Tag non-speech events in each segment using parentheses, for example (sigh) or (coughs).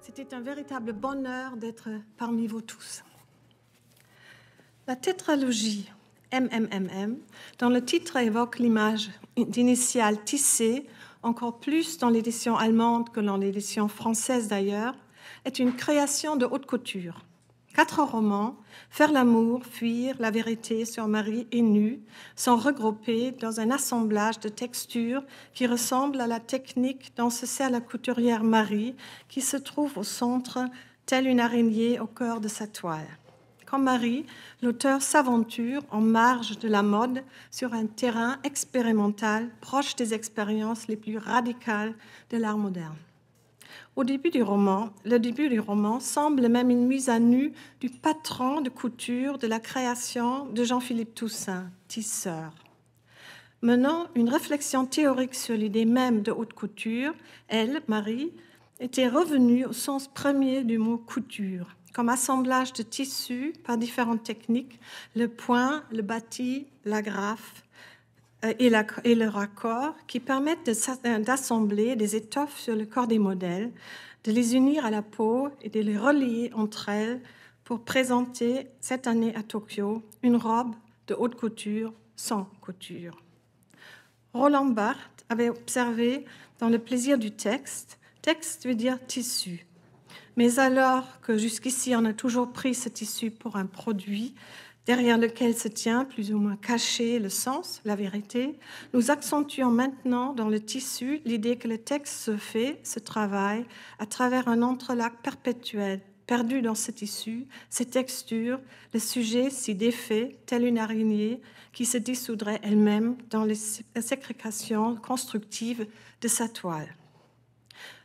C'était un véritable bonheur d'être parmi vous tous. La tétralogie MMMM, dont le titre évoque l'image d'initiales tissée, encore plus dans l'édition allemande que dans l'édition française d'ailleurs, est une création de haute couture. Quatre romans, Faire l'amour, Fuir, La vérité sur Marie et Nu, sont regroupés dans un assemblage de textures qui ressemble à la technique dont se sert la couturière Marie, qui se trouve au centre, telle une araignée au cœur de sa toile. Comme Marie, l'auteur s'aventure en marge de la mode sur un terrain expérimental proche des expériences les plus radicales de l'art moderne. Au début du roman, le début du roman semble même une mise à nu du patron de couture de la création de Jean-Philippe Toussaint, tisseur. Menant une réflexion théorique sur l'idée même de haute couture, elle, Marie, était revenue au sens premier du mot couture, comme assemblage de tissus par différentes techniques, le point, le bâti, l'agrafe, euh, et, le raccord qui permettent euh, d'assembler des étoffes sur le corps des modèles, de les unir à la peau et de les relier entre elles pour présenter cette année à Tokyo une robe de haute couture sans couture. Roland Barthes avait observé dans le plaisir du texte, texte veut dire tissu, mais alors que jusqu'ici on a toujours pris ce tissu pour un produit, derrière lequel se tient plus ou moins caché le sens, la vérité, nous accentuons maintenant dans le tissu l'idée que le texte se fait, se travaille à travers un entrelac perpétuel, perdu dans ce tissu, ces textures, le sujet s'y défait, tel une araignée qui se dissoudrait elle-même dans les sécrétions constructives de sa toile.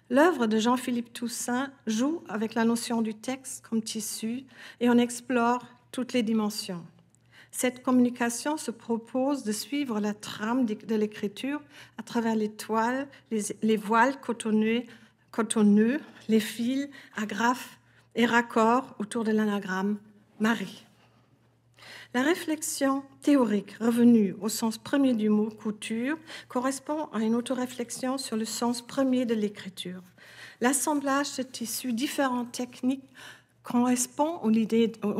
L'œuvre de Jean-Philippe Toussaint joue avec la notion du texte comme tissu et on explore toutes les dimensions. Cette communication se propose de suivre la trame de l'écriture à travers les toiles, les, voiles cotonneux, cotonneux, les fils, agrafes et raccords autour de l'anagramme Marie. La réflexion théorique revenue au sens premier du mot couture correspond à une autoréflexion sur le sens premier de l'écriture. L'assemblage de tissus différents techniques correspond au,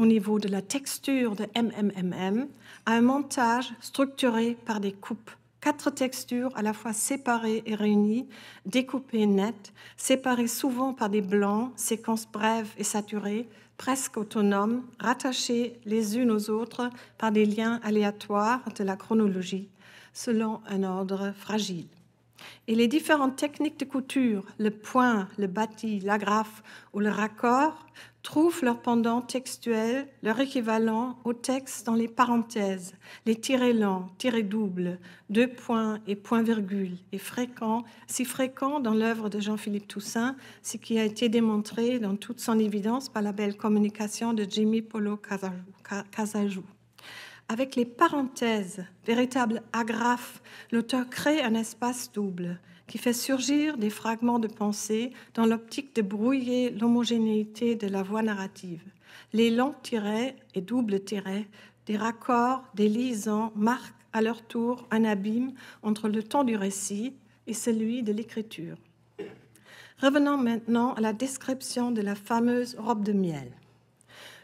niveau de la texture de MMMM à un montage structuré par des coupes quatre textures à la fois séparées et réunies, découpées nettes, séparées souvent par des blancs, séquences brèves et saturées, presque autonomes, rattachées les unes aux autres par des liens aléatoires de la chronologie, selon un ordre fragile. Et les différentes techniques de couture, le point, le bâti, l'agrafe ou le raccord, trouvent leur pendant textuel, leur équivalent au texte dans les parenthèses, les tirés lents, tirés doubles, deux points et point-virgule, et fréquent, si fréquents dans l'œuvre de Jean-Philippe Toussaint, ce qui a été démontré dans toute son évidence par la belle communication de Jimmy Polo Casajou avec les parenthèses, véritables agrafes, l'auteur crée un espace double qui fait surgir des fragments de pensée dans l'optique de brouiller l'homogénéité de la voie narrative. Les longs tirets et doubles tirets, des raccords, des liaisons marquent à leur tour un abîme entre le temps du récit et celui de l'écriture. Revenons maintenant à la description de la fameuse robe de miel.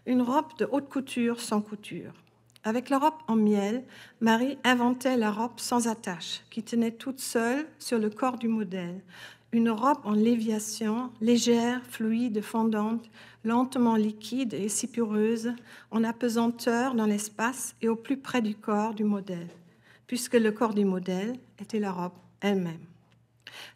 Une robe de haute couture sans couture avec la en miel, Marie inventait la sans attache, qui tenait toute seule sur le corps du modèle. Une robe en léviation, légère, fluide, fondante, lentement liquide et si pureuse, en apesanteur dans l'espace et au plus près du corps du modèle, puisque le corps du modèle était la elle-même.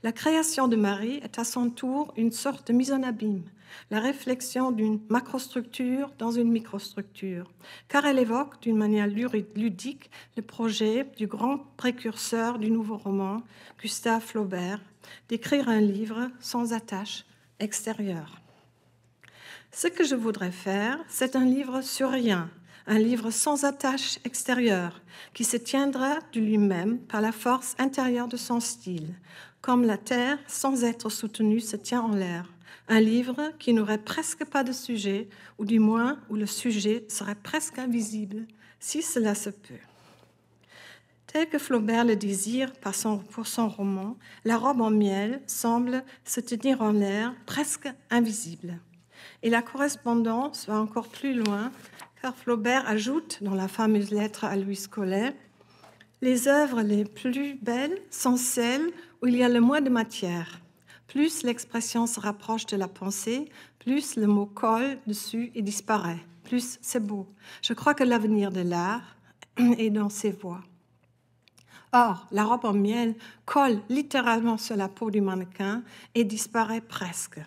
La création de Marie est à son tour une sorte de mise en abîme, la réflexion d'une macrostructure dans une microstructure, car elle évoque d'une manière ludique le projet du grand précurseur du nouveau roman, Gustave Flaubert, d'écrire un livre sans attache extérieure. Ce que je voudrais faire, c'est un livre sur rien, un livre sans attache extérieure, qui se tiendra de lui-même par la force intérieure de son style, comme la terre, sans être soutenue, se tient en l'air un livre qui n'aurait presque pas de sujet, ou du moins où le sujet serait presque invisible, si cela se peut. Tel que Flaubert le désire pour son roman, la robe en miel semble se tenir en l'air, presque invisible. Et la correspondance va encore plus loin, car Flaubert ajoute dans la fameuse lettre à Louis Collet Les œuvres les plus belles sont celles où il y a le moins de matière. Plus l'expression se rapproche de la pensée, plus le mot colle dessus et disparaît. Plus c'est beau. Je crois que l'avenir de l'art est dans ses voix. Or, la robe en miel colle littéralement sur la peau du mannequin et disparaît presque.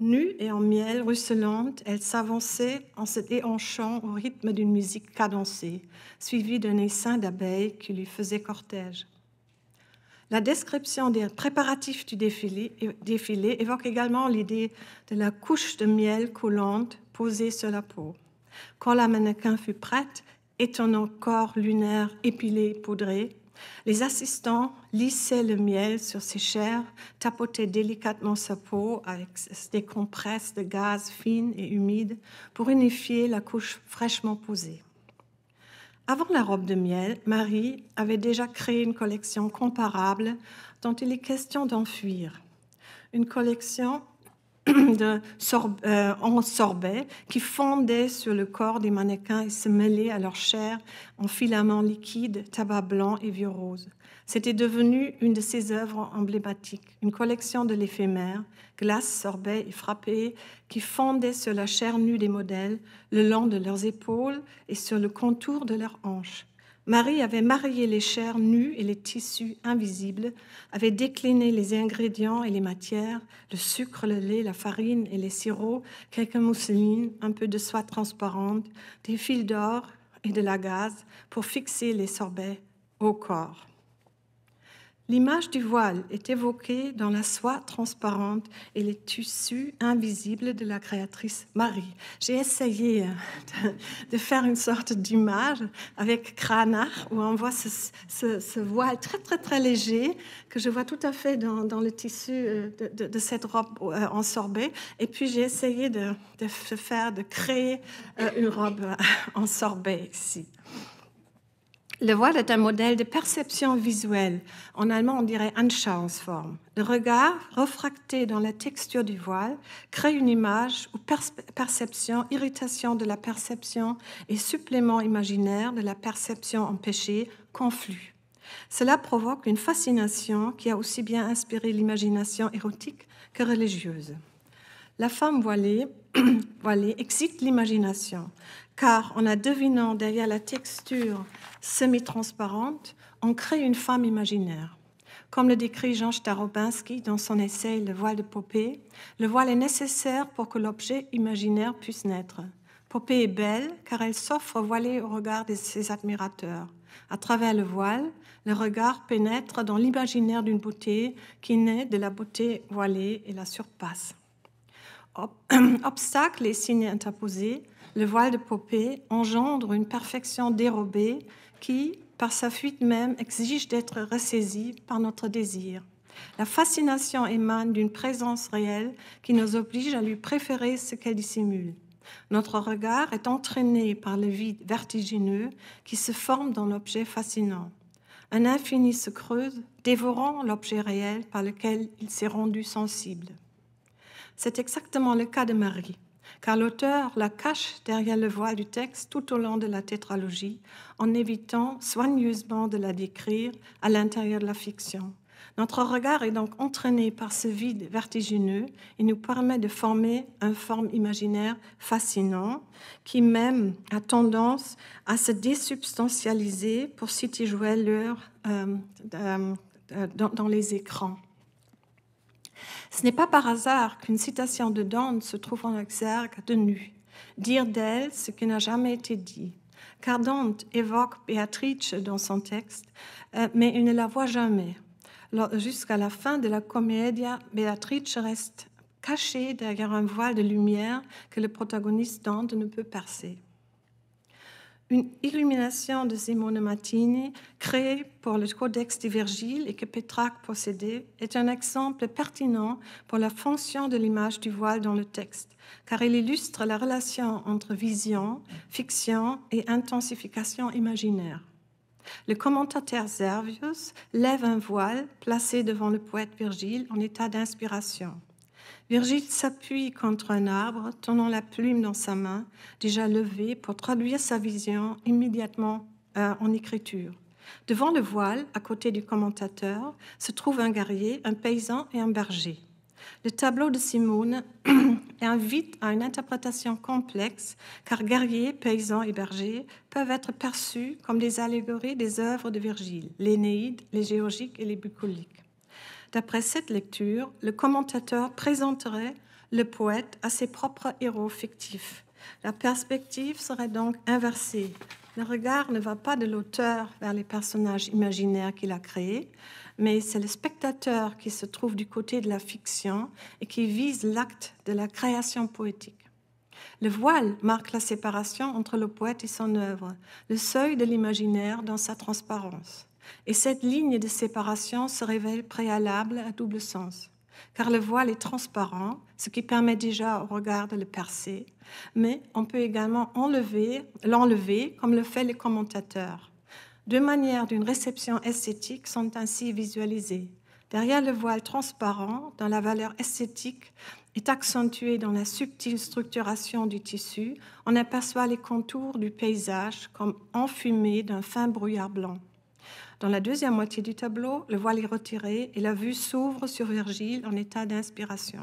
Nue et en miel ruisselante, elle s'avançait en se déhanchant au rythme d'une musique cadencée, suivie d'un essaim d'abeilles qui lui faisait cortège. La description des préparatifs du défilé, évoque également l'idée de la couche de miel coulante posée sur la peau. Quand la mannequin fut prête, étant corps lunaire épilé poudré, les assistants lissaient le miel sur ses chairs, tapotaient délicatement sa peau avec des compresses de gaz fines et humides pour unifier la couche fraîchement posée. Avant la robe de miel, Marie avait déjà créé une collection comparable dont il est question d'enfuir. Une collection (clears throat) de en euh, sorbet qui fondait sur le corps des mannequins et se mêlait à leur chair en filaments liquides, tabac blanc et vieux rose. C'était devenu une de ses œuvres emblématiques, une collection de l'éphémère, glace, sorbet et frappé, qui fondait sur la chair nue des modèles, le long de leurs épaules et sur le contour de leurs hanches. Marie avait marié les chairs nues et les tissus invisibles, avait décliné les ingrédients et les matières, le sucre, le lait, la farine et les sirops, quelques mousselines, un peu de soie transparente, des fils d'or et de la gaze pour fixer les sorbets au corps. L'image du voile est évoquée dans la soie transparente et les tissus invisibles de la créatrice Marie. J'ai essayé euh, de, faire une sorte d'image avec Cranach où on voit ce, voile très très très léger que je vois tout à fait dans, le tissu euh, de, cette robe euh, en sorbet. Et puis j'ai essayé de, faire, de créer une robe en sorbet ici. Le voile est un modèle de perception visuelle. En allemand, on dirait Anschauungsform. Le regard, refracté dans la texture du voile, crée une image ou perception, irritation de la perception et supplément imaginaire de la perception empêchée conflue. Cela provoque une fascination qui a aussi bien inspiré l'imagination érotique que religieuse. La femme voilée, (clears throat) voilée excite l'imagination car en la devinant derrière la texture semi-transparente, on crée une femme imaginaire. Comme le décrit Jean Starobinski dans son essai Le voile de Popée, le voile est nécessaire pour que l'objet imaginaire puisse naître. Popée est belle car elle s'offre voilée au regard de ses admirateurs. À travers le voile, le regard pénètre dans l'imaginaire d'une beauté qui naît de la beauté voilée et la surpasse. (clears throat) Obstacles et signes interposés, le voile de Poppée engendre une perfection dérobée qui, par sa fuite même, exige d'être ressaisie par notre désir. La fascination émane d'une présence réelle qui nous oblige à lui préférer ce qu'elle dissimule. Notre regard est entraîné par le vide vertigineux qui se forme dans l'objet fascinant. Un infini se creuse, dévorant l'objet réel par lequel il s'est rendu sensible. C'est exactement le cas de Marie car l'auteur la cache derrière le voile du texte tout au long de la tétralogie, en évitant soigneusement de la décrire à l'intérieur de la fiction. Notre regard est donc entraîné par ce vide vertigineux et nous permet de former un forme imaginaire fascinant qui même a tendance à se désubstantialiser pour situer l'heure euh, euh, dans les écrans. Ce n'est pas par hasard qu'une citation de Dante se trouve en exergue de nu, dire d'elle ce qui n'a jamais été dit. Car Dante évoque Béatrice dans son texte, euh, mais il ne la voit jamais. Jusqu'à la fin de la commedia, Béatrice reste cachée derrière un voile de lumière que le protagoniste Dante ne peut percer une illumination de Simone Mattini, créée pour le Codex de Virgile et que Pétrarque possédait, est un exemple pertinent pour la fonction de l'image du voile dans le texte, car elle illustre la relation entre vision, fiction et intensification imaginaire. Le commentateur Servius lève un voile placé devant le poète Virgile en état d'inspiration. Virgile s'appuie contre un arbre, tenant la plume dans sa main, déjà levée, pour traduire sa vision immédiatement euh, en écriture. Devant le voile, à côté du commentateur, se trouvent un guerrier, un paysan et un berger. Le tableau de Simone (clears throat) invite à une interprétation complexe, car guerriers, paysans et bergers peuvent être perçus comme des allégories des œuvres de Virgile, l'Énéide, les géorgiques et les bucoliques. D'après cette lecture, le commentateur présenterait le poète à ses propres héros fictifs. La perspective serait donc inversée. Le regard ne va pas de l'auteur vers les personnages imaginaires qu'il a créés, mais c'est le spectateur qui se trouve du côté de la fiction et qui vise l'acte de la création poétique. Le voile marque la séparation entre le poète et son œuvre, le seuil de l'imaginaire dans sa transparence. Et cette ligne de séparation se révèle préalable à double sens, car le voile est transparent, ce qui permet déjà au regard de le percer, mais on peut également l'enlever comme le fait les commentateurs. Deux manières d'une réception esthétique sont ainsi visualisées. Derrière le voile transparent, dont la valeur esthétique est accentuée dans la subtile structuration du tissu, on aperçoit les contours du paysage comme enfumés d'un fin brouillard blanc. Dans la deuxième moitié du tableau, le voile est retiré et la vue s'ouvre sur Virgile en état d'inspiration.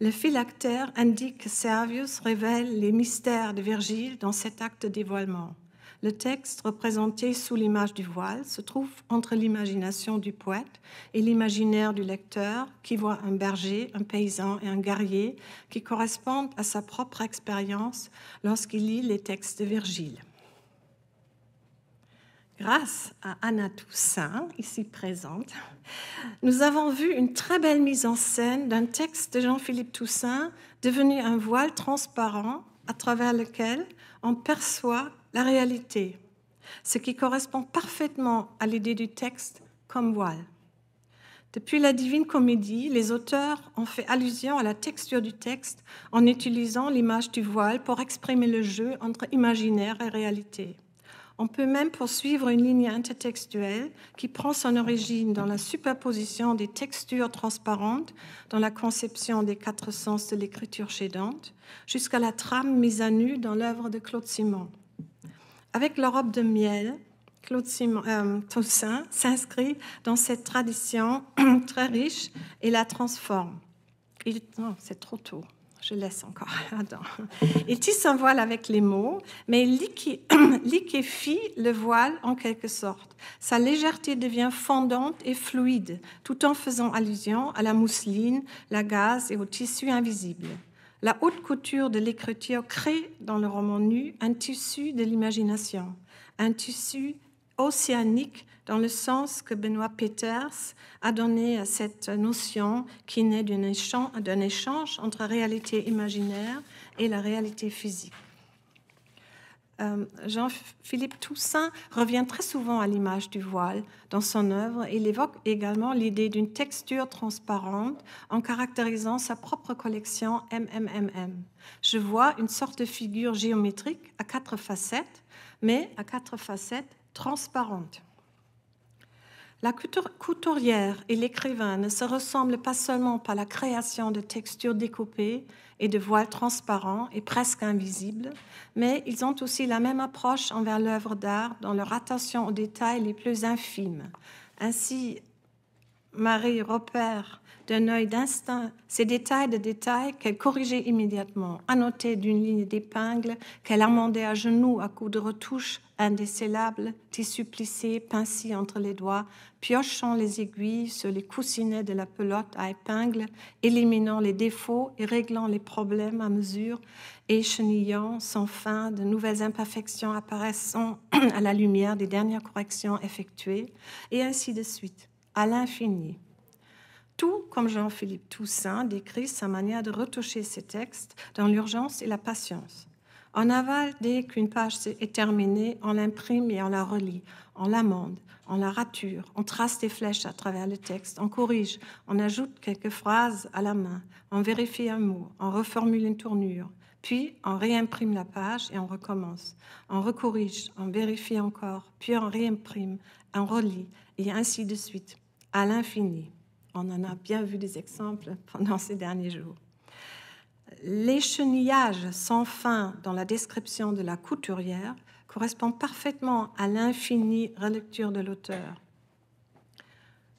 Le phylactère indique que Servius révèle les mystères de Virgile dans cet acte dévoilement. Le texte représenté sous l'image du voile se trouve entre l'imagination du poète et l'imaginaire du lecteur qui voit un berger, un paysan et un guerrier qui correspondent à sa propre expérience lorsqu'il lit les textes de Virgile grâce à Anna Toussaint, ici présente, nous avons vu une très belle mise en scène d'un texte de Jean-Philippe Toussaint devenu un voile transparent à travers lequel on perçoit la réalité, ce qui correspond parfaitement à l'idée du texte comme voile. Depuis la Divine Comédie, les auteurs ont fait allusion à la texture du texte en utilisant l'image du voile pour exprimer le jeu entre imaginaire et réalité. On peut même poursuivre une ligne intertextuelle qui prend son origine dans la superposition des textures transparentes dans la conception des quatre sens de l'écriture chez Dante, jusqu'à la trame mise à nu dans l'œuvre de Claude Simon. Avec l'Europe de miel, Claude Simon, Toussaint euh, s'inscrit dans cette tradition (clears throat) très riche et la transforme. Il... c'est trop tôt je laisse encore. Il tisse un voile avec les mots, mais (clears throat) liquéfie le voile en quelque sorte. Sa légèreté devient fondante et fluide, tout en faisant allusion à la mousseline, la gaze et au tissu invisible. La haute couture de l'écriture crée dans le roman nu un tissu de l'imagination, un tissu océanique dans le sens que Benoît Peters a donné à cette notion qui naît d'un échange, entre réalité imaginaire et la réalité physique. Euh, Jean-Philippe Toussaint revient très souvent à l'image du voile dans son œuvre. Il évoque également l'idée d'une texture transparente en caractérisant sa propre collection MMMM. Je vois une sorte de figure géométrique à quatre facettes, mais à quatre facettes transparentes. La couturière et l'écrivain ne se ressemblent pas seulement par la création de textures découpées et de voiles transparents et presque invisibles, mais ils ont aussi la même approche envers l'œuvre d'art dans leur attention aux détails les plus infimes. Ainsi, Marie repère d'un œil d'instinct ces détails de détails qu'elle corrigeait immédiatement, annotait d'une ligne d'épingle, qu'elle amendait à genoux à coups de retouches indécelables, tissu plissé, pincé entre les doigts, piochant les aiguilles sur les coussinets de la pelote à épingle, éliminant les défauts et réglant les problèmes à mesure, et chenillant sans fin de nouvelles imperfections apparaissant (clears throat) à la lumière des dernières corrections effectuées, et ainsi de suite, à l'infini tout comme Jean-Philippe Toussaint décrit sa manière de retoucher ses textes dans l'urgence et la patience. En aval, dès qu'une page est terminée, on l'imprime et on la relit, on l'amende, on la rature, on trace des flèches à travers le texte, on corrige, on ajoute quelques phrases à la main, on vérifie un mot, on reformule une tournure, puis on réimprime la page et on recommence. On recorrige, on vérifie encore, puis on réimprime, on relit, et ainsi de suite, à l'infini. On en a bien vu des exemples (laughs) pendant ces derniers jours. L'échenillage sans fin dans la description de la couturière correspond parfaitement à l'infinie relecture de l'auteur.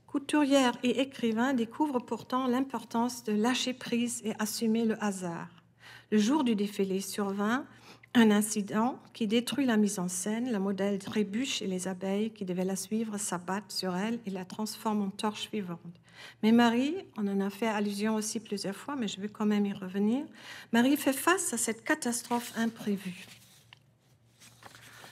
Couturière et écrivain découvrent pourtant l'importance de lâcher prise et assumer le hasard. Le jour du défilé survint un incident qui détruit la mise en scène. La modèle trébuche et les abeilles qui devaient la suivre s'abattent sur elle et la transforment en torche vivante. Mais Marie, on en a fait allusion aussi plusieurs fois, mais je vais quand même y revenir, Marie fait face à cette catastrophe imprévue.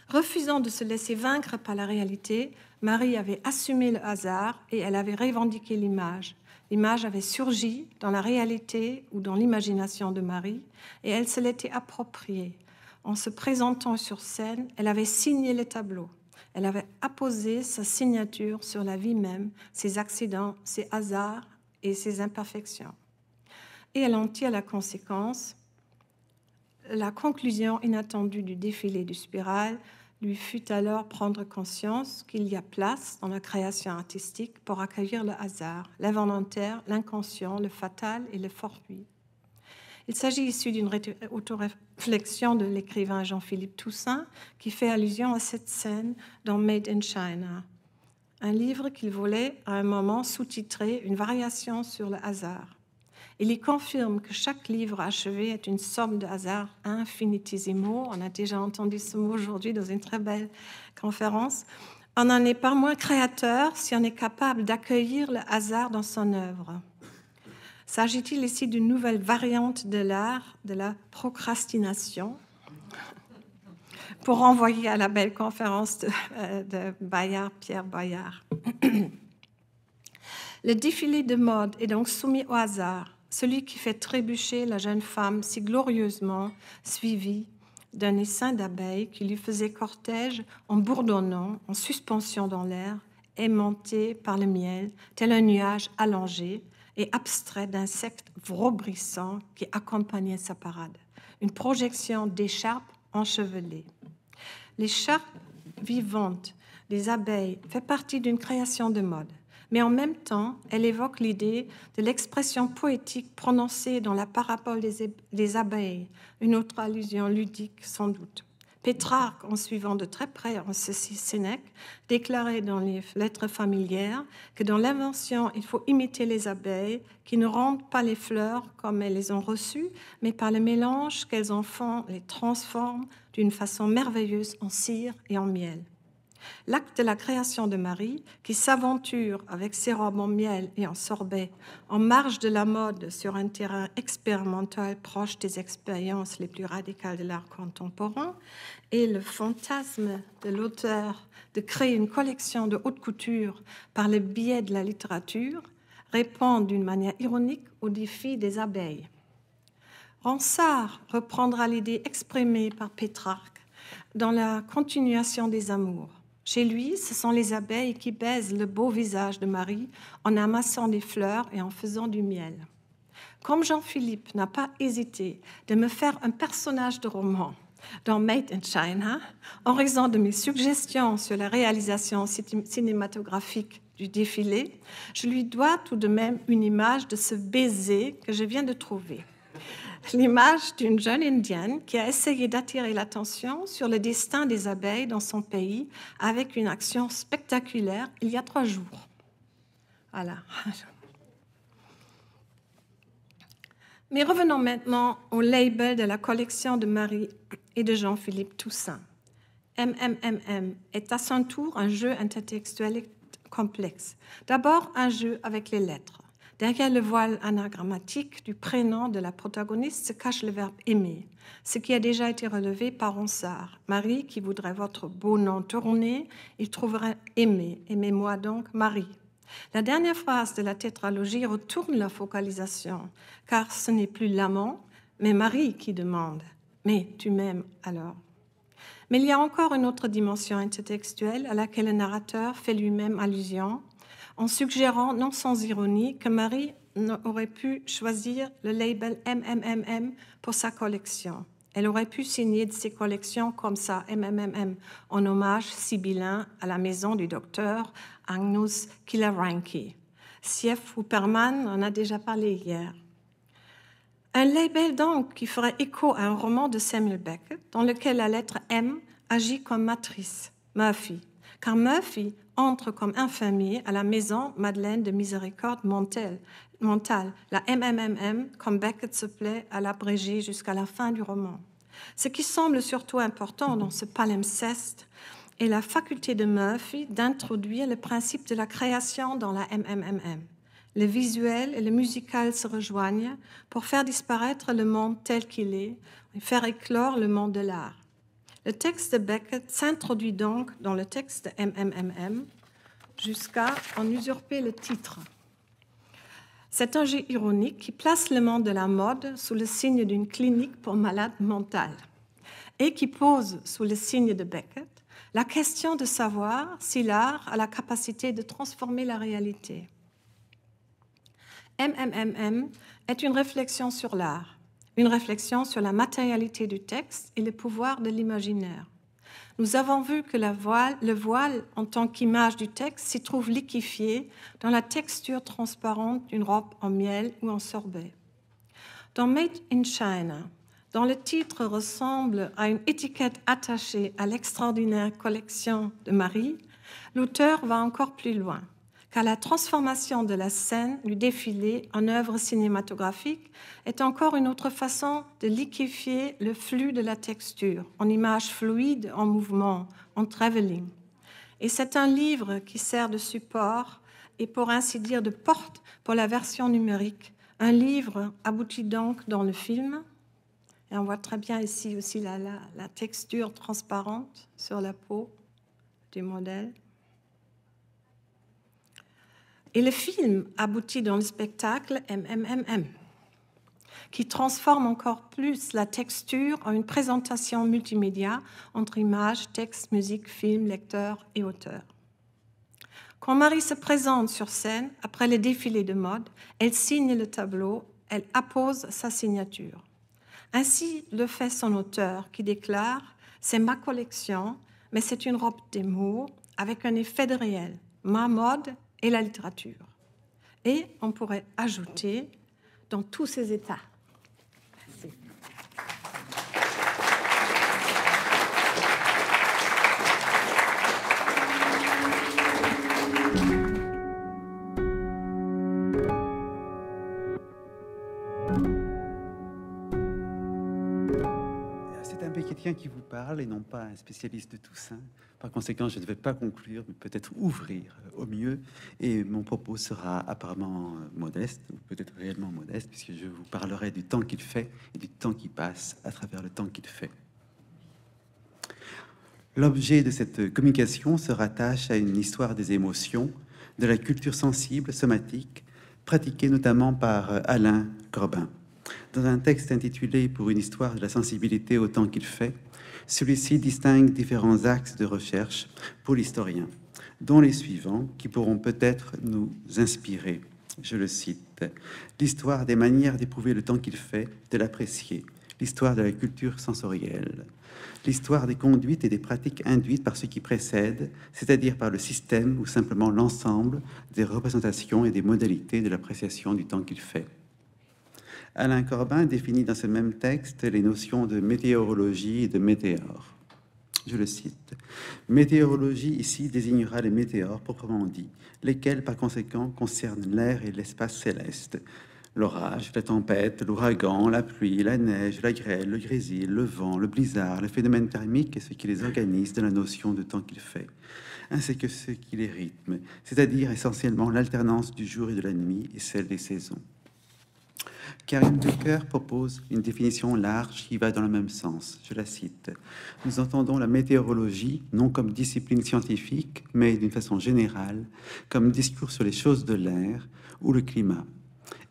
Refusant de se laisser vaincre par la réalité, Marie avait assumé le hasard et elle avait revendiqué l'image. L'image avait surgi dans la réalité ou dans l'imagination de Marie et elle se l'était appropriée. En se présentant sur scène, elle avait signé le tableau. Elle avait apposé sa signature sur la vie même, ses accidents, ses hasards et ses imperfections. Et elle en tire la conséquence. La conclusion inattendue du défilé du spiral lui fut alors prendre conscience qu'il y a place dans la création artistique pour accueillir le hasard, l'involontaire, l'inconscient, le fatal et le fortuit. Il s'agit ici d'une autoréflexion de l'écrivain Jean-Philippe Toussaint qui fait allusion à cette scène dans Made in China, un livre qu'il voulait à un moment sous-titrer Une variation sur le hasard. Il y confirme que chaque livre achevé est une somme de hasard infinitésimaux. On a déjà entendu ce mot aujourd'hui dans une très belle conférence. On n'en est pas moins créateur si on est capable d'accueillir le hasard dans son œuvre. S'agit-il ici d'une nouvelle variante de l'art de la procrastination pour renvoyer à la belle conférence de, euh, Bayard, Pierre Bayard. (clears throat) Le défilé de mode est donc soumis au hasard, celui qui fait trébucher la jeune femme si glorieusement suivie d'un essaim d'abeilles qui lui faisait cortège en bourdonnant, en suspension dans l'air, aimanté par le miel, tel un nuage allongé, et abstrait secte vrobrissant qui accompagnait sa parade. Une projection d'écharpes enchevelées. L'écharpe vivante des abeilles fait partie d'une création de mode, mais en même temps, elle évoque l'idée de l'expression poétique prononcée dans la parapole des, abeilles, une autre allusion ludique sans doute. Pétrarque, en suivant de très près en Ceci Sénèque, déclarait dans les lettres familières que dans l'invention, il faut imiter les abeilles qui ne rendent pas les fleurs comme elles les ont reçues, mais par le mélange qu'elles en font, les transforment d'une façon merveilleuse en cire et en miel. L'acte de la création de Marie, qui s'aventure avec ses robes en miel et en sorbet, en marge de la mode sur un terrain expérimental proche des expériences les plus radicales de l'art contemporain, et le fantasme de l'auteur de créer une collection de haute couture par le biais de la littérature, répond d'une manière ironique au défi des abeilles. Ronsard reprendra l'idée exprimée par Pétrarque dans la continuation des amours. Chez lui, ce sont les abeilles qui baisent le beau visage de Marie en amassant des fleurs et en faisant du miel. Comme Jean-Philippe n'a pas hésité de me faire un personnage de roman dans Made in China, en raison de mes suggestions sur la réalisation cinématographique du défilé, je lui dois tout de même une image de ce baiser que je viens de trouver. (laughs) l'image d'une jeune Indienne qui a essayé d'attirer l'attention sur le destin des abeilles dans son pays avec une action spectaculaire il y a trois jours. Voilà. (laughs) Mais revenons maintenant au label de la collection de Marie et de Jean-Philippe Toussaint. MMMM est à son tour un jeu intertextuel complexe. D'abord un jeu avec les lettres. Derrière le voile anagrammatique du prénom de la protagoniste se cache le verbe aimer, ce qui a déjà été relevé par Ronsard. Marie, qui voudrait votre beau nom tourner, il trouvera aimer. Aimez-moi donc Marie. La dernière phrase de la tétralogie retourne la focalisation, car ce n'est plus l'amant, mais Marie qui demande Mais tu m'aimes alors Mais il y a encore une autre dimension intertextuelle à laquelle le narrateur fait lui-même allusion en suggérant, non sans ironie, que Marie aurait pu choisir le label MMMM pour sa collection. Elle aurait pu signer de ses collections comme ça, MMMM, en hommage sibyllin à la maison du docteur Agnus Kilaranki. Sief Hooperman en a déjà parlé hier. Un label donc qui ferait écho à un roman de Samuel Beckett dans lequel la lettre M agit comme matrice, Murphy, car Murphy entre comme infamie à la maison Madeleine de Miséricorde Montel, Montal, la MMMM, comme Beckett se plaît à l'abréger jusqu'à la fin du roman. Ce qui semble surtout important dans ce palimpseste est la faculté de Murphy d'introduire le principe de la création dans la MMMM. Le visuel et le musical se rejoignent pour faire disparaître le monde tel qu'il est et faire éclore le monde de l'art. Le texte de Beckett s'introduit donc dans le texte de MMMM jusqu'à en usurper le titre. C'est un jeu ironique qui place le monde de la mode sous le signe d'une clinique pour malades mentales et qui pose sous le signe de Beckett la question de savoir si l'art a la capacité de transformer la réalité. MMMM est une réflexion sur l'art une réflexion sur la matérialité du texte et le pouvoir de l'imaginaire. Nous avons vu que le voile, en tant qu'image du texte, s'y trouve liquéfié dans la texture transparente d'une robe en miel ou en sorbet. Dans Made in China, dont le titre ressemble à une étiquette attachée à l'extraordinaire collection de Marie, l'auteur va encore plus loin car la transformation de la scène du défilé en œuvre cinématographique est encore une autre façon de liquéfier le flux de la texture en images fluides, en mouvement, en travelling. Et c'est un livre qui sert de support et pour ainsi dire de porte pour la version numérique. Un livre aboutit donc dans le film. Et on voit très bien ici aussi la texture transparente sur la peau du modèle. Et le film aboutit dans le spectacle MMMM, qui transforme encore plus la texture en une présentation multimédia entre images, textes, musique, films, lecteurs et auteurs. Quand Marie se présente sur scène après le défilé de mode, elle signe le tableau, elle appose sa signature. Ainsi le fait son auteur qui déclare C'est ma collection, mais c'est une robe des mots avec un effet de réel. Ma mode et la littérature. Et on pourrait ajouter dans tous ces états qui vous parle et non pas un spécialiste de Toussaint. Par conséquent, je ne vais pas conclure, mais peut-être ouvrir euh, au mieux. Et mon propos sera apparemment euh, modeste, ou peut-être réellement modeste, puisque je vous parlerai du temps qu'il fait et du temps qui passe à travers le temps qu'il fait. L'objet de cette communication se rattache à une histoire des émotions, de la culture sensible, somatique, pratiquée notamment par euh, Alain Grobin. Dans un texte intitulé Pour une histoire de la sensibilité au temps qu'il fait, celui-ci distingue différents axes de recherche pour l'historien, dont les suivants qui pourront peut-être nous inspirer. Je le cite L'histoire des manières d'éprouver le temps qu'il fait, de l'apprécier, l'histoire de la culture sensorielle, l'histoire des conduites et des pratiques induites par ce qui précède, c'est-à-dire par le système ou simplement l'ensemble des représentations et des modalités de l'appréciation du temps qu'il fait. Alain Corbin définit dans ce même texte les notions de météorologie et de météore. Je le cite. Météorologie ici désignera les météores proprement dits, lesquels par conséquent concernent l'air et l'espace céleste. L'orage, la tempête, l'ouragan, la pluie, la neige, la grêle, le grésil, le vent, le blizzard, le phénomène thermique et ce qui les organise dans la notion de temps qu'il fait, ainsi que ce qui les rythme, c'est-à-dire essentiellement l'alternance du jour et de la nuit et celle des saisons. Karine Becker propose une définition large qui va dans le même sens. Je la cite. Nous entendons la météorologie non comme discipline scientifique, mais d'une façon générale, comme discours sur les choses de l'air ou le climat.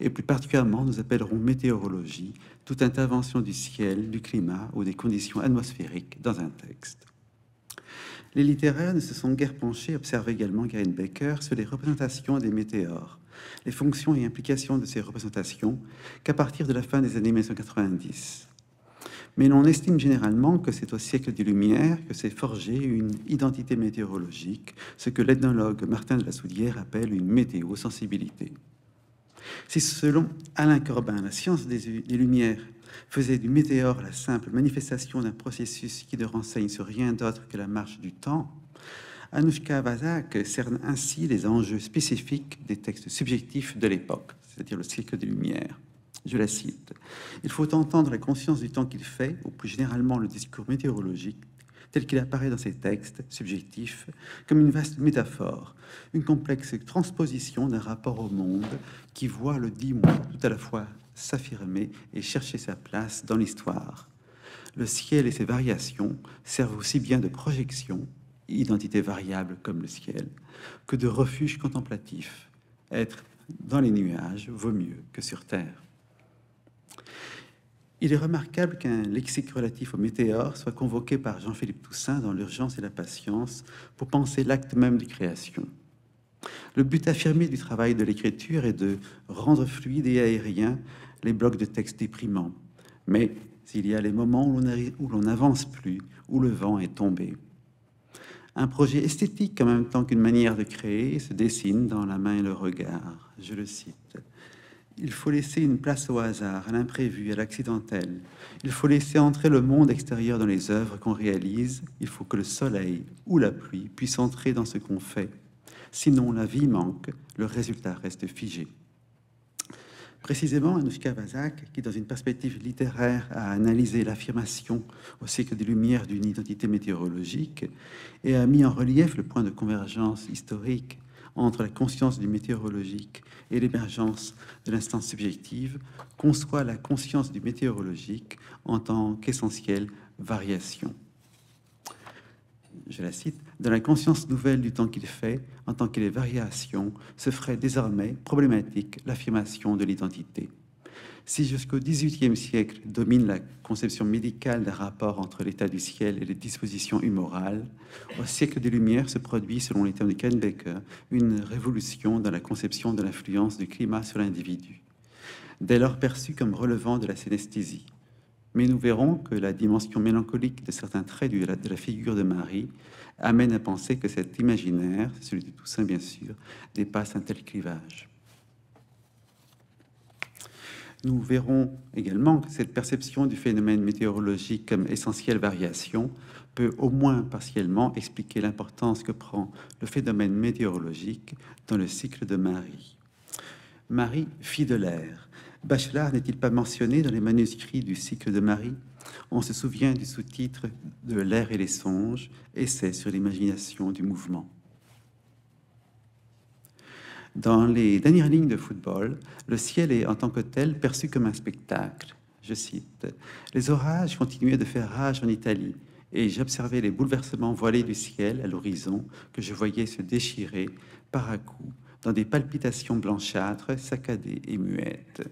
Et plus particulièrement, nous appellerons météorologie toute intervention du ciel, du climat ou des conditions atmosphériques dans un texte. Les littéraires ne se sont guère penchés, observe également Karine Becker, sur les représentations des météores les fonctions et implications de ces représentations qu'à partir de la fin des années 1990. Mais l'on estime généralement que c'est au siècle des Lumières que s'est forgée une identité météorologique, ce que l'ethnologue Martin de la Soudière appelle une météosensibilité. Si selon Alain Corbin, la science des Lumières faisait du météore la simple manifestation d'un processus qui ne renseigne sur rien d'autre que la marche du temps, Anushka Vazak cerne ainsi les enjeux spécifiques des textes subjectifs de l'époque, c'est-à-dire le cycle des Lumières. Je la cite. Il faut entendre la conscience du temps qu'il fait, ou plus généralement le discours météorologique, tel qu'il apparaît dans ces textes subjectifs, comme une vaste métaphore, une complexe transposition d'un rapport au monde qui voit le dit mois tout à la fois s'affirmer et chercher sa place dans l'histoire. Le ciel et ses variations servent aussi bien de projection identité variable comme le ciel, que de refuge contemplatif. Être dans les nuages vaut mieux que sur Terre. Il est remarquable qu'un lexique relatif aux météores soit convoqué par Jean-Philippe Toussaint dans L'urgence et la patience pour penser l'acte même de création. Le but affirmé du travail de l'écriture est de rendre fluide et aérien les blocs de textes déprimants. Mais il y a les moments où l'on n'avance plus, où le vent est tombé, un projet esthétique en même temps qu'une manière de créer se dessine dans la main et le regard. Je le cite. Il faut laisser une place au hasard, à l'imprévu, à l'accidentel. Il faut laisser entrer le monde extérieur dans les œuvres qu'on réalise. Il faut que le soleil ou la pluie puisse entrer dans ce qu'on fait. Sinon, la vie manque, le résultat reste figé. Précisément, Anouchka Bazak, qui dans une perspective littéraire a analysé l'affirmation au cycle des Lumières d'une identité météorologique et a mis en relief le point de convergence historique entre la conscience du météorologique et l'émergence de l'instance subjective, conçoit la conscience du météorologique en tant qu'essentielle variation je la cite, dans la conscience nouvelle du temps qu'il fait, en tant qu'il est variation, se ferait désormais problématique l'affirmation de l'identité. Si jusqu'au XVIIIe siècle domine la conception médicale d'un rapport entre l'état du ciel et les dispositions humorales, au siècle des Lumières se produit, selon les termes de Kenbecker, une révolution dans la conception de l'influence du climat sur l'individu, dès lors perçue comme relevant de la synesthésie mais nous verrons que la dimension mélancolique de certains traits de la, figure de Marie amène à penser que cet imaginaire, celui de Toussaint bien sûr, dépasse un tel clivage. Nous verrons également que cette perception du phénomène météorologique comme essentielle variation peut au moins partiellement expliquer l'importance que prend le phénomène météorologique dans le cycle de Marie. Marie, fille de l'air, Bachelard n'est-il pas mentionné dans les manuscrits du cycle de Marie On se souvient du sous-titre de L'air et les songes, essai sur l'imagination du mouvement. Dans les dernières lignes de football, le ciel est en tant que tel perçu comme un spectacle. Je cite Les orages continuaient de faire rage en Italie, et j'observais les bouleversements voilés du ciel à l'horizon que je voyais se déchirer par à coups dans des palpitations blanchâtres, saccadées et muettes.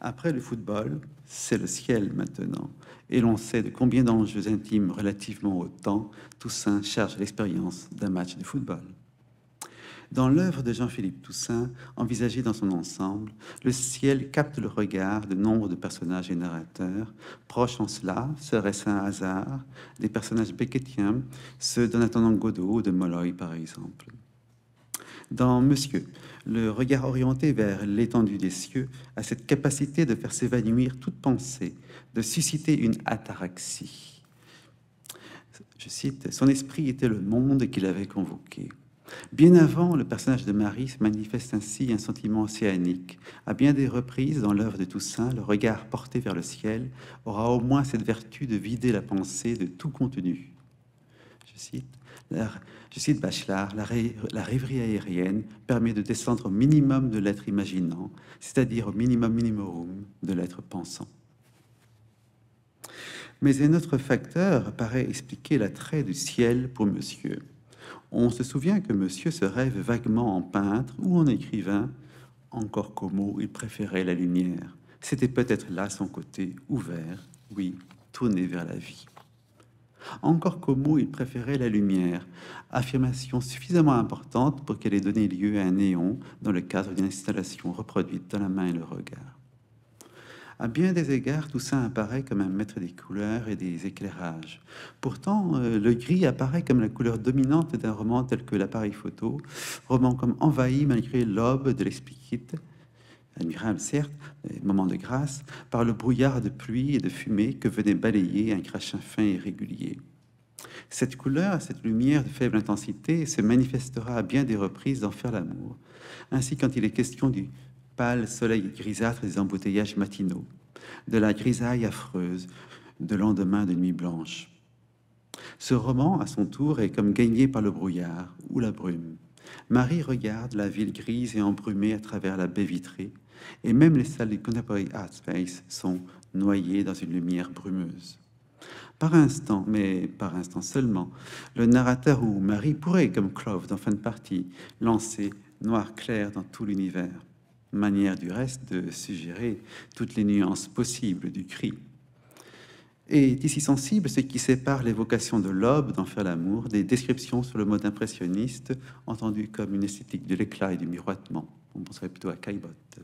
Après le football, c'est le ciel maintenant. Et l'on sait de combien d'enjeux intimes relativement au temps Toussaint charge l'expérience d'un match de football. Dans l'œuvre de Jean-Philippe Toussaint, envisagée dans son ensemble, le ciel capte le regard de nombre de personnages et narrateurs. Proches en cela, serait-ce un hasard, des personnages beckettiens, ceux d'Anaton Godot ou de Molloy par exemple. Dans Monsieur, le regard orienté vers l'étendue des cieux a cette capacité de faire s'évanouir toute pensée, de susciter une ataraxie. Je cite, Son esprit était le monde qu'il avait convoqué. Bien avant, le personnage de Marie manifeste ainsi un sentiment océanique. À bien des reprises dans l'œuvre de Toussaint, le regard porté vers le ciel aura au moins cette vertu de vider la pensée de tout contenu. Je cite je cite Bachelard, la, rêverie aérienne permet de descendre au minimum de l'être imaginant, c'est-à-dire au minimum minimum de l'être pensant. Mais un autre facteur paraît expliquer l'attrait du ciel pour monsieur. On se souvient que monsieur se rêve vaguement en peintre ou en écrivain, encore qu'au mot, il préférait la lumière. C'était peut-être là son côté ouvert, oui, tourné vers la vie encore qu'au mot il préférait la lumière, affirmation suffisamment importante pour qu'elle ait donné lieu à un néon dans le cadre d'une installation reproduite dans la main et le regard. À bien des égards, Toussaint apparaît comme un maître des couleurs et des éclairages. Pourtant, euh, le gris apparaît comme la couleur dominante d'un roman tel que l'appareil photo, roman comme envahi malgré l'aube de l'explicite, admirable certes, moment de grâce, par le brouillard de pluie et de fumée que venait balayer un crachin fin et régulier. Cette couleur, cette lumière de faible intensité se manifestera à bien des reprises dans Faire l'amour, ainsi quand il est question du pâle soleil grisâtre des embouteillages matinaux, de la grisaille affreuse, de lendemain de nuit blanche. Ce roman, à son tour, est comme gagné par le brouillard ou la brume. Marie regarde la ville grise et embrumée à travers la baie vitrée, et même les salles du Contemporary Art Space sont noyées dans une lumière brumeuse. Par instant, mais par instant seulement, le narrateur ou Marie pourrait, comme Clove dans fin de partie, lancer noir clair dans tout l'univers, manière du reste de suggérer toutes les nuances possibles du cri. Et ici sensible ce qui sépare l'évocation de l'aube d'en Faire l'amour des descriptions sur le mode impressionniste, entendu comme une esthétique de l'éclat et du miroitement. On penserait plutôt à Caillebotte.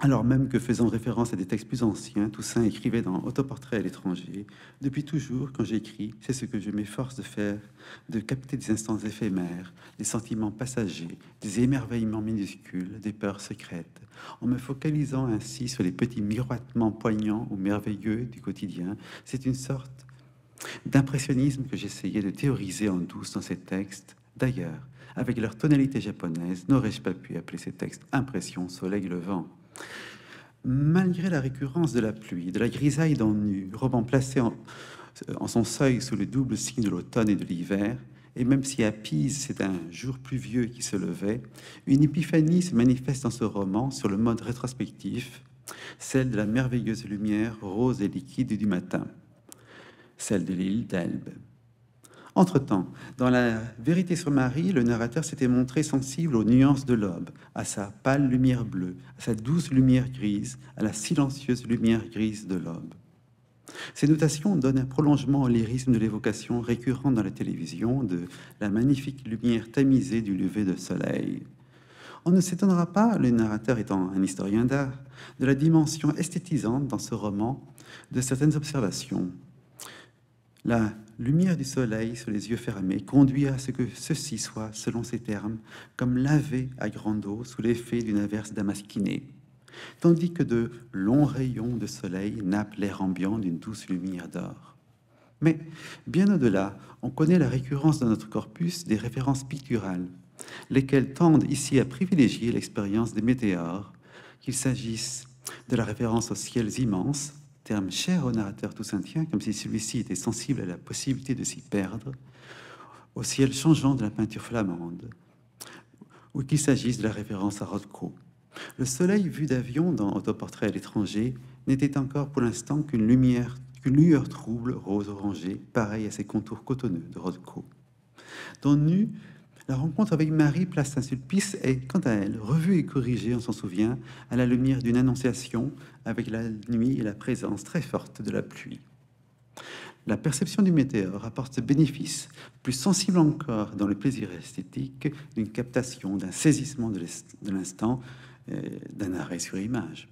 Alors même que faisant référence à des textes plus anciens, Toussaint écrivait dans Autoportrait à l'étranger Depuis toujours, quand j'écris, c'est ce que je m'efforce de faire, de capter des instants éphémères, des sentiments passagers, des émerveillements minuscules, des peurs secrètes, en me focalisant ainsi sur les petits miroitements poignants ou merveilleux du quotidien. C'est une sorte d'impressionnisme que j'essayais de théoriser en douce dans ces textes. D'ailleurs, avec leur tonalité japonaise, n'aurais-je pas pu appeler ces textes Impression, Soleil vent ». Malgré la récurrence de la pluie, de la grisaille d'ennui, roman placé en, euh, en, son seuil sous le double signe de l'automne et de l'hiver, et même si à Pise c'est un jour pluvieux qui se levait, une épiphanie se manifeste dans ce roman sur le mode rétrospectif, celle de la merveilleuse lumière rose et liquide du matin, celle de l'île d'Elbe. Entre-temps, dans La vérité sur Marie, le narrateur s'était montré sensible aux nuances de l'aube, à sa pâle lumière bleue, à sa douce lumière grise, à la silencieuse lumière grise de l'aube. Ces notations donnent un prolongement au lyrisme de l'évocation récurrente dans la télévision de la magnifique lumière tamisée du lever de soleil. On ne s'étonnera pas, le narrateur étant un historien d'art, de la dimension esthétisante dans ce roman de certaines observations. La lumière du soleil sur les yeux fermés conduit à ce que ceci soit, selon ses termes, comme lavé à grande eau sous l'effet d'une averse damasquinée, tandis que de longs rayons de soleil nappent l'air ambiant d'une douce lumière d'or. Mais bien au-delà, on connaît la récurrence dans notre corpus des références picturales, lesquelles tendent ici à privilégier l'expérience des météores, qu'il s'agisse de la référence aux ciels immenses, terme cher au narrateur toussaintien, comme si celui-ci était sensible à la possibilité de s'y perdre, au ciel changeant de la peinture flamande, ou qu'il s'agisse de la référence à Rothko. Le soleil vu d'avion dans Autoportrait à l'étranger n'était encore pour l'instant qu'une lumière, qu'une lueur trouble rose-orangée, pareille à ses contours cotonneux de Rothko. Dans Nu, la rencontre avec Marie Place Saint-Sulpice est, quant à elle, revue et corrigée, on s'en souvient, à la lumière d'une annonciation avec la nuit et la présence très forte de la pluie. La perception du météore apporte ce bénéfice, plus sensible encore dans le plaisir esthétique d'une captation, d'un saisissement de l'instant, euh, d'un arrêt sur image.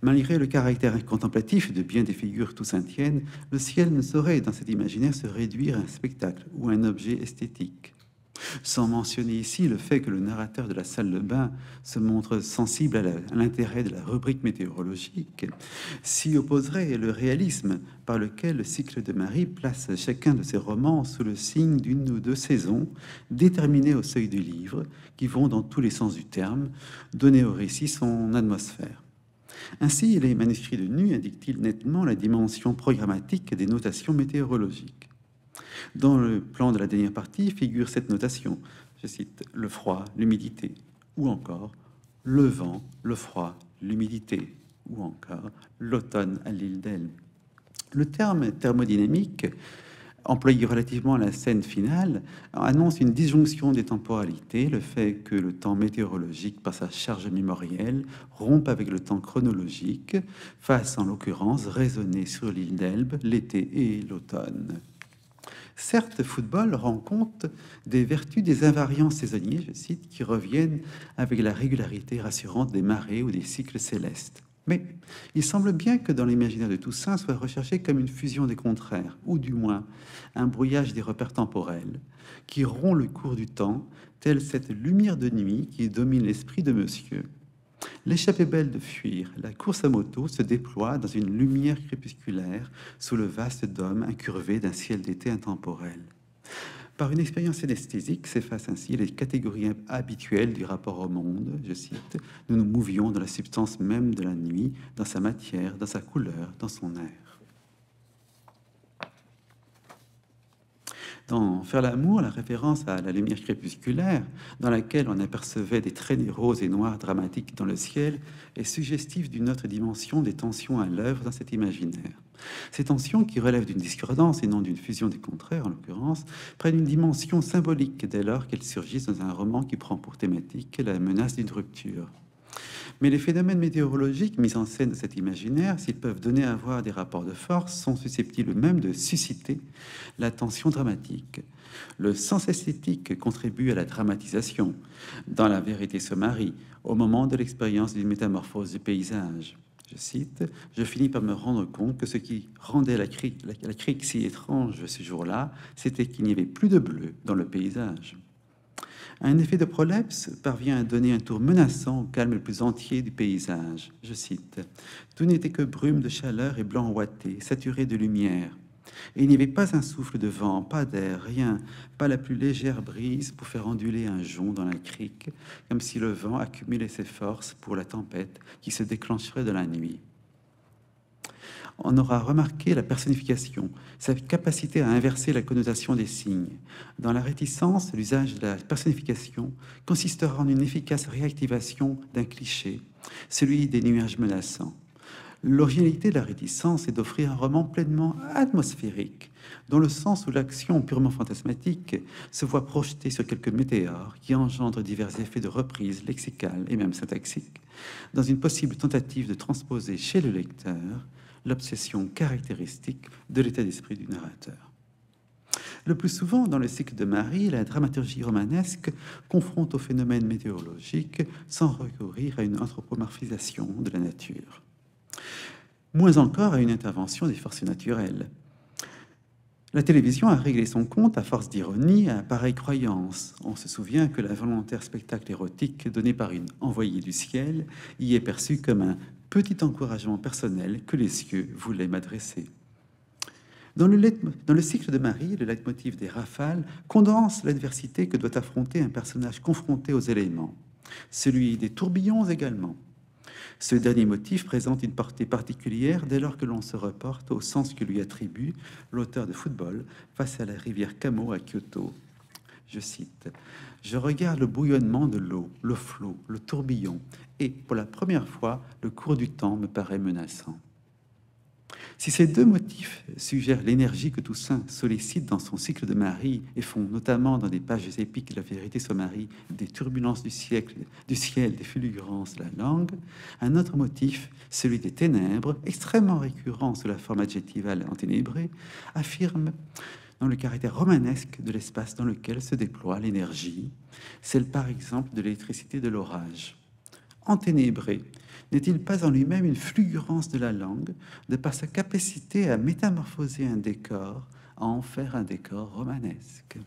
Malgré le caractère contemplatif de bien des figures tout-saintiennes, le ciel ne saurait, dans cet imaginaire, se réduire à un spectacle ou à un objet esthétique. Sans mentionner ici le fait que le narrateur de la salle de bain se montre sensible à l'intérêt de la rubrique météorologique, s'y opposerait le réalisme par lequel le cycle de Marie place chacun de ses romans sous le signe d'une ou deux saisons déterminées au seuil du livre, qui vont dans tous les sens du terme donner au récit son atmosphère. Ainsi, les manuscrits de Nu indiquent-ils nettement la dimension programmatique des notations météorologiques. Dans le plan de la dernière partie figure cette notation. Je cite le froid, l'humidité, ou encore le vent, le froid, l'humidité, ou encore l'automne à l'île d'Elbe. Le terme thermodynamique, employé relativement à la scène finale, annonce une disjonction des temporalités, le fait que le temps météorologique, par sa charge mémorielle, rompe avec le temps chronologique, face en l'occurrence résonner sur l'île d'Elbe l'été et l'automne. Certes, football rend compte des vertus des invariants saisonniers, je cite, qui reviennent avec la régularité rassurante des marées ou des cycles célestes. Mais il semble bien que dans l'imaginaire de Toussaint soit recherché comme une fusion des contraires, ou du moins un brouillage des repères temporels, qui rompt le cours du temps, telle cette lumière de nuit qui domine l'esprit de monsieur, L'échappée belle de fuir, la course à moto se déploie dans une lumière crépusculaire sous le vaste dôme incurvé d'un ciel d'été intemporel. Par une expérience anesthésique s'effacent ainsi les catégories habituelles du rapport au monde. Je cite Nous nous mouvions dans la substance même de la nuit, dans sa matière, dans sa couleur, dans son air. dans Faire l'amour, la référence à la lumière crépusculaire, dans laquelle on apercevait des traînées roses et noires dramatiques dans le ciel, est suggestive d'une autre dimension des tensions à l'œuvre dans cet imaginaire. Ces tensions, qui relèvent d'une discordance et non d'une fusion des contraires en l'occurrence, prennent une dimension symbolique dès lors qu'elles surgissent dans un roman qui prend pour thématique la menace d'une rupture. Mais les phénomènes météorologiques mis en scène cet imaginaire, s'ils peuvent donner à voir des rapports de force, sont susceptibles même de susciter la tension dramatique. Le sens esthétique contribue à la dramatisation. Dans La vérité sommarie, au moment de l'expérience d'une métamorphose du paysage. Je cite, je finis par me rendre compte que ce qui rendait la la crique si étrange ce jour-là, c'était qu'il n'y avait plus de bleu dans le paysage. Un effet de prolepse parvient à donner un tour menaçant au calme le plus entier du paysage. Je cite Tout n'était que brume de chaleur et blanc ouaté, saturé de lumière. Et il n'y avait pas un souffle de vent, pas d'air, rien, pas la plus légère brise pour faire onduler un jonc dans la crique, comme si le vent accumulait ses forces pour la tempête qui se déclencherait de la nuit on aura remarqué la personnification, sa capacité à inverser la connotation des signes. Dans la réticence, l'usage de la personnification consistera en une efficace réactivation d'un cliché, celui des nuages menaçants. L'originalité de la réticence est d'offrir un roman pleinement atmosphérique, dont le sens où l'action purement fantasmatique se voit projetée sur quelques météores qui engendrent divers effets de reprise lexicale et même syntaxique, dans une possible tentative de transposer chez le lecteur l'obsession caractéristique de l'état d'esprit du narrateur. Le plus souvent, dans le cycle de Marie, la dramaturgie romanesque confronte aux phénomènes météorologiques sans recourir à une anthropomorphisation de la nature. Moins encore à une intervention des forces naturelles. La télévision a réglé son compte à force d'ironie à pareille croyance. On se souvient que la volontaire spectacle érotique donné par une envoyée du ciel y est perçu comme un petit encouragement personnel que les cieux voulaient m'adresser. Dans le, dans le, cycle de Marie, le leitmotiv des rafales condense l'adversité que doit affronter un personnage confronté aux éléments, celui des tourbillons également. Ce dernier motif présente une portée particulière dès lors que l'on se reporte au sens que lui attribue l'auteur de football face à la rivière Kamo à Kyoto. Je cite je regarde le bouillonnement de l'eau, le flot, le tourbillon, et pour la première fois, le cours du temps me paraît menaçant. Si ces deux motifs suggèrent l'énergie que Toussaint sollicite dans son cycle de Marie et font notamment dans des pages épiques La vérité sur Marie, des turbulences du, siècle, du ciel, des fulgurances de la langue, un autre motif, celui des ténèbres, extrêmement récurrent sous la forme adjectivale enténébrée, affirme dans le caractère romanesque de l'espace dans lequel se déploie l'énergie, celle par exemple de l'électricité de l'orage. Enténébré, n'est-il pas en lui-même une fulgurance de la langue, de par sa capacité à métamorphoser un décor, à en faire un décor romanesque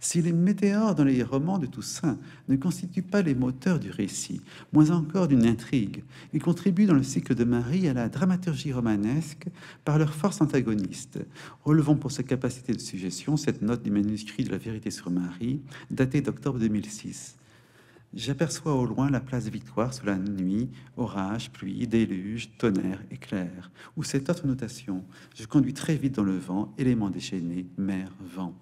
si les météores dans les romans de Toussaint ne constituent pas les moteurs du récit, moins encore d'une intrigue, ils contribuent dans le cycle de Marie à la dramaturgie romanesque par leur force antagoniste. Relevons pour sa capacité de suggestion cette note du manuscrit de la vérité sur Marie, datée d'octobre 2006. J'aperçois au loin la place Victoire sous la nuit, orage, pluie, déluge, tonnerre, éclair. Ou cette autre notation, je conduis très vite dans le vent, élément déchaîné, mer, vent.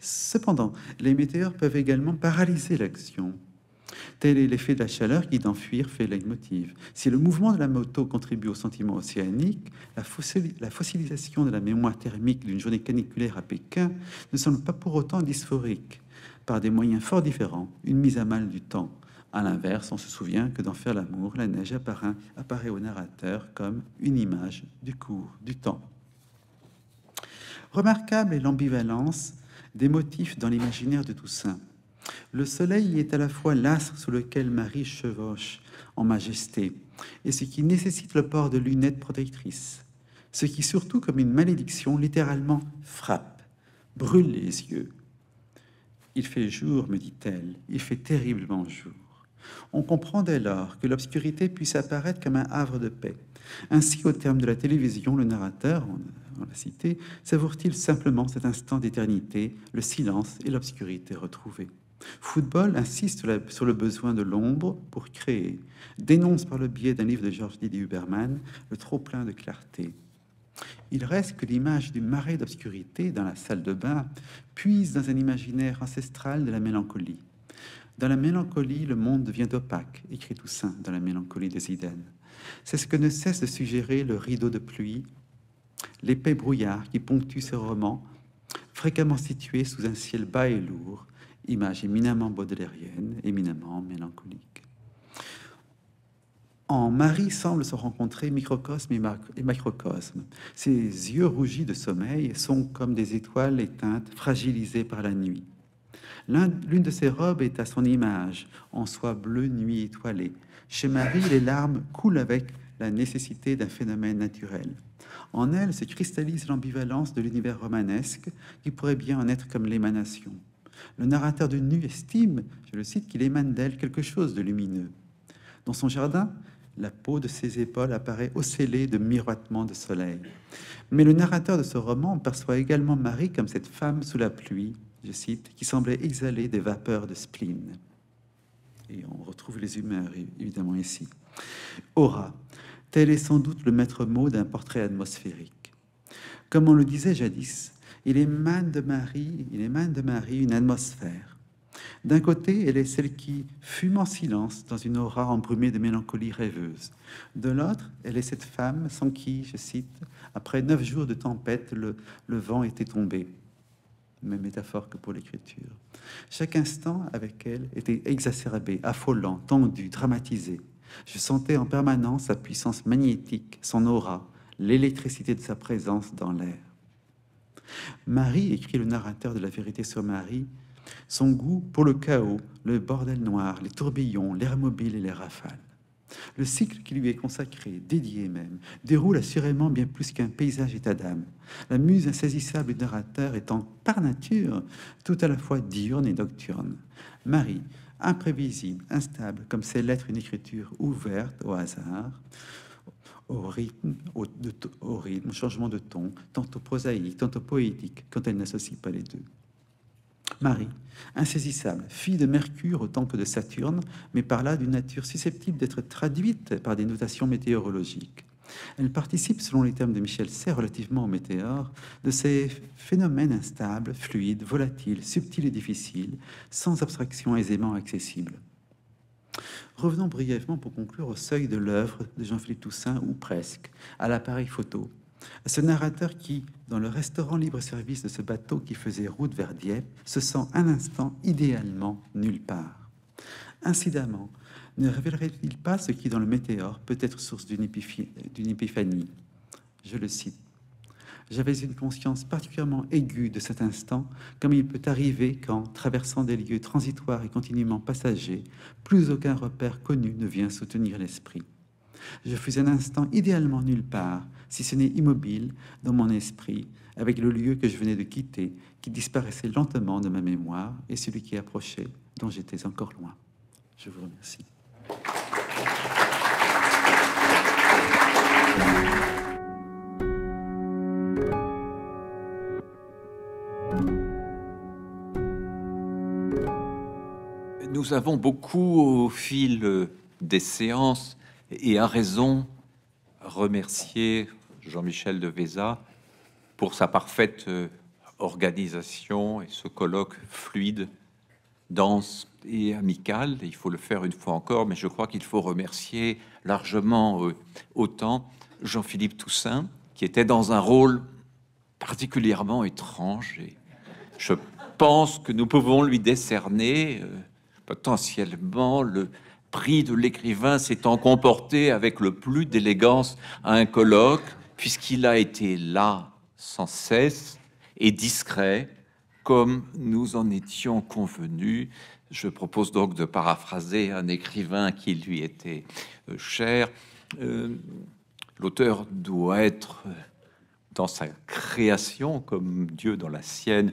Cependant, les météores peuvent également paralyser l'action. Tel est l'effet de la chaleur qui d'enfuir fait leitmotiv. Si le mouvement de la moto contribue au sentiment océanique, la, fossilisation de la mémoire thermique d'une journée caniculaire à Pékin ne semble pas pour autant dysphorique par des moyens fort différents, une mise à mal du temps. À l'inverse, on se souvient que dans Faire l'amour, la neige apparaît, apparaît au narrateur comme une image du cours du temps. Remarquable est l'ambivalence des motifs dans l'imaginaire de Toussaint. Le soleil est à la fois l'astre sous lequel Marie chevauche en majesté, et ce qui nécessite le port de lunettes protectrices, ce qui surtout comme une malédiction littéralement frappe, brûle les yeux, il fait jour, me dit-elle, il fait terriblement jour. On comprend dès lors que l'obscurité puisse apparaître comme un havre de paix. Ainsi, au terme de la télévision, le narrateur, on, l'a cité, savoure-t-il simplement cet instant d'éternité, le silence et l'obscurité retrouvés. Football insiste sur le besoin de l'ombre pour créer, dénonce par le biais d'un livre de Georges Didier Huberman le trop-plein de clarté, il reste que l'image du marais d'obscurité dans la salle de bain puise dans un imaginaire ancestral de la mélancolie. Dans la mélancolie, le monde devient opaque, écrit Toussaint dans la mélancolie des idènes. C'est ce que ne cesse de suggérer le rideau de pluie, l'épais brouillard qui ponctue ce roman, fréquemment situé sous un ciel bas et lourd, image éminemment baudelairienne, éminemment mélancolique en Marie semble se rencontrer microcosme et, macrocosme. Ses yeux rougis de sommeil sont comme des étoiles éteintes, fragilisées par la nuit. L'une de ses robes est à son image, en soie bleue nuit étoilée. Chez Marie, les larmes coulent avec la nécessité d'un phénomène naturel. En elle se cristallise l'ambivalence de l'univers romanesque, qui pourrait bien en être comme l'émanation. Le narrateur de Nu estime, je le cite, qu'il émane d'elle quelque chose de lumineux. Dans son jardin, la peau de ses épaules apparaît ocellée de miroitements de soleil. Mais le narrateur de ce roman perçoit également Marie comme cette femme sous la pluie, je cite, qui semblait exhaler des vapeurs de spleen. Et on retrouve les humeurs, évidemment, ici. Aura, tel est sans doute le maître mot d'un portrait atmosphérique. Comme on le disait jadis, il émane de Marie, il émane de Marie une atmosphère d'un côté, elle est celle qui fume en silence dans une aura embrumée de mélancolie rêveuse. De l'autre, elle est cette femme sans qui, je cite, après neuf jours de tempête, le, vent était tombé. Même métaphore que pour l'écriture. Chaque instant avec elle était exacerbé, affolant, tendu, dramatisé. Je sentais en permanence sa puissance magnétique, son aura, l'électricité de sa présence dans l'air. Marie, écrit le narrateur de La vérité sur Marie, son goût pour le chaos, le bordel noir, les tourbillons, l'air mobile et les rafales. Le cycle qui lui est consacré, dédié même, déroule assurément bien plus qu'un paysage état d'âme. La muse insaisissable du narrateur étant par nature tout à la fois diurne et nocturne. Marie, imprévisible, instable, comme ses l'être une écriture ouverte au hasard, au rythme, au, au rythme, changement de ton, tantôt prosaïque, tantôt poétique, quand elle n'associe pas les deux. Marie, insaisissable, fille de Mercure autant que de Saturne, mais par là d'une nature susceptible d'être traduite par des notations météorologiques. Elle participe, selon les termes de Michel Serres relativement aux météores, de ces phénomènes instables, fluides, volatiles, subtils et difficiles, sans abstraction aisément accessible. Revenons brièvement pour conclure au seuil de l'œuvre de Jean-Philippe Toussaint, ou presque, à l'appareil photo, ce narrateur qui, dans le restaurant libre-service de ce bateau qui faisait route vers Dieppe, se sent un instant idéalement nulle part. Incidemment, ne révélerait-il pas ce qui, dans le météore, peut être source d'une épiphanie Je le cite. J'avais une conscience particulièrement aiguë de cet instant, comme il peut arriver quand, traversant des lieux transitoires et continuellement passagers, plus aucun repère connu ne vient soutenir l'esprit. Je fus un instant idéalement nulle part, si ce n'est immobile, dans mon esprit, avec le lieu que je venais de quitter, qui disparaissait lentement de ma mémoire, et celui qui approchait, dont j'étais encore loin. Je vous remercie. Nous avons beaucoup, au fil des séances, et à raison remercier Jean-Michel de Véza pour sa parfaite euh, organisation et ce colloque fluide, dense et amical. Il faut le faire une fois encore, mais je crois qu'il faut remercier largement euh, autant Jean-Philippe Toussaint, qui était dans un rôle particulièrement étrange. Et je pense que nous pouvons lui décerner euh, potentiellement le, prix de l'écrivain s'étant comporté avec le plus d'élégance à un colloque, puisqu'il a été là sans cesse et discret, comme nous en étions convenus. Je propose donc de paraphraser un écrivain qui lui était euh, cher. Euh, l'auteur doit être dans sa création, comme Dieu dans la sienne,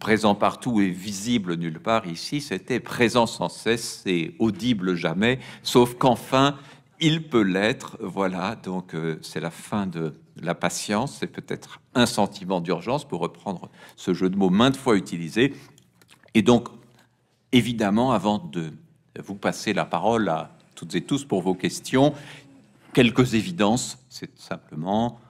présent partout et visible nulle part. Ici, c'était présent sans cesse et audible jamais, sauf qu'enfin, il peut l'être. Voilà, donc euh, c'est la fin de la patience, c'est peut-être un sentiment d'urgence, pour reprendre ce jeu de mots maintes fois utilisé. Et donc, évidemment, avant de vous passer la parole à toutes et tous pour vos questions, quelques évidences, c'est simplement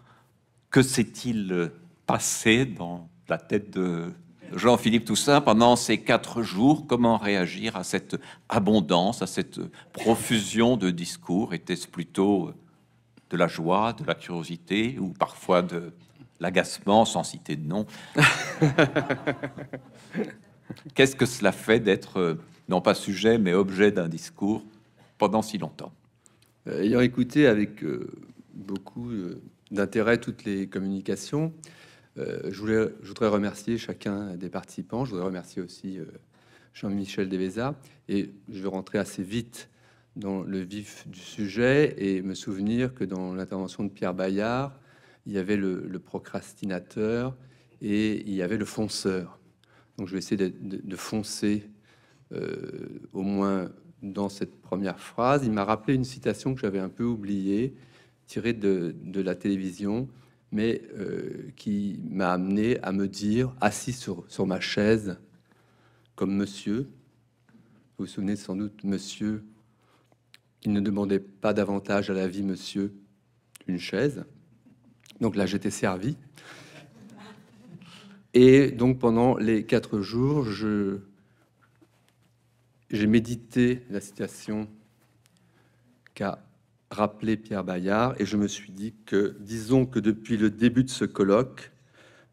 que s'est-il passé dans la tête de Jean-Philippe Toussaint pendant ces quatre jours Comment réagir à cette abondance, à cette profusion de discours Était-ce plutôt de la joie, de la curiosité ou parfois de l'agacement, sans citer de nom (laughs) Qu'est-ce que cela fait d'être non pas sujet mais objet d'un discours pendant si longtemps euh, Ayant écouté avec euh, beaucoup euh, d'intérêt toutes les communications. Euh, je, voudrais remercier chacun des participants. Je voudrais remercier aussi euh, Jean-Michel Devesa. Et je vais rentrer assez vite dans le vif du sujet et me souvenir que dans l'intervention de Pierre Bayard, il y avait le, procrastinateur et il y avait le fonceur. Donc je vais essayer de, foncer euh, au moins dans cette première phrase. Il m'a rappelé une citation que j'avais un peu oubliée tiré de, la télévision, mais euh, qui m'a amené à me dire, assis sur, ma chaise, comme monsieur, vous vous souvenez sans doute, monsieur, il ne demandait pas davantage à la vie, monsieur, une chaise. Donc là, j'étais servi. Et donc pendant les quatre jours, je, j'ai médité la situation qu'a rappelé Pierre Bayard, et je me suis dit que, disons que depuis le début de ce colloque,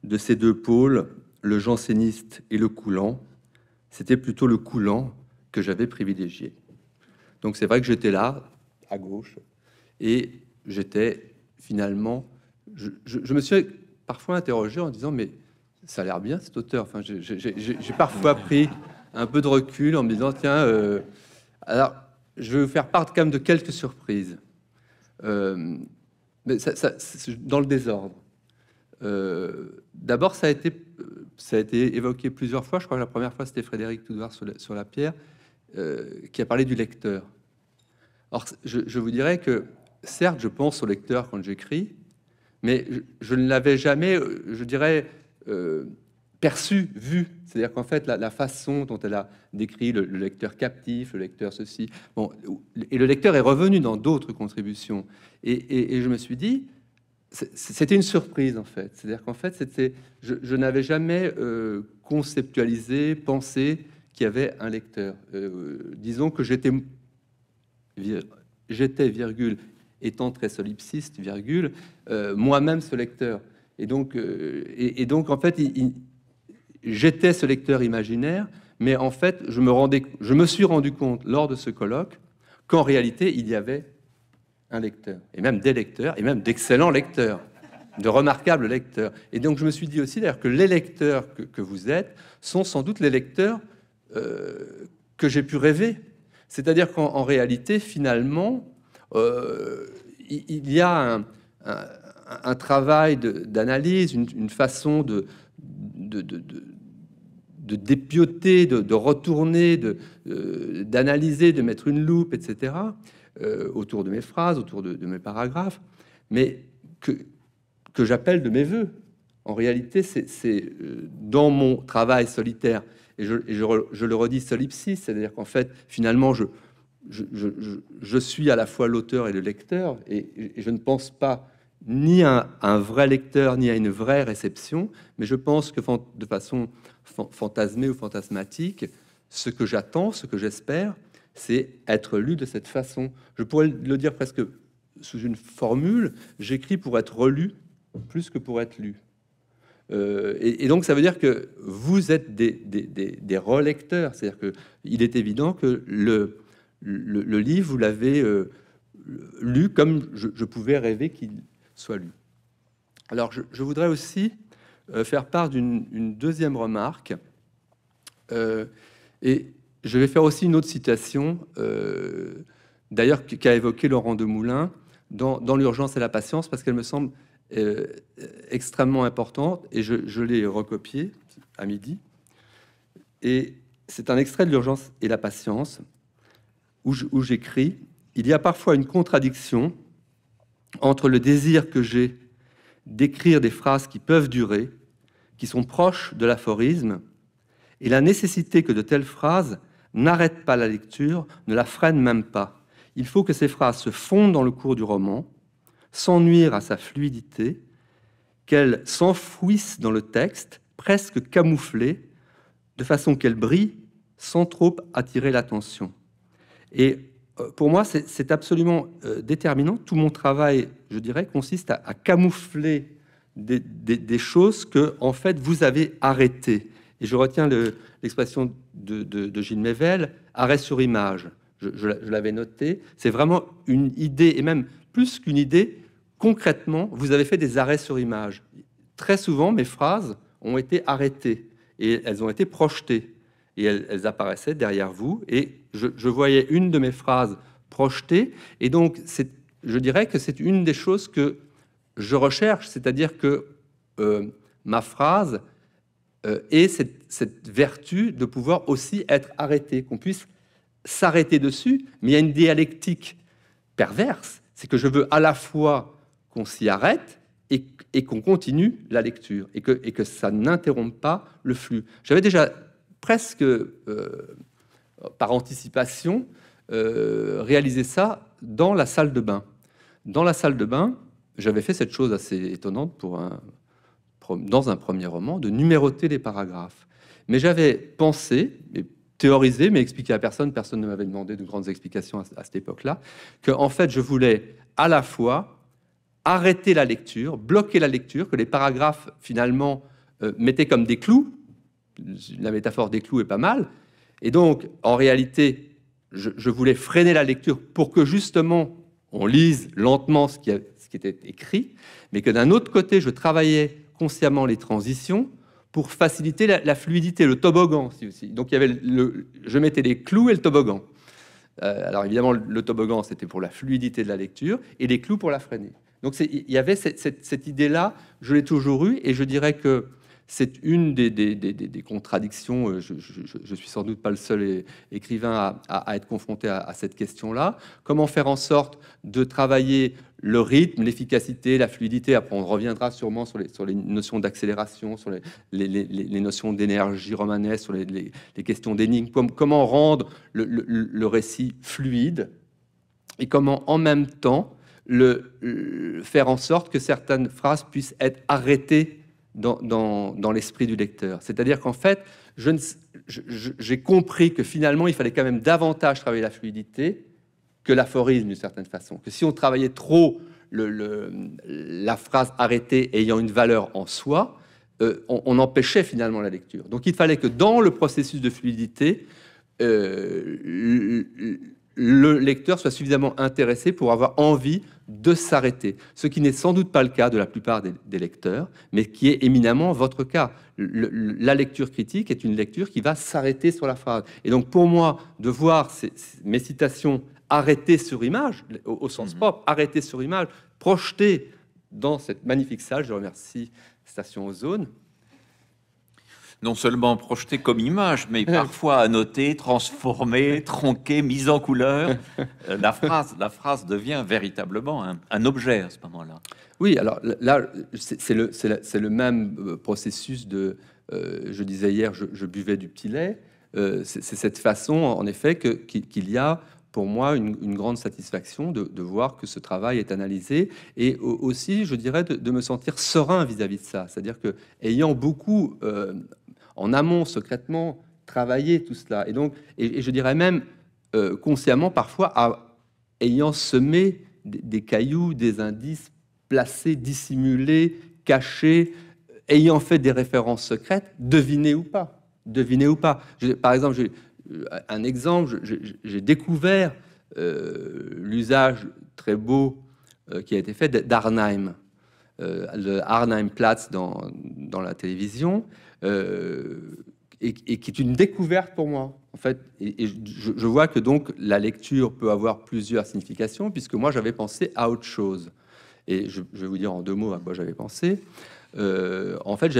de ces deux pôles, le janséniste et le coulant, c'était plutôt le coulant que j'avais privilégié. Donc c'est vrai que j'étais là, à gauche, et j'étais finalement... Je, me suis parfois interrogé en disant, mais ça a l'air bien cet auteur. Enfin, j'ai parfois pris un peu de recul en me disant, tiens, euh, alors je vais vous faire part quand de quelques surprises. Euh, mais dans le désordre. Euh, d'abord, ça, a été, euh, ça a été évoqué plusieurs fois. Je crois que la première fois, c'était Frédéric Toudoir sur, la pierre, qui a parlé du lecteur. Or, je, vous dirais que, certes, je pense au lecteur quand j'écris, mais je, ne l'avais jamais, je dirais, perçu vu C'est-à-dire qu'en fait, la, façon dont elle a décrit le, lecteur captif, le lecteur ceci, bon, et le lecteur est revenu dans d'autres contributions. Et, je me suis dit, c'était une surprise en fait. C'est-à-dire qu'en fait, c'était, je, n'avais jamais euh, conceptualisé, pensé qu'il y avait un lecteur. Euh, disons que j'étais, j'étais virgule, étant très solipsiste, virgule, euh, moi-même ce lecteur. Et donc, et, donc en fait, il j'étais ce lecteur imaginaire, mais en fait, je me, rendais, je me suis rendu compte lors de ce colloque qu'en réalité, il y avait un lecteur, et même des lecteurs, et même d'excellents lecteurs, de remarquables lecteurs. Et donc, je me suis dit aussi, d'ailleurs, que les lecteurs que, vous êtes sont sans doute les lecteurs euh, que j'ai pu rêver. C'est-à-dire qu'en réalité, finalement, euh, il, y a un, travail d'analyse, une, façon de, de, de, de, dépioter, de, retourner, euh, d'analyser, de, mettre une loupe, etc., euh, autour de mes phrases, autour de, mes paragraphes, mais que, j'appelle de mes voeux. En réalité, c'est euh, dans mon travail solitaire, et je, le redis solipsiste, c'est-à-dire qu'en fait, finalement, je, je, suis à la fois l'auteur et le lecteur, et je ne pense pas ni à un, vrai lecteur, ni à une vraie réception, mais je pense que de façon fantasmée ou fantasmatique, ce que j'attends, ce que j'espère, c'est être lu de cette façon. Je pourrais le dire presque sous une formule, j'écris pour être relu plus que pour être lu. Euh, et, donc ça veut dire que vous êtes des, des, relecteurs, c'est-à-dire que il est évident que le, livre, vous l'avez euh, lu comme je pouvais rêver qu'il soit lu. Alors, je, voudrais aussi euh, faire part d'une deuxième remarque. Euh, et je vais faire aussi une autre citation, euh, d'ailleurs, qu'a évoqué Laurent de dans, dans L'urgence et la patience, parce qu'elle me semble extrêmement importante, et je, je l'ai recopiée à midi. Et c'est un extrait de L'urgence et la patience, où j'écris, Il y a parfois une contradiction entre le désir que j'ai d'écrire des phrases qui peuvent durer, qui sont proches de l'aphorisme, et la nécessité que de telles phrases n'arrêtent pas la lecture, ne la freinent même pas. Il faut que ces phrases se fondent dans le cours du roman, sans nuire à sa fluidité, qu'elles s'enfouissent dans le texte, presque camouflées, de façon qu'elles brillent sans trop attirer l'attention. Et euh, pour moi, c'est absolument euh, déterminant. Tout mon travail, je dirais, consiste à, camoufler des, choses que, en fait, vous avez arrêtées. Et je retiens l'expression de, Gilles Mével, arrêt sur image. je l'avais noté. C'est vraiment une idée, et même plus qu'une idée, concrètement, vous avez fait des arrêts sur image. Très souvent, mes phrases ont été arrêtées et elles ont été projetées et elles, apparaissaient derrière vous. Et je, voyais une de mes phrases projetée. Et donc, je dirais que c'est une des choses que je recherche, c'est-à-dire que euh, ma phrase euh, ait cette, vertu de pouvoir aussi être arrêtée, qu'on puisse s'arrêter dessus. Mais il y a une dialectique perverse, c'est que je veux à la fois qu'on s'y arrête et, et qu'on continue la lecture et que, et que ça n'interrompe pas le flux. J'avais déjà presque euh, par anticipation euh, réaliser ça dans la salle de bain. Dans la salle de bain, j'avais fait cette chose assez étonnante pour dans un premier roman, de numéroter les paragraphes. Mais j'avais pensé, théorisé, mais expliqué à personne, personne ne m'avait demandé de grandes explications à, cette époque-là, que en fait je voulais à la fois arrêter la lecture, bloquer la lecture, que les paragraphes finalement euh, mettaient comme des clous la métaphore des clous est pas mal. Et donc, en réalité, je, voulais freiner la lecture pour que justement on lise lentement ce qui, ce était écrit, mais que d'un autre côté, je travaillais consciemment les transitions pour faciliter la, fluidité, le toboggan aussi. Donc, il y avait le, je mettais les clous et le toboggan. Euh, alors, évidemment, le toboggan, c'était pour la fluidité de la lecture et les clous pour la freiner. Donc, il y avait cette, cette idée-là, je l'ai toujours eue, et je dirais que c'est une des, contradictions. Euh, je, suis sans doute pas le seul écrivain à, être confronté à, cette question-là. Comment faire en sorte de travailler le rythme, l'efficacité, la fluidité. Après, on reviendra sûrement sur les, notions d'accélération, sur les, notions d'énergie romanesque, sur les, questions d'énigmes. comment rendre le, le, récit fluide et comment en même temps le, faire en sorte que certaines phrases puissent être arrêtées dans, l'esprit du lecteur. C'est-à-dire qu'en fait, j'ai compris que finalement, il fallait quand même davantage travailler la fluidité que l'aphorisme, d'une certaine façon. Que si on travaillait trop le, la phrase arrêtée ayant une valeur en soi, euh, on, empêchait finalement la lecture. Donc il fallait que dans le processus de fluidité, euh, le, le lecteur soit suffisamment intéressé pour avoir envie de s'arrêter, ce qui n'est sans doute pas le cas de la plupart des, lecteurs, mais qui est éminemment votre cas. la lecture critique est une lecture qui va s'arrêter sur la phrase. Et donc pour moi, de voir mes citations arrêtées sur image, au, sens mhm. propre, arrêtées sur image, projetées dans cette magnifique salle, je remercie Station Ozone, non seulement projeté comme image, mais parfois annoté, transformé, tronqué, mis en couleur. Euh, la, phrase, la phrase devient véritablement un, objet à ce moment-là. Oui, alors là, c'est le, le même euh, processus de, euh, je disais hier, je, buvais du petit lait. c'est cette façon, en effet, qu'il y a pour moi une, grande satisfaction de, voir que ce travail est analysé et aussi, je dirais, de, me sentir serein vis-à-vis de ça. C'est-à-dire que, ayant beaucoup en amont, secrètement, travailler tout cela. Et donc, et, je dirais même euh, consciemment parfois, ayant semé des, cailloux, des indices placés, dissimulés, cachés, euh, ayant fait des références secrètes, devinez ou pas. Devinez ou pas. par exemple, euh, un exemple, j'ai découvert l'usage très beau qui a été fait d'Arnheim, le Arnheim dans, la télévision. Euh, et, qui est une découverte pour moi. En fait, et, je, vois que donc la lecture peut avoir plusieurs significations, puisque moi j'avais pensé à autre chose. Et je, vais vous dire en deux mots à quoi j'avais pensé. Euh, en fait,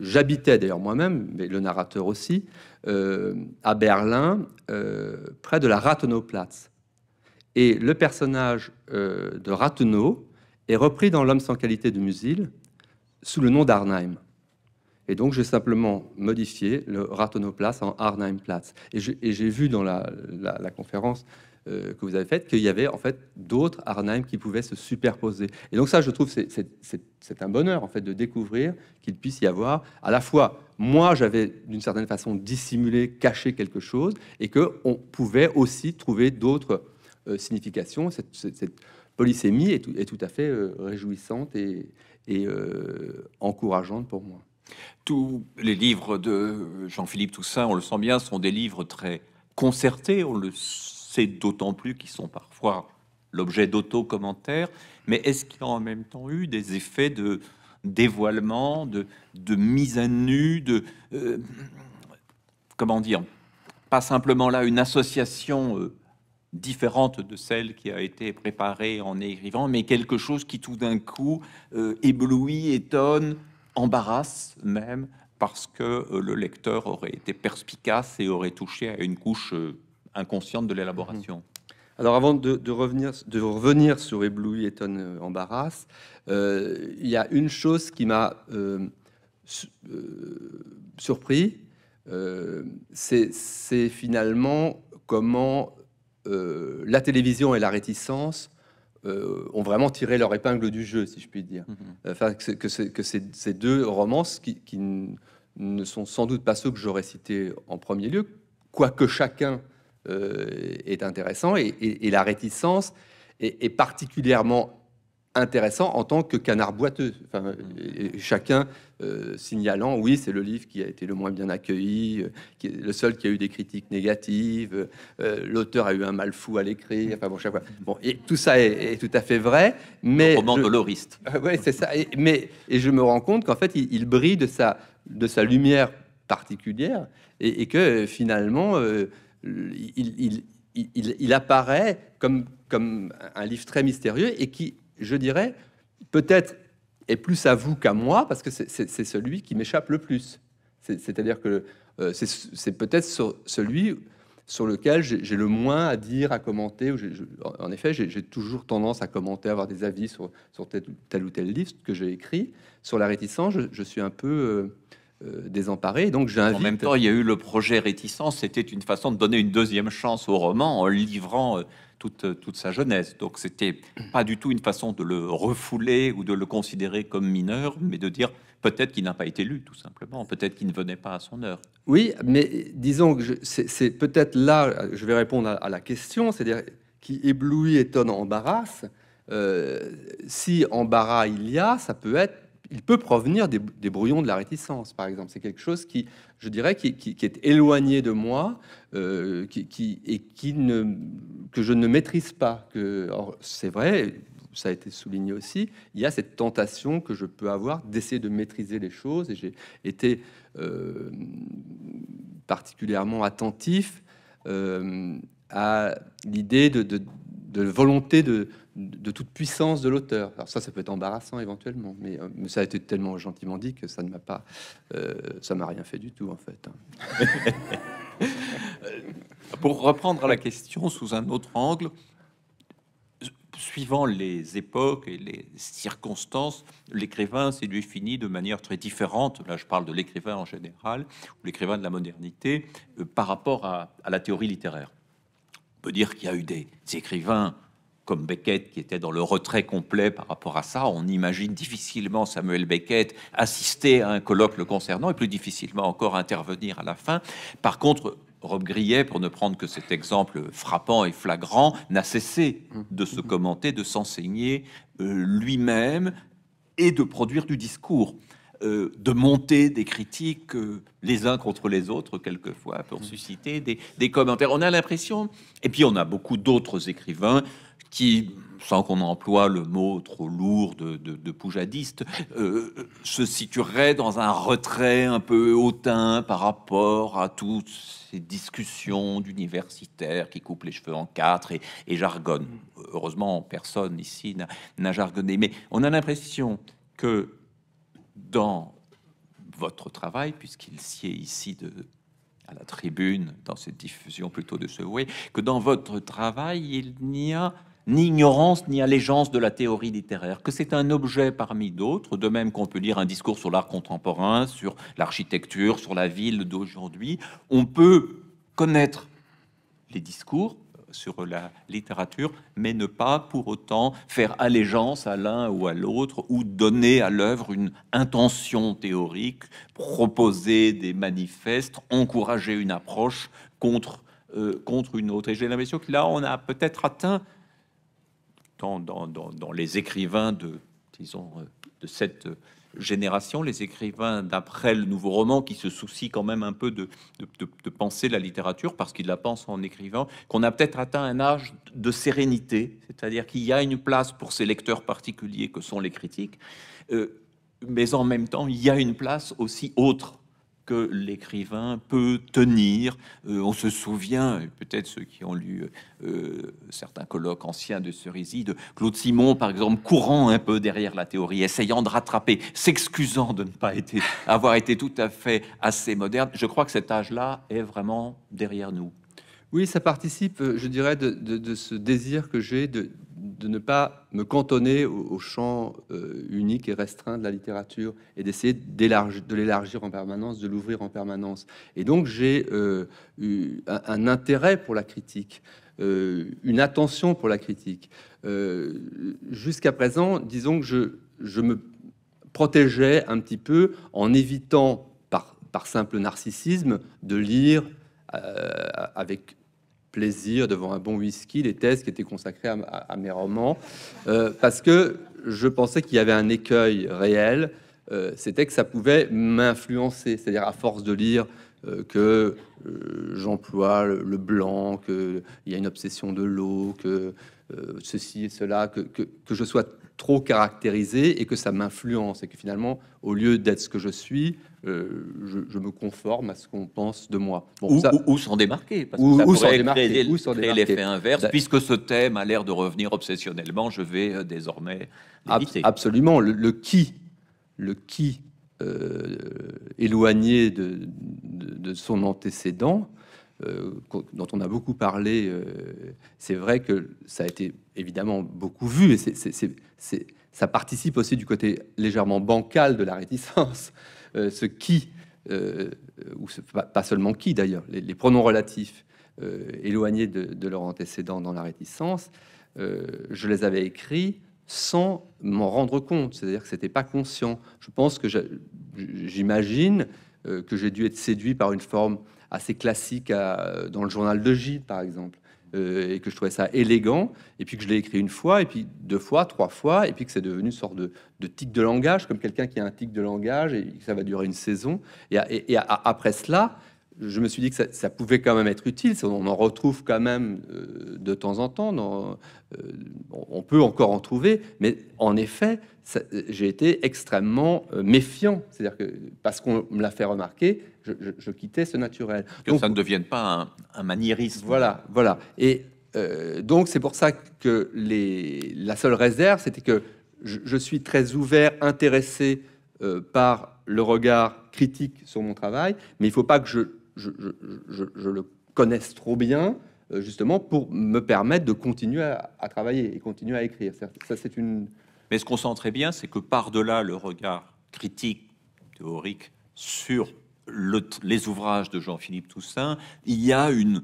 j'habitais d'ailleurs moi-même, mais le narrateur aussi, euh, à Berlin, près de la Rathenauplatz. Et le personnage de Rathenau est repris dans L'homme sans qualité de Musil sous le nom d'Arnheim. Et donc, j'ai simplement modifié le ratonoplace en Arnheimplatz. Et j'ai vu dans la, conférence euh, que vous avez faite qu'il y avait en fait d'autres Arnheim qui pouvaient se superposer. Et donc ça, je trouve, c'est un bonheur en fait de découvrir qu'il puisse y avoir à la fois moi, j'avais d'une certaine façon dissimulé, caché quelque chose, et que on pouvait aussi trouver d'autres euh, significations. Cette, polysémie est tout, à fait euh, réjouissante et encourageante pour moi. Tous les livres de Jean-Philippe Toussaint, on le sent bien, sont des livres très concertés. On le sait d'autant plus qu'ils sont parfois l'objet d'auto-commentaires. Mais est-ce qu'il y a en même temps eu des effets de dévoilement, de, mise à nu, de... Euh, comment dire Pas simplement là une association euh, différente de celle qui a été préparée en écrivant, mais quelque chose qui tout d'un coup euh, éblouit, étonne, embarrasse même parce que euh, le lecteur aurait été perspicace et aurait touché à une couche euh, inconsciente de l'élaboration. Mm-hmm. Alors avant de, revenir, de revenir sur Ébloui, étonne, euh, embarrasse », il y a une chose qui m'a surpris, c'est finalement comment la télévision et la réticence euh, ont vraiment tiré leur épingle du jeu, si je puis dire. Mhm. Euh, enfin, que, que, que ces deux romances qui, ne sont sans doute pas ceux que j'aurais cités en premier lieu, quoique chacun euh, est intéressant et, la réticence est, particulièrement intéressant en tant que canard boiteux. Enfin, mhm. chacun euh, signalant, oui, c'est le livre qui a été le moins bien accueilli, euh, qui est le seul qui a eu des critiques négatives, euh, l'auteur a eu un mal fou à l'écrire, enfin bon, chaque fois. Bon, et tout ça est, tout à fait vrai, mais... roman ah c'est ça. Et, mais, et je me rends compte qu'en fait, il, brille de sa, de sa lumière particulière et, que finalement, il, il, apparaît comme, comme un livre très mystérieux et qui, je dirais, peut-être et plus à vous qu'à moi, parce que c'est celui qui m'échappe le plus. C'est-à-dire que euh, c'est peut-être celui sur lequel j'ai le moins à dire, à commenter. en effet, j'ai toujours tendance à commenter, à avoir des avis sur, telle ou telle liste que j'ai écrit. Sur la réticence, je, suis un peu... Euh, euh, désemparé. Donc En même temps, il y a eu le projet Réticence. C'était une façon de donner une deuxième chance au roman en livrant euh, toute, sa jeunesse. Donc c'était pas du tout une façon de le refouler ou de le considérer comme mineur, mais de dire peut-être qu'il n'a pas été lu, tout simplement, peut-être qu'il ne venait pas à son heure. Oui, mais disons que c'est peut-être là, je vais répondre à, la question, c'est-à-dire qui éblouit, étonne, embarrasse. Euh, si embarras il y a, ça peut être il peut provenir des, brouillons de la réticence, par exemple. C'est quelque chose qui, je dirais, qui, est éloigné de moi euh, qui, et qui ne, que je ne maîtrise pas. Que, c'est vrai, ça a été souligné aussi, il y a cette tentation que je peux avoir d'essayer de maîtriser les choses. Et j'ai été euh, particulièrement attentif euh, à l'idée de de volonté de, toute puissance de l'auteur. Alors ça, ça peut être embarrassant éventuellement, mais, euh, ça a été tellement gentiment dit que ça ne m'a pas, euh, ça m'a rien fait du tout en fait. Hein. (laughs) Pour reprendre la question sous un autre angle, suivant les époques et les circonstances, l'écrivain s'est défini de manière très différente. Là, je parle de l'écrivain en général, ou l'écrivain de la modernité, euh, par rapport à la théorie littéraire dire qu'il y a eu des, écrivains comme Beckett qui étaient dans le retrait complet par rapport à ça. On imagine difficilement Samuel Beckett assister à un colloque le concernant et plus difficilement encore intervenir à la fin. Par contre, Rob Grillet, pour ne prendre que cet exemple frappant et flagrant, n'a cessé de se commenter, de s'enseigner euh, lui-même et de produire du discours. Euh, de monter des critiques euh, les uns contre les autres, quelquefois, pour mm. susciter des, commentaires. On a l'impression, et puis on a beaucoup d'autres écrivains qui, sans qu'on emploie le mot trop lourd de, poujadiste, euh, se situerait dans un retrait un peu hautain par rapport à toutes ces discussions d'universitaires qui coupent les cheveux en quatre et, et jargonnent. Mm. Heureusement, personne ici n'a jargonné, mais on a l'impression que dans votre travail, puisqu'il sied ici de, à la tribune, dans cette diffusion plutôt de ce way, que dans votre travail, il n'y a ni ignorance ni allégeance de la théorie littéraire, que c'est un objet parmi d'autres, de même qu'on peut lire un discours sur l'art contemporain, sur l'architecture, sur la ville d'aujourd'hui. On peut connaître les discours, sur la littérature, mais ne pas pour autant faire allégeance à l'un ou à l'autre ou donner à l'œuvre une intention théorique, proposer des manifestes, encourager une approche contre, euh, contre une autre. Et j'ai l'impression que là, on a peut-être atteint, dans, dans, dans, les écrivains de, disons, euh, de cette génération, les écrivains d'après le nouveau roman qui se soucient quand même un peu de, penser la littérature parce qu'ils la pensent en écrivant, qu'on a peut-être atteint un âge de sérénité, c'est-à-dire qu'il y a une place pour ces lecteurs particuliers que sont les critiques, euh, mais en même temps, il y a une place aussi autre que l'écrivain peut tenir. Euh, on se souvient, peut-être ceux qui ont lu euh, certains colloques anciens de Cerisy, de Claude Simon, par exemple, courant un peu derrière la théorie, essayant de rattraper, s'excusant de ne pas (laughs) avoir été tout à fait assez moderne. Je crois que cet âge-là est vraiment derrière nous. Oui, ça participe, euh, je dirais, de ce désir que j'ai de de ne pas me cantonner au, champ euh, unique et restreint de la littérature et d'essayer de l'élargir en permanence, de l'ouvrir en permanence. Et donc j'ai euh, eu un, intérêt pour la critique, euh, une attention pour la critique. Jusqu'à présent, disons que je, me protégeais un petit peu en évitant par, simple narcissisme de lire avec plaisir, devant un bon whisky, les thèses qui étaient consacrées à, mes romans, euh, parce que je pensais qu'il y avait un écueil réel, euh, c'était que ça pouvait m'influencer, c'est-à-dire à force de lire euh, que j'emploie le, le, blanc, qu'il y a une obsession de l'eau, que euh, ceci et cela, que, je sois trop caractérisé et que ça m'influence et que finalement, au lieu d'être ce que je suis, euh, je, me conforme à ce qu'on pense de moi. ou, ça, ou, sans démarquer, parce que ça l'effet inverse, puisque ce thème a l'air de revenir obsessionnellement, je vais euh, désormais Absolument, le, qui, le qui éloigné de, son antécédent, euh, dont on a beaucoup parlé, euh, c'est vrai que ça a été évidemment beaucoup vu et c'est, ça participe aussi du côté légèrement bancal de la réticence, euh, ce qui, ou pas, seulement qui d'ailleurs, les, pronoms relatifs éloignés de, de, leur antécédent dans la réticence, je les avais écrits sans m'en rendre compte, c'est-à-dire que c'était pas conscient. Je pense que j'imagine que j'ai dû être séduit par une forme assez classique euh, dans le journal de Gilles, par exemple. Euh, et que je trouvais ça élégant, et puis que je l'ai écrit une fois, et puis deux fois, trois fois, et puis que c'est devenu une sorte de, tic de langage, comme quelqu'un qui a un tic de langage, et que ça va durer une saison. et après cela, je me suis dit que ça, pouvait quand même être utile. On en retrouve quand même euh, de temps en temps. Euh, on peut encore en trouver, mais en effet, euh, j'ai été extrêmement méfiant. C'est-à-dire que parce qu'on me l'a fait remarquer, je, quittais ce naturel. Que ça ne devienne pas un, maniérisme. Voilà, voilà. Et donc c'est pour ça que les, la seule réserve, c'était que je, je, suis très ouvert, intéressé par le regard critique sur mon travail, mais il ne faut pas que je je, le connaisse trop bien euh, justement pour me permettre de continuer à, travailler et continuer à écrire. Ça, c'est une. Mais ce qu'on sent très bien, c'est que par-delà le regard critique, théorique sur les ouvrages de Jean-Philippe Toussaint, il y a une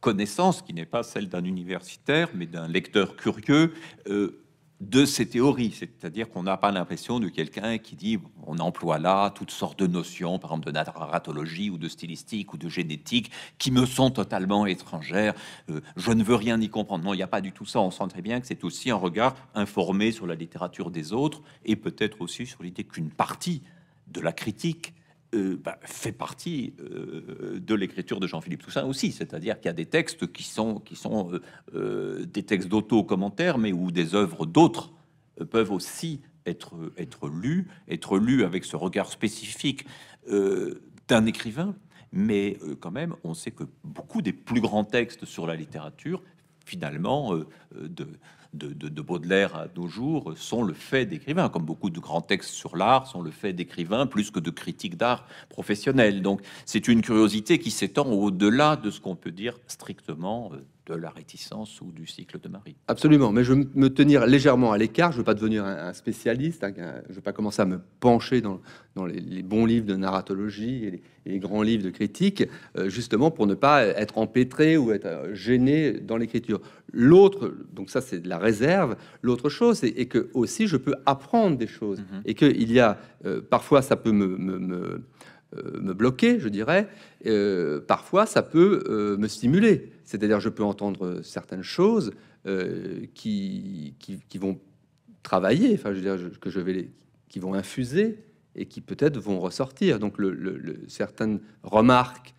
connaissance qui n'est pas celle d'un universitaire, mais d'un lecteur curieux. Euh, de ces théories. C'est-à-dire qu'on n'a pas l'impression de quelqu'un qui dit on emploie là toutes sortes de notions, par exemple de narratologie ou de stylistique ou de génétique, qui me sont totalement étrangères. Euh, je ne veux rien y comprendre. Non, il n'y a pas du tout ça. On sent très bien que c'est aussi un regard informé sur la littérature des autres et peut-être aussi sur l'idée qu'une partie de la critique euh, bah, fait partie euh, de l'écriture de Jean-Philippe Toussaint aussi, c'est-à-dire qu'il y a des textes qui sont, qui sont euh, des textes d'auto-commentaires, mais où des œuvres d'autres peuvent aussi être, être lues, être lues avec ce regard spécifique d'un écrivain. Mais quand même, on sait que beaucoup des plus grands textes sur la littérature, finalement, de, de, Baudelaire à nos jours sont le fait d'écrivains, comme beaucoup de grands textes sur l'art sont le fait d'écrivains plus que de critiques d'art professionnels. Donc c'est une curiosité qui s'étend au-delà de ce qu'on peut dire strictement euh, de la réticence ou du cycle de Marie. Absolument, mais je vais me tenir légèrement à l'écart. Je ne veux pas devenir un, spécialiste, je ne veux pas commencer à me pencher dans, dans les, bons livres de narratologie et les, grands livres de critique, euh, justement pour ne pas être empêtré ou être euh, gêné dans l'écriture. L'autre, donc ça c'est de la réserve, l'autre chose, c'est que aussi je peux apprendre des choses mm-hmm. et qu'il y a euh, parfois ça peut me euh, me bloquer, je dirais, euh, parfois ça peut euh, me stimuler. C'est-à-dire je peux entendre certaines choses qui, qui, vont travailler, enfin je veux dire que je vais les, qui vont infuser et qui peut-être vont ressortir. Donc certaines remarques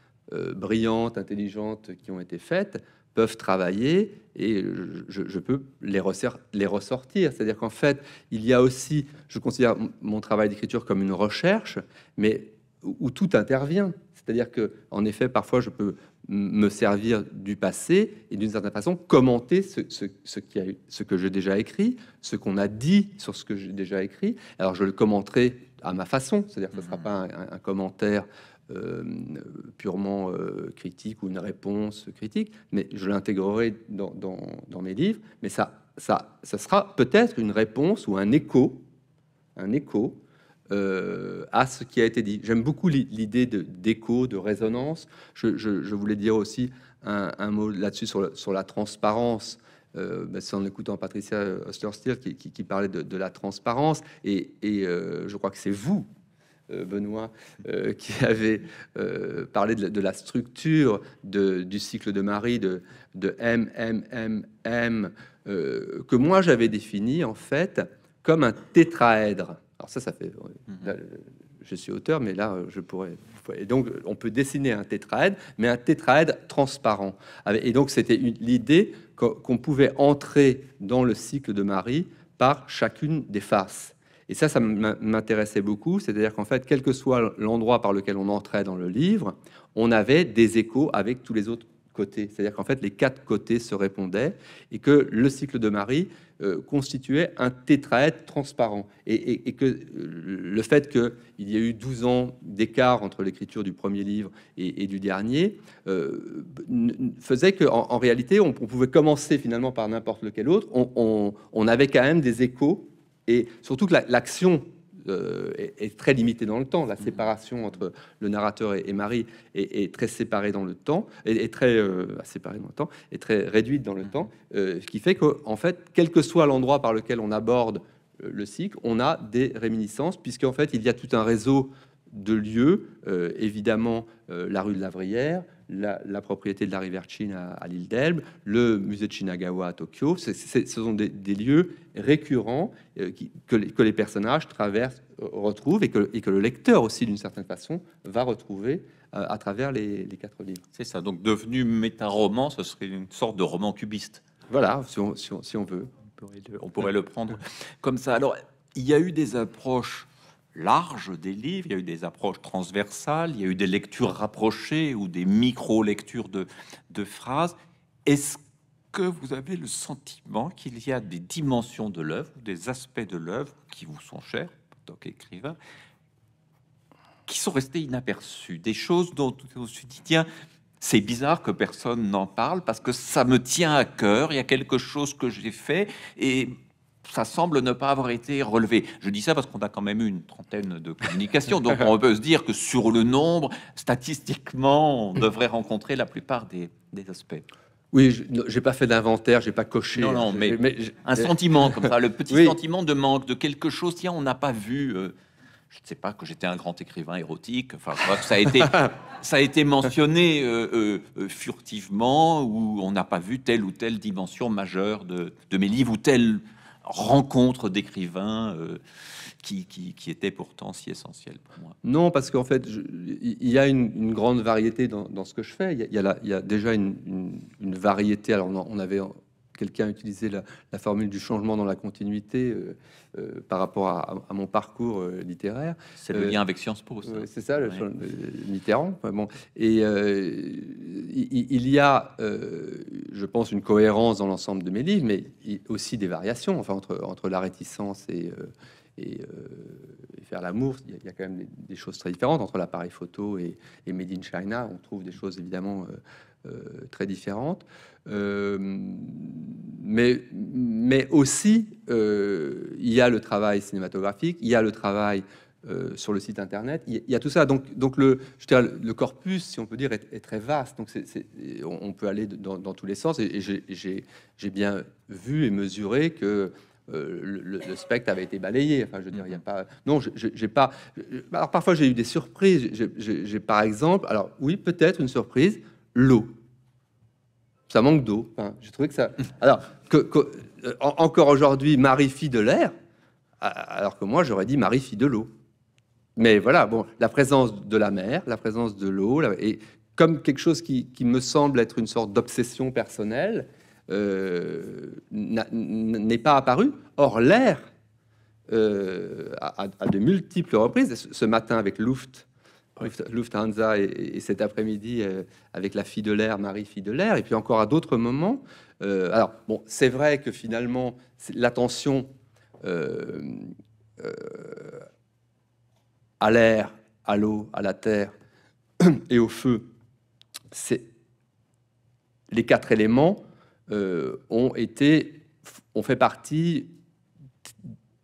brillantes, intelligentes qui ont été faites peuvent travailler et je, peux les ressortir. C'est-à-dire qu'en fait, il y a aussi, je considère mon travail d'écriture comme une recherche, mais où tout intervient. C'est-à-dire que, en effet, parfois, je peux me servir du passé et d'une certaine façon commenter ce, qui a, ce que j'ai déjà écrit, ce qu'on a dit sur ce que j'ai déjà écrit. Alors, je le commenterai à ma façon, c'est-à-dire que ce ne sera mmh. pas un, commentaire euh, purement euh, critique ou une réponse critique, mais je l'intégrerai dans, dans, mes livres. Mais ça, ça, ça sera peut-être une réponse ou un écho, un écho euh, à ce qui a été dit. J'aime beaucoup l'idée d'écho, de, résonance. Je, voulais dire aussi un, mot là-dessus sur, sur, la transparence. Euh, ben, c'est en écoutant Patricia Osterstil qui, parlait de, la transparence. Et, euh, je crois que c'est vous, Benoît, (laughs) qui avez parlé de, la structure du cycle de Marie, de, de M, M, M, M, que moi j'avais défini en fait comme un tétraèdre ça, ça fait. Mhm. je suis auteur, mais là, je pourrais. Et donc, on peut dessiner un tétraède, mais un tétraède transparent. Et donc, c'était l'idée qu'on pouvait entrer dans le cycle de Marie par chacune des faces. Et ça, ça m'intéressait beaucoup. C'est-à-dire qu'en fait, quel que soit l'endroit par lequel on entrait dans le livre, on avait des échos avec tous les autres c'est-à-dire qu'en fait, les quatre côtés se répondaient et que le cycle de Marie euh, constituait un tétraèdre transparent. Et, que euh, le fait qu'il y ait eu 12 ans d'écart entre l'écriture du premier livre et, du dernier euh, faisait qu'en en, réalité, on, pouvait commencer finalement par n'importe lequel autre. On, avait quand même des échos. Et surtout que l'action euh, est, très limitée dans le temps. La mm. séparation entre le narrateur et, Marie est, très séparée dans le temps, est, très euh, séparée dans le temps, est très réduite dans le mm. temps, euh, ce qui fait que, en fait, quel que soit l'endroit par lequel on aborde le cycle, on a des réminiscences, puisqu'en fait, il y a tout un réseau de lieux, évidemment la rue de la Lavrière, la, propriété de la rivière Chine à, l'île d'Elbe, le musée de Shinagawa à Tokyo. ce sont des, lieux récurrents euh, que, les, personnages traversent, euh, retrouvent et que, et que le lecteur aussi, d'une certaine façon, va retrouver euh, à travers les, quatre livres. C'est ça, donc devenu métaroman, ce serait une sorte de roman cubiste. Voilà, si on, veut. On pourrait, on pourrait le prendre comme ça. Alors, il y a eu des approches large des livres, il y a eu des approches transversales, il y a eu des lectures rapprochées ou des micro-lectures de, phrases. Est-ce que vous avez le sentiment qu'il y a des dimensions de l'œuvre, des aspects de l'œuvre qui vous sont chers, en tant qu'écrivain, qui sont restés inaperçus, des choses dont on se dit tiens, c'est bizarre que personne n'en parle parce que ça me tient à cœur, il y a quelque chose que j'ai fait et ça semble ne pas avoir été relevé. Je dis ça parce qu'on a quand même eu une trentaine de communications, donc on peut se dire que sur le nombre, statistiquement, on hmm. devrait rencontrer la plupart des, aspects. Oui, j'ai pas fait d'inventaire, j'ai pas coché. Non, non, mais, un sentiment comme ça, le (laughs) petit sentiment de manque, de quelque chose, tiens, on n'a pas vu. Euh, je ne sais pas que j'étais un grand écrivain érotique. Enfin, ça a été, (laughs) ça a été mentionné euh, euh, furtivement, ou on n'a pas vu telle ou telle dimension majeure de, de mes livres ou telle rencontre d'écrivains euh, qui, qui, était pourtant si essentiel pour moi. Non, parce qu'en fait, il y a une, grande variété dans, ce que je fais. Il y, y, a, déjà une, variété. Alors, on avait quelqu'un utilisait la, la, formule du changement dans la continuité euh, euh, par rapport à, mon parcours euh, littéraire. C'est le lien avec Sciences Po, c'est ça, le, ouais. Mitterrand. Bon, et il, y a, je pense, une cohérence dans l'ensemble de mes livres, mais aussi des variations, enfin entre entre la réticence et faire l'amour. Il, y a quand même des, choses très différentes entre l'appareil photo et, Made in China. On trouve des choses évidemment euh, très différentes. Euh, mais, mais aussi, euh, il y a le travail cinématographique, il y a le travail sur le site internet. Il y, a tout ça. Donc, donc le, le corpus, si on peut dire, est, très vaste. Donc, on, peut aller dans, tous les sens. Et, j'ai bien vu et mesuré que le, spectre avait été balayé. Enfin, je veux dire, il n'y a mm-hmm. pas. Non, j'ai pas. Alors, parfois, j'ai eu des surprises. J'ai par exemple, alors oui, peut-être une surprise l'eau. Ça manque d'eau. J'ai trouvé que ça. Alors, que, euh, encore aujourd'hui, Marie-fille de l'air, alors que moi, j'aurais dit Marie-fille de l'eau. Mais voilà, bon, la présence de la mer, la présence de l'eau, et comme quelque chose qui, me semble être une sorte d'obsession personnelle, euh, n'est pas apparu. Or, l'air, euh, à, à, de multiples reprises, ce matin avec Luft, Lufthansa et, cet après-midi euh, avec la fille de l'air, Marie fille de l'air, et puis encore à d'autres moments. Euh, alors, bon, c'est vrai que finalement, l'attention euh, à l'air, à l'eau, à la terre (clears throat) et au feu, c'est les quatre éléments ont été, ont fait partie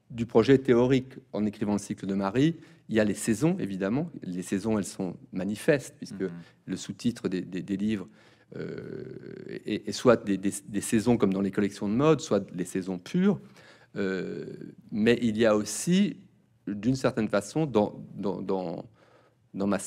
du projet théorique en écrivant le cycle de Marie il y a les saisons, évidemment. Les saisons, elles sont manifestes, puisque mhm. le sous-titre des, livres euh, est, soit des, saisons comme dans les collections de mode, soit les saisons pures. Euh, mais il y a aussi, d'une certaine façon, dans, dans, dans, ma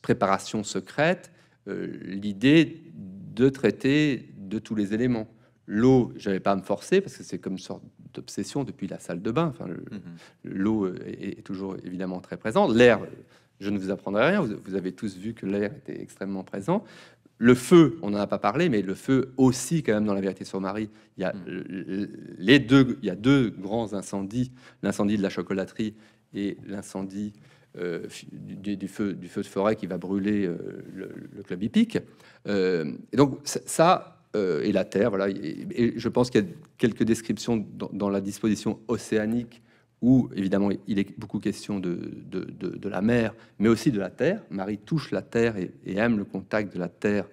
préparation secrète, euh, l'idée de traiter de tous les éléments. L'eau, je n'allais pas à me forcer parce que c'est comme une sorte obsession depuis la salle de bain. Enfin, mhm. l'eau euh, est, toujours évidemment très présente. L'air, euh, je ne vous apprendrai rien. Vous, avez tous vu que l'air était extrêmement présent. Le feu, on n'en a pas parlé, mais le feu aussi, quand même, dans la vérité sur Marie, il y a, mhm. les deux, il y a deux grands incendies, l'incendie de la chocolaterie et l'incendie euh, du, feu, du feu de forêt qui va brûler le, club hippique. et donc ça, euh, et la terre. Voilà. Et, je pense qu'il y a quelques descriptions dans, la disposition océanique où, évidemment, il est beaucoup question de, de, la mer, mais aussi de la terre. Marie touche la terre et, aime le contact de la terre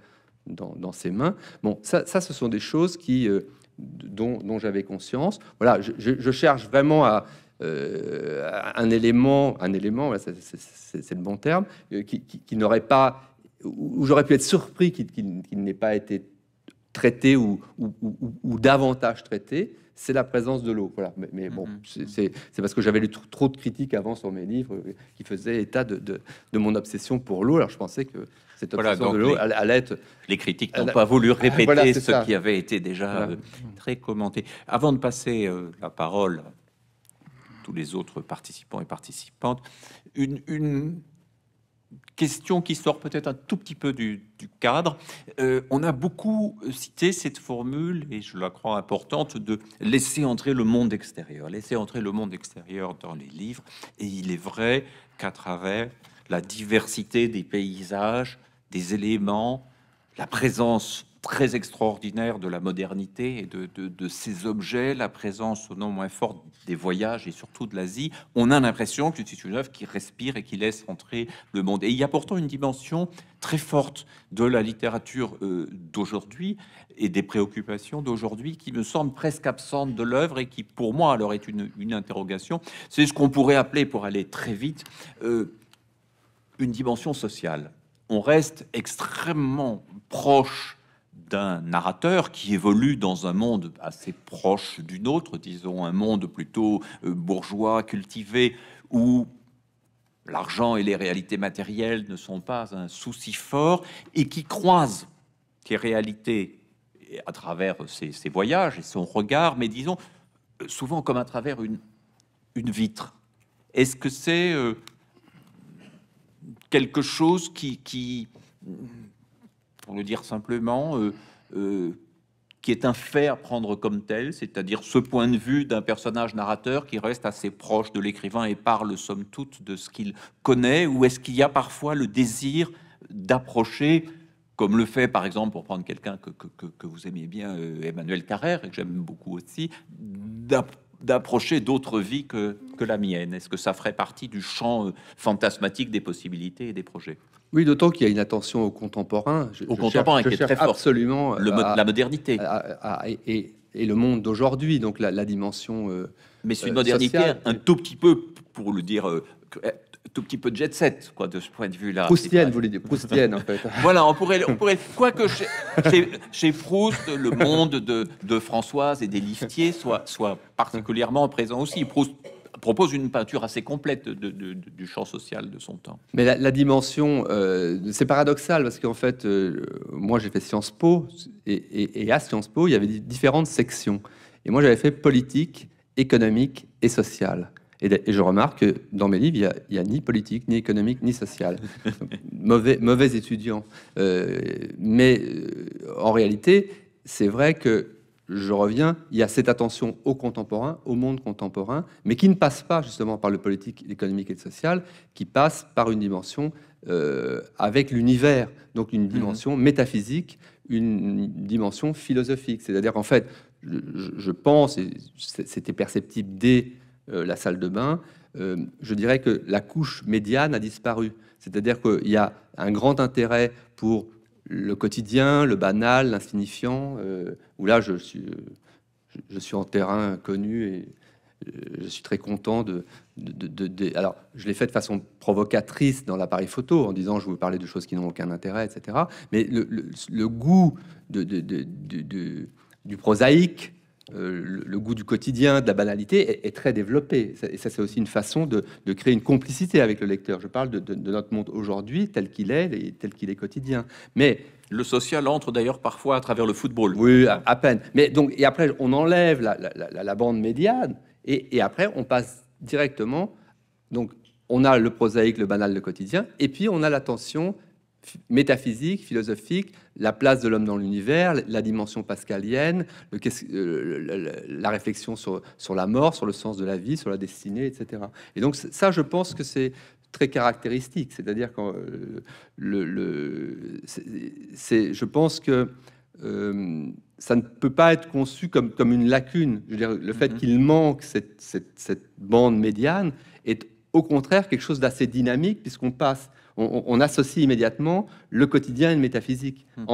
dans, ses mains. Bon, ça, ce sont des choses qui, euh, dont, j'avais conscience. Voilà, je, cherche vraiment à... Euh, un élément, un élément, c'est le bon terme, qui, n'aurait pas, où j'aurais pu être surpris qu'il n'ait pas été traité ou, ou, davantage traité, c'est la présence de l'eau. Voilà. Mais, bon, mhm. c'est parce que j'avais lu trop, de critiques avant sur mes livres qui faisaient état de, de, mon obsession pour l'eau. Alors je pensais que cette obsession voilà, de l'eau allait Les critiques n'ont pas voulu (laughs) répéter ce qui avait été déjà euh, très commenté. Avant de passer euh, la parole à tous les autres participants et participantes, une, une question qui sort peut-être un tout petit peu du, cadre. Euh, on a beaucoup cité cette formule, et je la crois importante, de laisser entrer le monde extérieur, laisser entrer le monde extérieur dans les livres. Et il est vrai qu'à travers la diversité des paysages, des éléments, la présence très extraordinaire de la modernité et de, de, ces objets, la présence au non moins forte des voyages et surtout de l'Asie, on a l'impression que c'est une œuvre qui respire et qui laisse entrer le monde. Et il y a pourtant une dimension très forte de la littérature euh, d'aujourd'hui et des préoccupations d'aujourd'hui qui me semble presque absente de l'œuvre et qui pour moi alors est une, une interrogation. C'est ce qu'on pourrait appeler, pour aller très vite, euh, une dimension sociale. On reste extrêmement proche d'un narrateur qui évolue dans un monde assez proche du nôtre, disons un monde plutôt euh, bourgeois, cultivé, où l'argent et les réalités matérielles ne sont pas un souci fort, et qui croise ces réalités à travers ses, voyages et son regard, mais disons euh, souvent comme à travers une, une vitre. Est-ce que c'est euh, quelque chose qui, qui pour le dire simplement, euh, euh, qui est un fait à prendre comme tel, c'est-à-dire ce point de vue d'un personnage narrateur qui reste assez proche de l'écrivain et parle somme toute de ce qu'il connaît, ou est-ce qu'il y a parfois le désir d'approcher, comme le fait par exemple, pour prendre quelqu'un que, que, que, vous aimiez bien, euh, Emmanuel Carrère, et que j'aime beaucoup aussi, d'approcher d'autres vies que, que la mienne Est-ce que ça ferait partie du champ fantasmatique des possibilités et des projets oui, d'autant qu'il y a une attention aux contemporains. au contemporain qui est très Absolument. Euh, le la modernité. et, le monde d'aujourd'hui, donc la, dimension. Euh, Mais c'est une euh, modernité un tout petit peu, pour le dire. tout petit peu de jet set, quoi, de ce point de vue-là. Proustienne, vous voulez dire, Proustienne, en fait. (laughs) voilà, on pourrait, on pourrait quoique chez, chez, chez, Proust, le monde de, Françoise et des liftiers soit, soit particulièrement présent aussi. Proust propose une peinture assez complète de, du champ social de son temps. Mais la, dimension, euh, c'est paradoxal parce qu'en fait, euh, moi j'ai fait Sciences Po et, à Sciences Po il y avait différentes sections. Et moi j'avais fait politique, économique et sociale. Et, je remarque que dans mes livres, il n'y a, ni politique, ni économique, ni sociale. (laughs) mauvais, mauvais étudiant. Euh, mais en réalité, c'est vrai que je reviens, il y a cette attention au contemporain, au monde contemporain, mais qui ne passe pas justement par le politique, l'économique et le social, qui passe par une dimension euh, avec l'univers, donc une mhm. dimension métaphysique, une dimension philosophique. C'est-à-dire qu'en fait, je, pense, et c'était perceptible dès euh, la salle de bain, euh, je dirais que la couche médiane a disparu. C'est-à-dire qu'il y a un grand intérêt pour le quotidien, le banal, l'insignifiant, euh, où là je suis, euh, je, suis en terrain connu et euh, je suis très content de. alors, je l'ai fait de façon provocatrice dans l'appareil photo en disant je veux parler de choses qui n'ont aucun intérêt, etc. Mais le, goût du prosaïque, euh, le, goût du quotidien, de la banalité, est, très développé. Et ça, c'est aussi une façon de, créer une complicité avec le lecteur. Je parle de, notre monde aujourd'hui tel qu'il est et tel qu'il est quotidien. Mais le social entre d'ailleurs parfois à travers le football. Oui, à, peine. Mais donc, et après, on enlève la, bande médiane et, et, après, on passe directement. Donc, on a le prosaïque, le banal, le quotidien, et puis on a l'attention métaphysique, philosophique, la place de l'homme dans l'univers, la dimension pascalienne, euh, la réflexion sur, la mort, sur le sens de la vie, sur la destinée, etc. Et donc ça, je pense que c'est très caractéristique. C'est-à-dire que euh, c'est, je pense que euh, ça ne peut pas être conçu comme, comme une lacune. Je le fait mm-hmm. qu'il manque cette bande médiane est au contraire quelque chose d'assez dynamique puisqu'on passe on, associe immédiatement le quotidien et une métaphysique, hmm.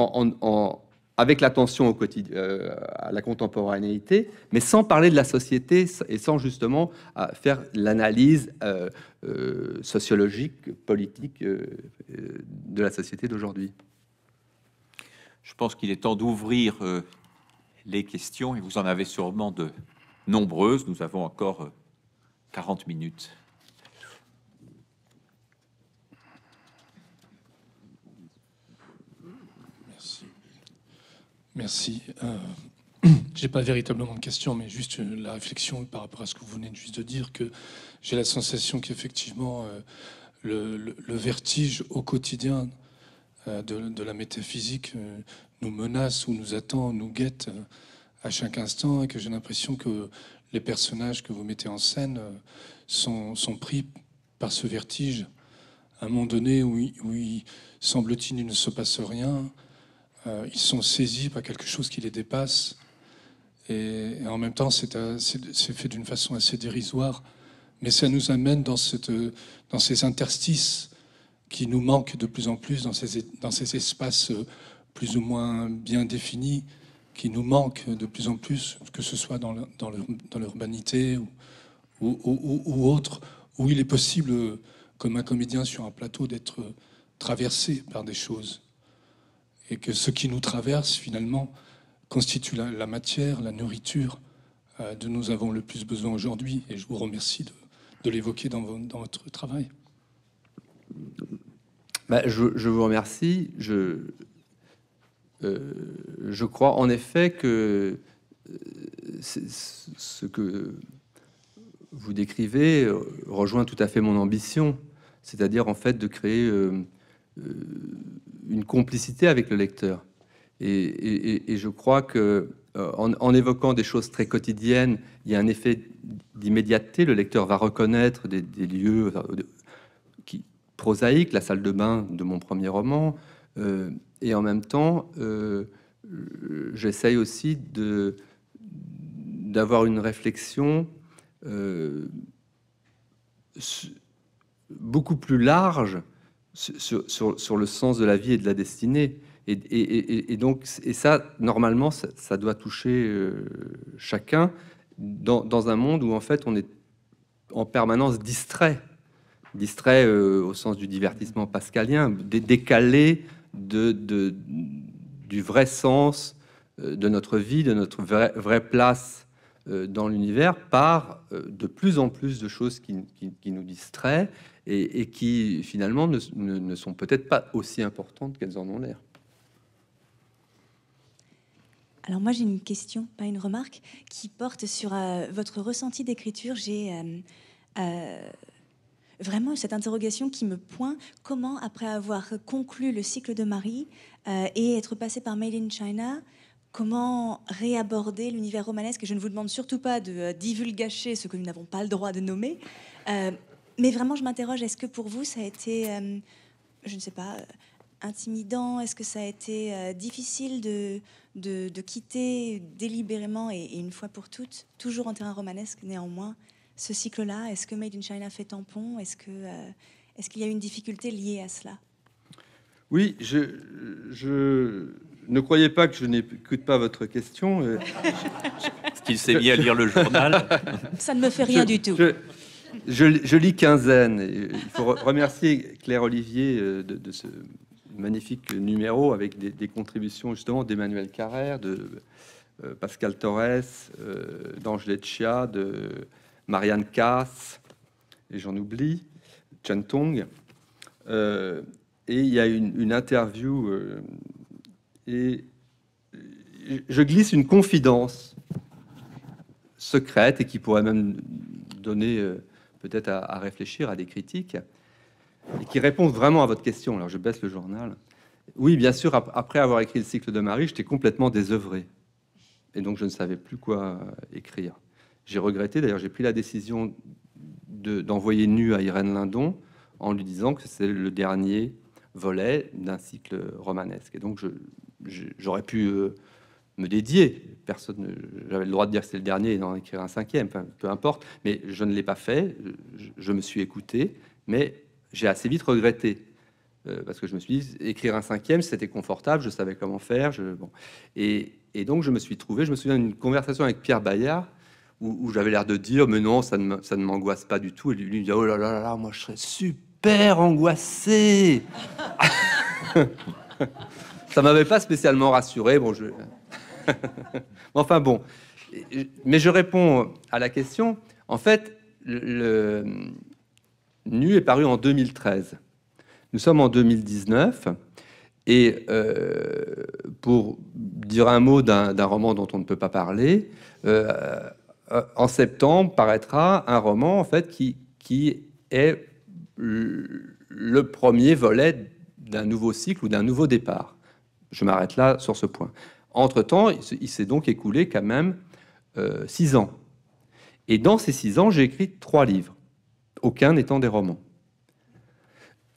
avec l'attention au quotidien, euh, à la contemporanéité, mais sans parler de la société et sans justement euh, faire l'analyse euh, sociologique, politique de la société d'aujourd'hui. Je pense qu'il est temps d'ouvrir les questions, et vous en avez sûrement de nombreuses. Nous avons encore 40 minutes. Merci. Euh, (clears throat) je n'ai pas véritablement de question, mais juste euh, la réflexion par rapport à ce que vous venez juste de dire, que j'ai la sensation qu'effectivement, euh, le, vertige au quotidien de, la métaphysique nous menace ou nous attend, nous guette à chaque instant, et que j'ai l'impression que les personnages que vous mettez en scène sont, pris par ce vertige à un moment donné où, il, semble-t-il, il ne se passe rien, euh, ils sont saisis par quelque chose qui les dépasse. Et, en même temps, euh, c'est fait d'une façon assez dérisoire. Mais ça nous amène dans, cette, euh, dans ces interstices qui nous manquent de plus en plus, dans ces, dans ces espaces plus ou moins bien définis, qui nous manquent de plus en plus, que ce soit dans l'urbanité ou, ou, autre, où il est possible, comme un comédien sur un plateau, d'être traversé par des choses et que ce qui nous traverse, finalement, constitue la, matière, la nourriture euh, de nous avons le plus besoin aujourd'hui. Et je vous remercie de, l'évoquer dans, dans, votre travail. Bah, je, vous remercie. Je, euh, je crois en effet que euh, ce que vous décrivez rejoint tout à fait mon ambition, c'est-à-dire en fait de créer euh, une complicité avec le lecteur. Et, je crois que euh, en, évoquant des choses très quotidiennes, il y a un effet d'immédiateté. Le lecteur va reconnaître des, lieux euh, qui, prosaïques, la salle de bain de mon premier roman, et en même temps, euh, j'essaye aussi de d'avoir une réflexion beaucoup plus large sur, le sens de la vie et de la destinée. Et, donc, et ça, normalement, ça, doit toucher euh, chacun dans, un monde où, en fait, on est en permanence distrait, distrait euh, au sens du divertissement pascalien, décalé de, de, du vrai sens euh, de notre vie, de notre vraie place euh, dans l'univers par euh, de plus en plus de choses qui, nous distraient et, qui finalement ne, sont peut-être pas aussi importantes qu'elles en ont l'air. Alors moi j'ai une question, pas une remarque, qui porte sur euh, votre ressenti d'écriture. J'ai vraiment cette interrogation qui me pointe comment, après avoir conclu le cycle de Marie et être passé par Made in China, comment réaborder l'univers romanesque. je ne vous demande surtout pas de euh, divulgacher ce que nous n'avons pas le droit de nommer. Euh, mais vraiment, je m'interroge, est-ce que pour vous, ça a été, euh, je ne sais pas, intimidant Est-ce que ça a été difficile de, de, quitter délibérément et, une fois pour toutes, toujours en terrain romanesque néanmoins, ce cycle-là Est-ce que Made in China fait tampon Est-ce qu'il y a une difficulté liée à cela Oui, je, ne croyez pas que je n'écoute pas votre question. Euh, ce qu'il s'est mis à lire le journal (laughs) Ça ne me fait rien du tout. Je, lis quinzaine. Euh, il faut remercier Claire Olivier euh, de, ce magnifique numéro avec des, contributions justement d'Emmanuel Carrère, de Pascal Torres, d'angelet Chia, de Marianne Cass, et j'en oublie, Chen Tong. et il y a une, une interview et je glisse une confidence secrète et qui pourrait même donner euh, peut-être à, réfléchir à des critiques et qui répond vraiment à votre question. Alors je baisse le journal. Oui, bien sûr, après avoir écrit le cycle de Marie, j'étais complètement désœuvré. Et donc je ne savais plus quoi euh, écrire. J'ai regretté, d'ailleurs j'ai pris la décision d'envoyer nu à Irène Lindon en lui disant que c'est le dernier volet d'un cycle romanesque. Et donc je, j'aurais pu euh, me dédier. Personne, j'avais le droit de dire que c'était le dernier et d'en écrire un cinquième, peu importe. Mais je ne l'ai pas fait. Je, me suis écouté, mais j'ai assez vite regretté euh, parce que je me suis dit écrire un cinquième, c'était confortable, je savais comment faire. Je, bon. et, donc je me suis trouvé. Je me souviens d'une conversation avec Pierre Bayard où, j'avais l'air de dire mais non, ça ne, m'angoisse pas du tout. Et lui, lui dit oh là là là, moi je serais super angoissé. (laughs) Ça m'avait pas spécialement rassuré. Bon, je... (laughs) enfin bon. Mais je réponds à la question. En fait, le, NU est paru en 2013. Nous sommes en 2019. Et euh, pour dire un mot d'un roman dont on ne peut pas parler, euh, euh, en septembre paraîtra un roman en fait qui est le premier volet d'un nouveau cycle ou d'un nouveau départ. Je m'arrête là sur ce point. Entre-temps, il s'est donc écoulé quand même euh, six ans. Et dans ces six ans, j'ai écrit trois livres, aucun n'étant des romans.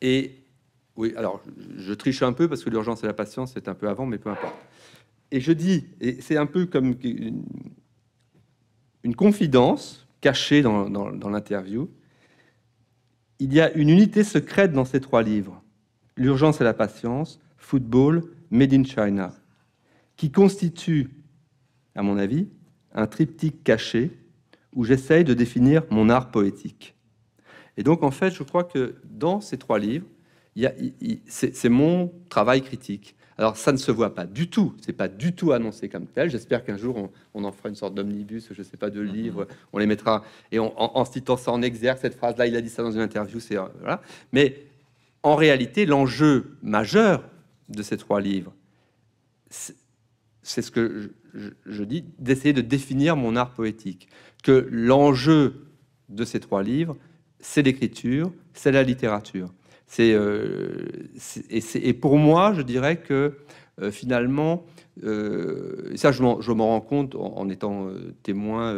Et oui, alors je triche un peu parce que l'urgence et la patience, c'est un peu avant, mais peu importe. Et je dis, et c'est un peu comme une, confidence cachée dans l'interview, il y a une unité secrète dans ces trois livres, l'urgence et la patience, football Made in China, qui constitue, à mon avis, un triptyque caché où j'essaye de définir mon art poétique. Et donc, en fait, je crois que dans ces trois livres, c'est mon travail critique. Alors, ça ne se voit pas du tout, c'est pas du tout annoncé comme tel. J'espère qu'un jour, on, en fera une sorte d'omnibus, je sais pas, de mhm. livres, on les mettra, et en, citant ça en exergue, cette phrase-là, il a dit ça dans une interview, c'est... Euh, Mais en réalité, l'enjeu majeur de ces trois livres, c'est ce que je, dis, d'essayer de définir mon art poétique. Que l'enjeu de ces trois livres, c'est l'écriture, c'est la littérature. C'est, euh, et, pour moi, je dirais que euh, finalement, euh, ça je m'en, rends compte en, en étant témoin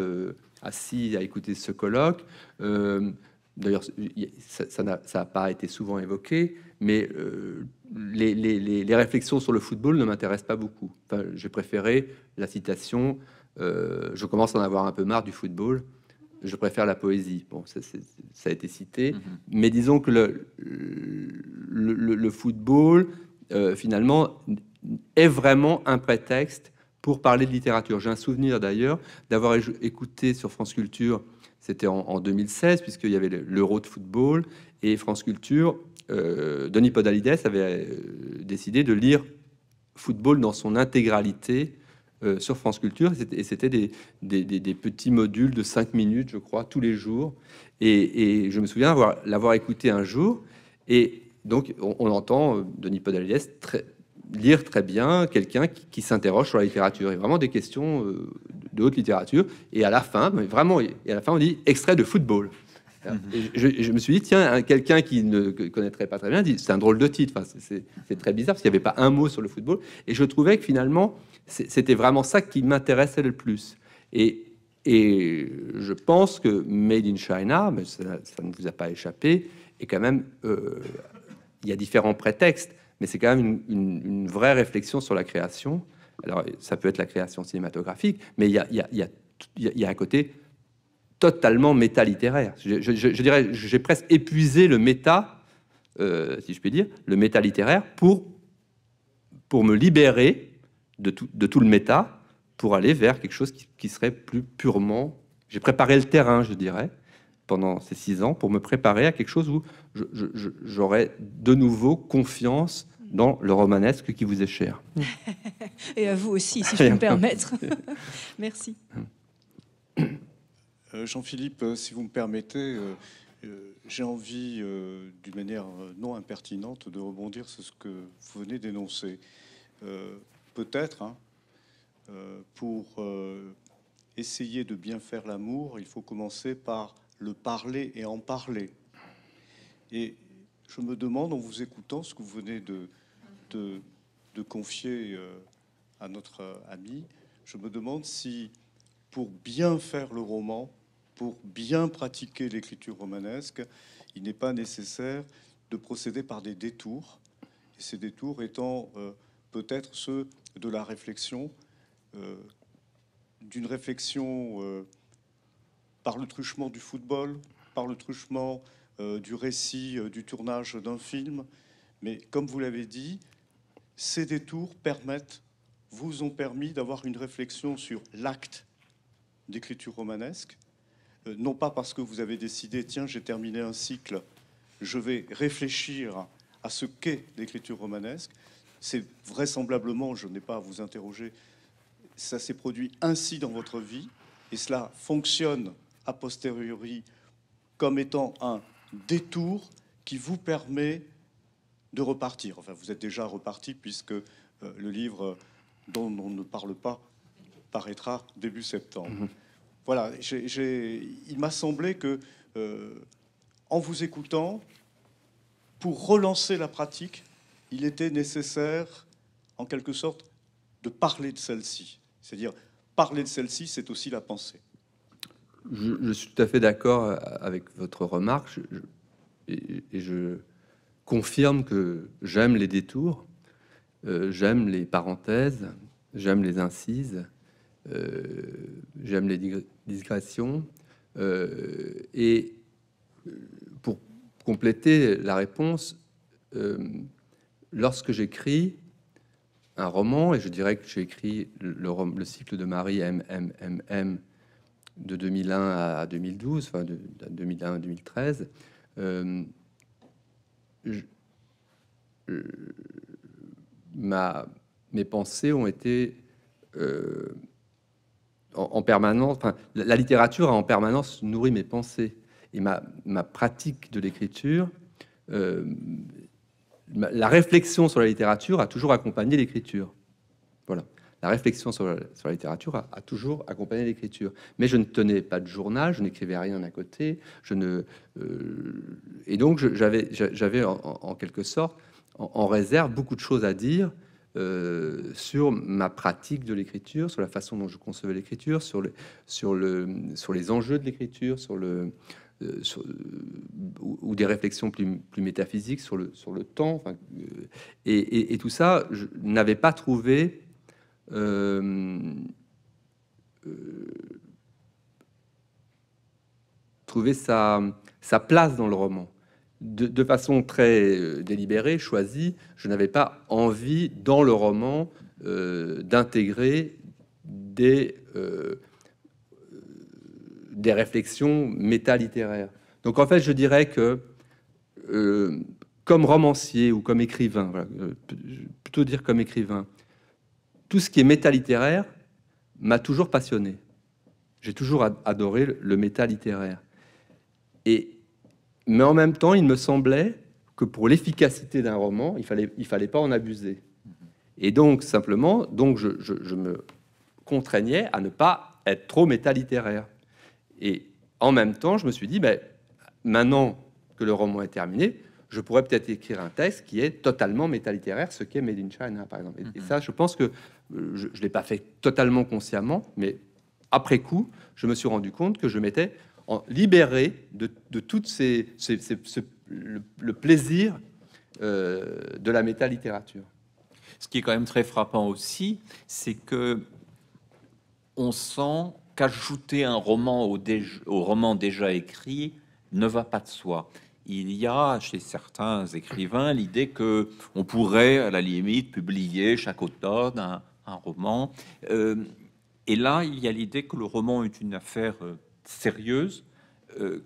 assis à écouter ce colloque. D'ailleurs, ça n'a pas été souvent évoqué, mais les, réflexions sur le football ne m'intéressent pas beaucoup. Enfin, j'ai préféré la citation euh, Je commence à en avoir un peu marre du football. Je préfère la poésie. Bon, ça, a été cité, mm-hmm. mais disons que le, le, football, euh, finalement, est vraiment un prétexte pour parler de littérature. J'ai un souvenir d'ailleurs d'avoir écouté sur France Culture, c'était en, en, 2016, puisqu'il y avait l'Euro de football, et France Culture euh, Denis Podalides avait euh, décidé de lire football dans son intégralité euh, sur France Culture. Et c'était des, petits modules de 5 minutes, je crois, tous les jours. Et, je me souviens l'avoir écouté un jour. Et donc, on, entend euh, Denis Podalides lire très bien quelqu'un qui, s'interroge sur la littérature. Et vraiment des questions de haute littérature. Et à la fin, vraiment, et à la fin, on dit extrait de football. Mhm. je, me suis dit, tiens, quelqu'un qui ne connaîtrait pas très bien dit, c'est un drôle de titre, enfin, c'est très bizarre parce qu'il n'y avait pas un mot sur le football. Et je trouvais que finalement, c'était vraiment ça qui m'intéressait le plus. Et, et, je pense que Made in China, mais ça, ne vous a pas échappé, et quand même, euh, il y a différents prétextes, mais c'est quand même une, vraie réflexion sur la création. Alors, ça peut être la création cinématographique, mais il y a, y a, y a il y, a un côté totalement métalittéraire. Je, je, dirais, j'ai presque épuisé le méta, euh, si je puis dire, le méta littéraire pour, pour me libérer de tout, de tout le méta pour aller vers quelque chose qui, serait plus purement. J'ai préparé le terrain, je dirais, pendant ces six ans pour me préparer à quelque chose où j'aurais de nouveau confiance dans le romanesque qui vous est cher. (laughs) Et à vous aussi, si je (laughs) peux me permettre. (laughs) Merci. Euh, Jean-Philippe, euh, si vous me permettez, euh, j'ai envie, d'une manière non impertinente, de rebondir sur ce que vous venez d'énoncer. Peut-être, hein, pour essayer de bien faire l'amour, il faut commencer par le parler et en parler. Et je me demande, en vous écoutant, ce que vous venez de confier à notre ami, je me demande si, pour bien faire le roman, pour bien pratiquer l'écriture romanesque, il n'est pas nécessaire de procéder par des détours, et ces détours étant euh, peut-être ceux de la réflexion, euh, d'une réflexion euh, par le truchement du football, par le truchement du récit du tournage d'un film, mais comme vous l'avez dit, ces détours permettent, vous ont permis d'avoir une réflexion sur l'acte d'écriture romanesque, euh, non pas parce que vous avez décidé, tiens, j'ai terminé un cycle, je vais réfléchir à ce qu'est l'écriture romanesque. C'est vraisemblablement, je n'ai pas à vous interroger, ça s'est produit ainsi dans votre vie, et cela fonctionne a posteriori comme étant un détour qui vous permet de repartir. Enfin, vous êtes déjà reparti puisque euh, le livre dont on ne parle pas paraîtra début septembre. Mmh voilà, il m'a semblé que, euh, en vous écoutant, pour relancer la pratique, il était nécessaire, en quelque sorte, de parler de celle-ci. C'est-à-dire, parler de celle-ci, c'est aussi la pensée. Je, suis tout à fait d'accord euh, avec votre remarque, et, je confirme que j'aime les détours, euh, j'aime les parenthèses, j'aime les incises. Euh, j'aime les digressions. Euh, et euh, pour compléter la réponse, lorsque j'écris un roman, et je dirais que j'ai écrit le, cycle de Marie MMMM de 2001 à 2012, enfin de, 2001 à 2013, mes pensées ont été en, permanence, la, littérature a en permanence nourri mes pensées. Et ma, pratique de l'écriture, euh, la réflexion sur la littérature a toujours accompagné l'écriture. Voilà. La réflexion sur la, littérature a, toujours accompagné l'écriture. Mais je ne tenais pas de journal, je n'écrivais rien à côté. Je ne, euh, et donc, j'avais en, quelque sorte en, réserve beaucoup de choses à dire euh, sur ma pratique de l'écriture, sur la façon dont je concevais l'écriture, sur, le, sur, le, sur les enjeux de l'écriture, sur le, euh, euh, ou, des réflexions plus, métaphysiques sur le, sur le temps. Et, tout ça, je n'avais pas trouvé trouver sa place dans le roman de, façon très euh, délibérée, choisie, je n'avais pas envie dans le roman euh, d'intégrer des, euh, des réflexions métalittéraires. Donc en fait, je dirais que comme romancier ou comme écrivain, plutôt dire comme écrivain, tout ce qui est métalittéraire m'a toujours passionné. J'ai toujours adoré le métalittéraire. Et mais en même temps, il me semblait que pour l'efficacité d'un roman, il fallait, il fallait pas en abuser. Et donc, simplement, donc je, me contraignais à ne pas être trop métalittéraire. Et en même temps, je me suis dit, ben, maintenant que le roman est terminé, je pourrais peut-être écrire un texte qui est totalement métalittéraire, ce qu'est Made in China, par exemple. Et, mm-hmm. ça, je pense que je ne l'ai pas fait totalement consciemment, mais après coup, je me suis rendu compte que je m'étais libéré de, de toutes ces, le, plaisir euh, de la littérature Ce qui est quand même très frappant aussi, c'est que on sent qu'ajouter un roman au, roman déjà écrit ne va pas de soi il y a chez certains écrivains l'idée que on pourrait à la limite publier chaque automne un, roman. Euh, et là, il y a l'idée que le roman est une affaire euh, sérieuse. Euh,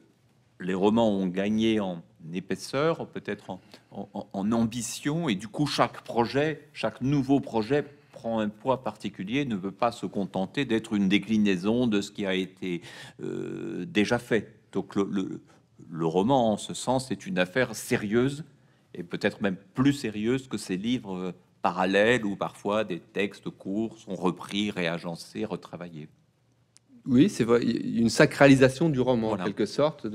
les romans ont gagné en épaisseur, peut-être en, ambition, et du coup, chaque projet, chaque nouveau projet prend un poids particulier, ne veut pas se contenter d'être une déclinaison de ce qui a été euh, déjà fait. Donc, le, le, roman, en ce sens, est une affaire sérieuse, et peut-être même plus sérieuse que ces livres euh, parallèles où parfois des textes courts sont repris, réagencés, retravaillés. Oui, c'est vrai, une sacralisation du roman, en quelque sorte.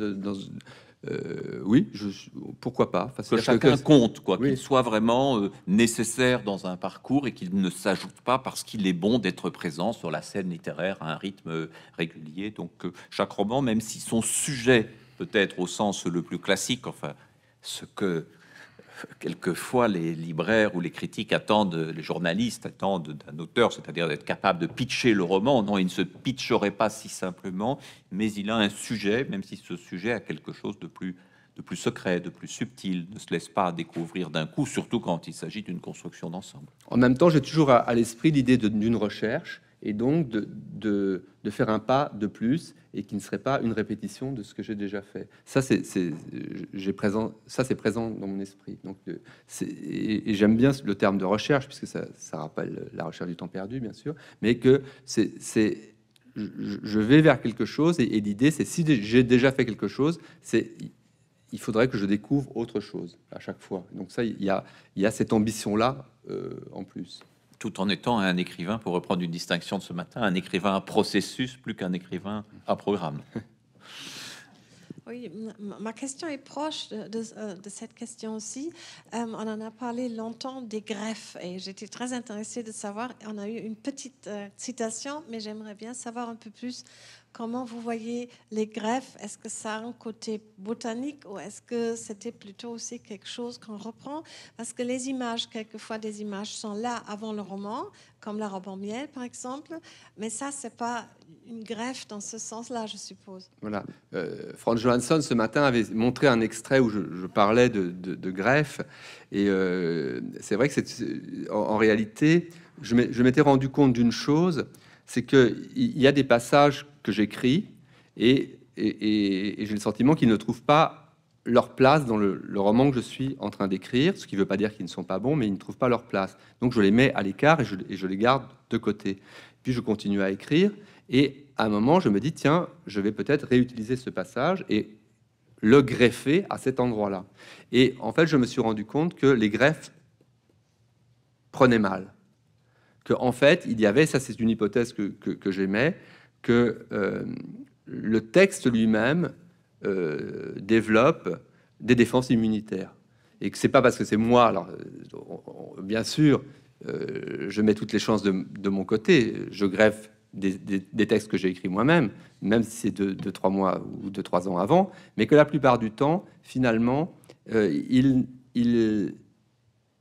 Euh, oui, je, pourquoi pas parce Que chacun compte, quoi, qu'il soit vraiment euh, nécessaire dans un parcours et qu'il ne s'ajoute pas parce qu'il est bon d'être présent sur la scène littéraire à un rythme euh, régulier. Donc chaque roman, même si son sujet peut-être au sens le plus classique, enfin ce que quelquefois les libraires ou les critiques attendent, les journalistes attendent d'un auteur, c'est-à-dire d'être capable de pitcher le roman. Non, il ne se pitcherait pas si simplement, mais il a un sujet, même si ce sujet a quelque chose de plus de plus secret, de plus subtil, ne se laisse pas découvrir d'un coup, surtout quand il s'agit d'une construction d'ensemble. En même temps, j'ai toujours à l'esprit l'idée d'une recherche et donc de, de, de, faire un pas de plus et qui ne serait pas une répétition de ce que j'ai déjà fait. Ça, c'est présent, ça c'est présent dans mon esprit. Donc, euh, et, et j'aime bien le terme de recherche puisque ça, ça, rappelle la recherche du temps perdu, bien sûr, mais que c'est je, je vais vers quelque chose et, l'idée c'est si j'ai déjà fait quelque chose, c'est il faudrait que je découvre autre chose à chaque fois. Donc ça, il y a, y a cette ambition là euh, en plus tout en étant un écrivain, pour reprendre une distinction de ce matin, un écrivain à processus plus qu'un écrivain à programme. (laughs) Oui, ma question est proche de, euh, cette question aussi. Euh, on en a parlé longtemps des greffes et j'étais très intéressée de savoir, on a eu une petite euh, citation, mais j'aimerais bien savoir un peu plus Comment vous voyez les greffes Est-ce que ça a un côté botanique ou est-ce que c'était plutôt aussi quelque chose qu'on reprend Parce que les images, quelquefois, des images sont là avant le roman, comme la robe en miel, par exemple. Mais ça, c'est pas une greffe dans ce sens-là, je suppose. Voilà. Euh, Franz Johansson, ce matin, avait montré un extrait où je, parlais de, greffe. Et euh, c'est vrai que en, réalité, je m'étais rendu compte d'une chose c'est qu'il y a des passages que j'écris et, j'ai le sentiment qu'ils ne trouvent pas leur place dans le, roman que je suis en train d'écrire, ce qui ne veut pas dire qu'ils ne sont pas bons, mais ils ne trouvent pas leur place. Donc je les mets à l'écart et je, je les garde de côté. Puis je continue à écrire et à un moment je me dis, tiens, je vais peut-être réutiliser ce passage et le greffer à cet endroit-là. Et en fait, je me suis rendu compte que les greffes prenaient mal qu'en en fait, il y avait, ça c'est une hypothèse que, que, que j'aimais, que euh, le texte lui-même euh, développe des défenses immunitaires. Et que c'est pas parce que c'est moi, alors euh, bien sûr, je mets toutes les chances de, mon côté, je greffe des, textes que j'ai écrits moi-même, même si c'est de, trois mois ou de trois ans avant, mais que la plupart du temps, finalement, il, il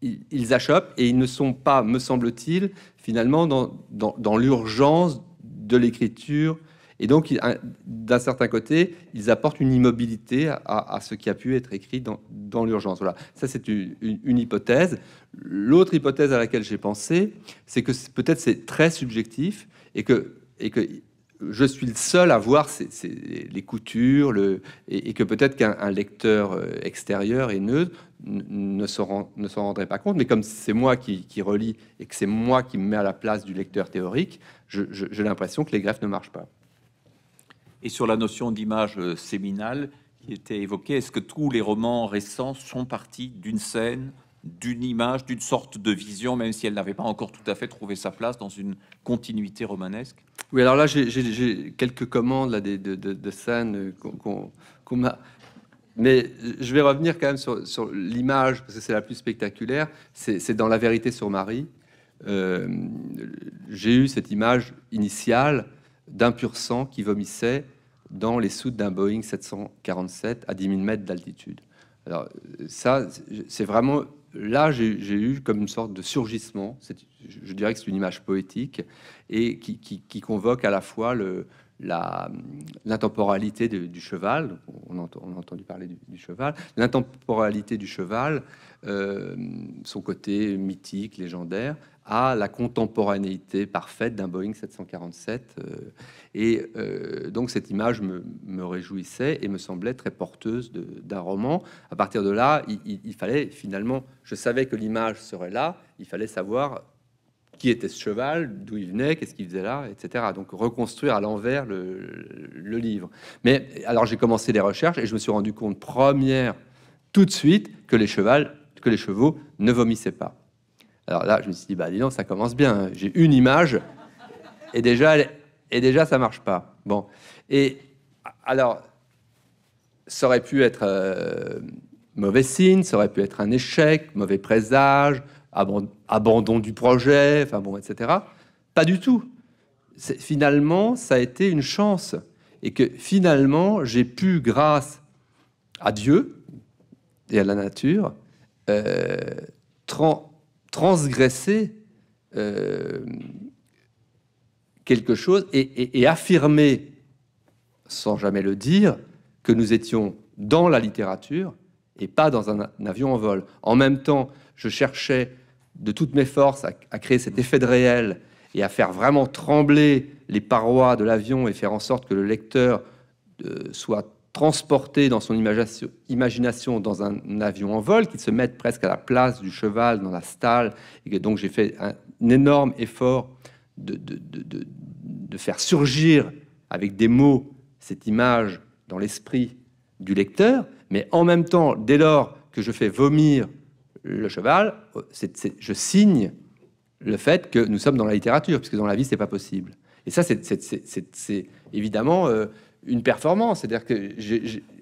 ils, achoppent et ils ne sont pas, me semble-t-il, finalement dans, dans, l'urgence de l'écriture. Et donc, d'un certain côté, ils apportent une immobilité à, à, ce qui a pu être écrit dans, dans l'urgence. Voilà, ça c'est une, une, une, hypothèse. L'autre hypothèse à laquelle j'ai pensé, c'est que peut-être c'est très subjectif et que, et que je suis le seul à voir les coutures, et, que peut-être qu'un lecteur euh, extérieur et neutre ne s'en rendrait pas compte. Mais comme c'est moi qui, qui relis et que c'est moi qui me mets à la place du lecteur théorique, j'ai l'impression que les greffes ne marchent pas. Et sur la notion d'image euh, séminale qui était évoquée, est-ce que tous les romans récents sont partis d'une scène, d'une image, d'une sorte de vision, même si elle n'avait pas encore tout à fait trouvé sa place dans une continuité romanesque Oui, alors là, j'ai quelques commandes là, de, de, scènes qu'on m'a... Mais je vais revenir quand même sur, l'image, parce que c'est la plus spectaculaire, c'est dans La vérité sur Marie. Euh, j'ai eu cette image initiale d'un pur sang qui vomissait dans les soutes d'un Boeing 747 à 10 000 mètres d'altitude. Alors ça, c'est vraiment là, j'ai eu comme une sorte de surgissement. Je dirais que c'est une image poétique et qui, convoque à la fois le, la l'intemporalité du cheval, on, a entendu parler du, cheval, l'intemporalité du cheval, euh, son côté mythique, légendaire, à la contemporanéité parfaite d'un Boeing 747. Euh, et euh, donc cette image me, me, réjouissait et me semblait très porteuse d'un roman. À partir de là, il fallait finalement, je savais que l'image serait là, il fallait savoir qui était ce cheval, d'où il venait, qu'est-ce qu'il faisait là, etc. Donc reconstruire à l'envers le, livre. Mais alors j'ai commencé les recherches et je me suis rendu compte, première, tout de suite, que les, que les chevaux ne vomissaient pas. Alors là, je me suis dit, bah dis donc, ça commence bien. Hein. J'ai une image et déjà, et déjà ça marche pas. Bon. Et alors, ça aurait pu être euh, mauvais signe, ça aurait pu être un échec, mauvais présage, abandon du projet, enfin bon, etc. Pas du tout. Finalement, ça a été une chance. Et que finalement, j'ai pu, grâce à Dieu et à la nature, euh, transgresser euh, quelque chose et affirmer, sans jamais le dire, que nous étions dans la littérature et pas dans un, avion en vol. En même temps, je cherchais de toutes mes forces à, créer cet effet de réel et à faire vraiment trembler les parois de l'avion et faire en sorte que le lecteur euh, soit transporté dans son imagination dans un avion en vol, qu'il se mette presque à la place du cheval dans la stalle. Et donc j'ai fait un, énorme effort de, de, faire surgir avec des mots cette image dans l'esprit du lecteur, mais en même temps, dès lors que je fais vomir le cheval, euh, je signe le fait que nous sommes dans la littérature, puisque dans la vie, c'est pas possible. Et ça, c'est évidemment euh, une performance. C'est-à-dire que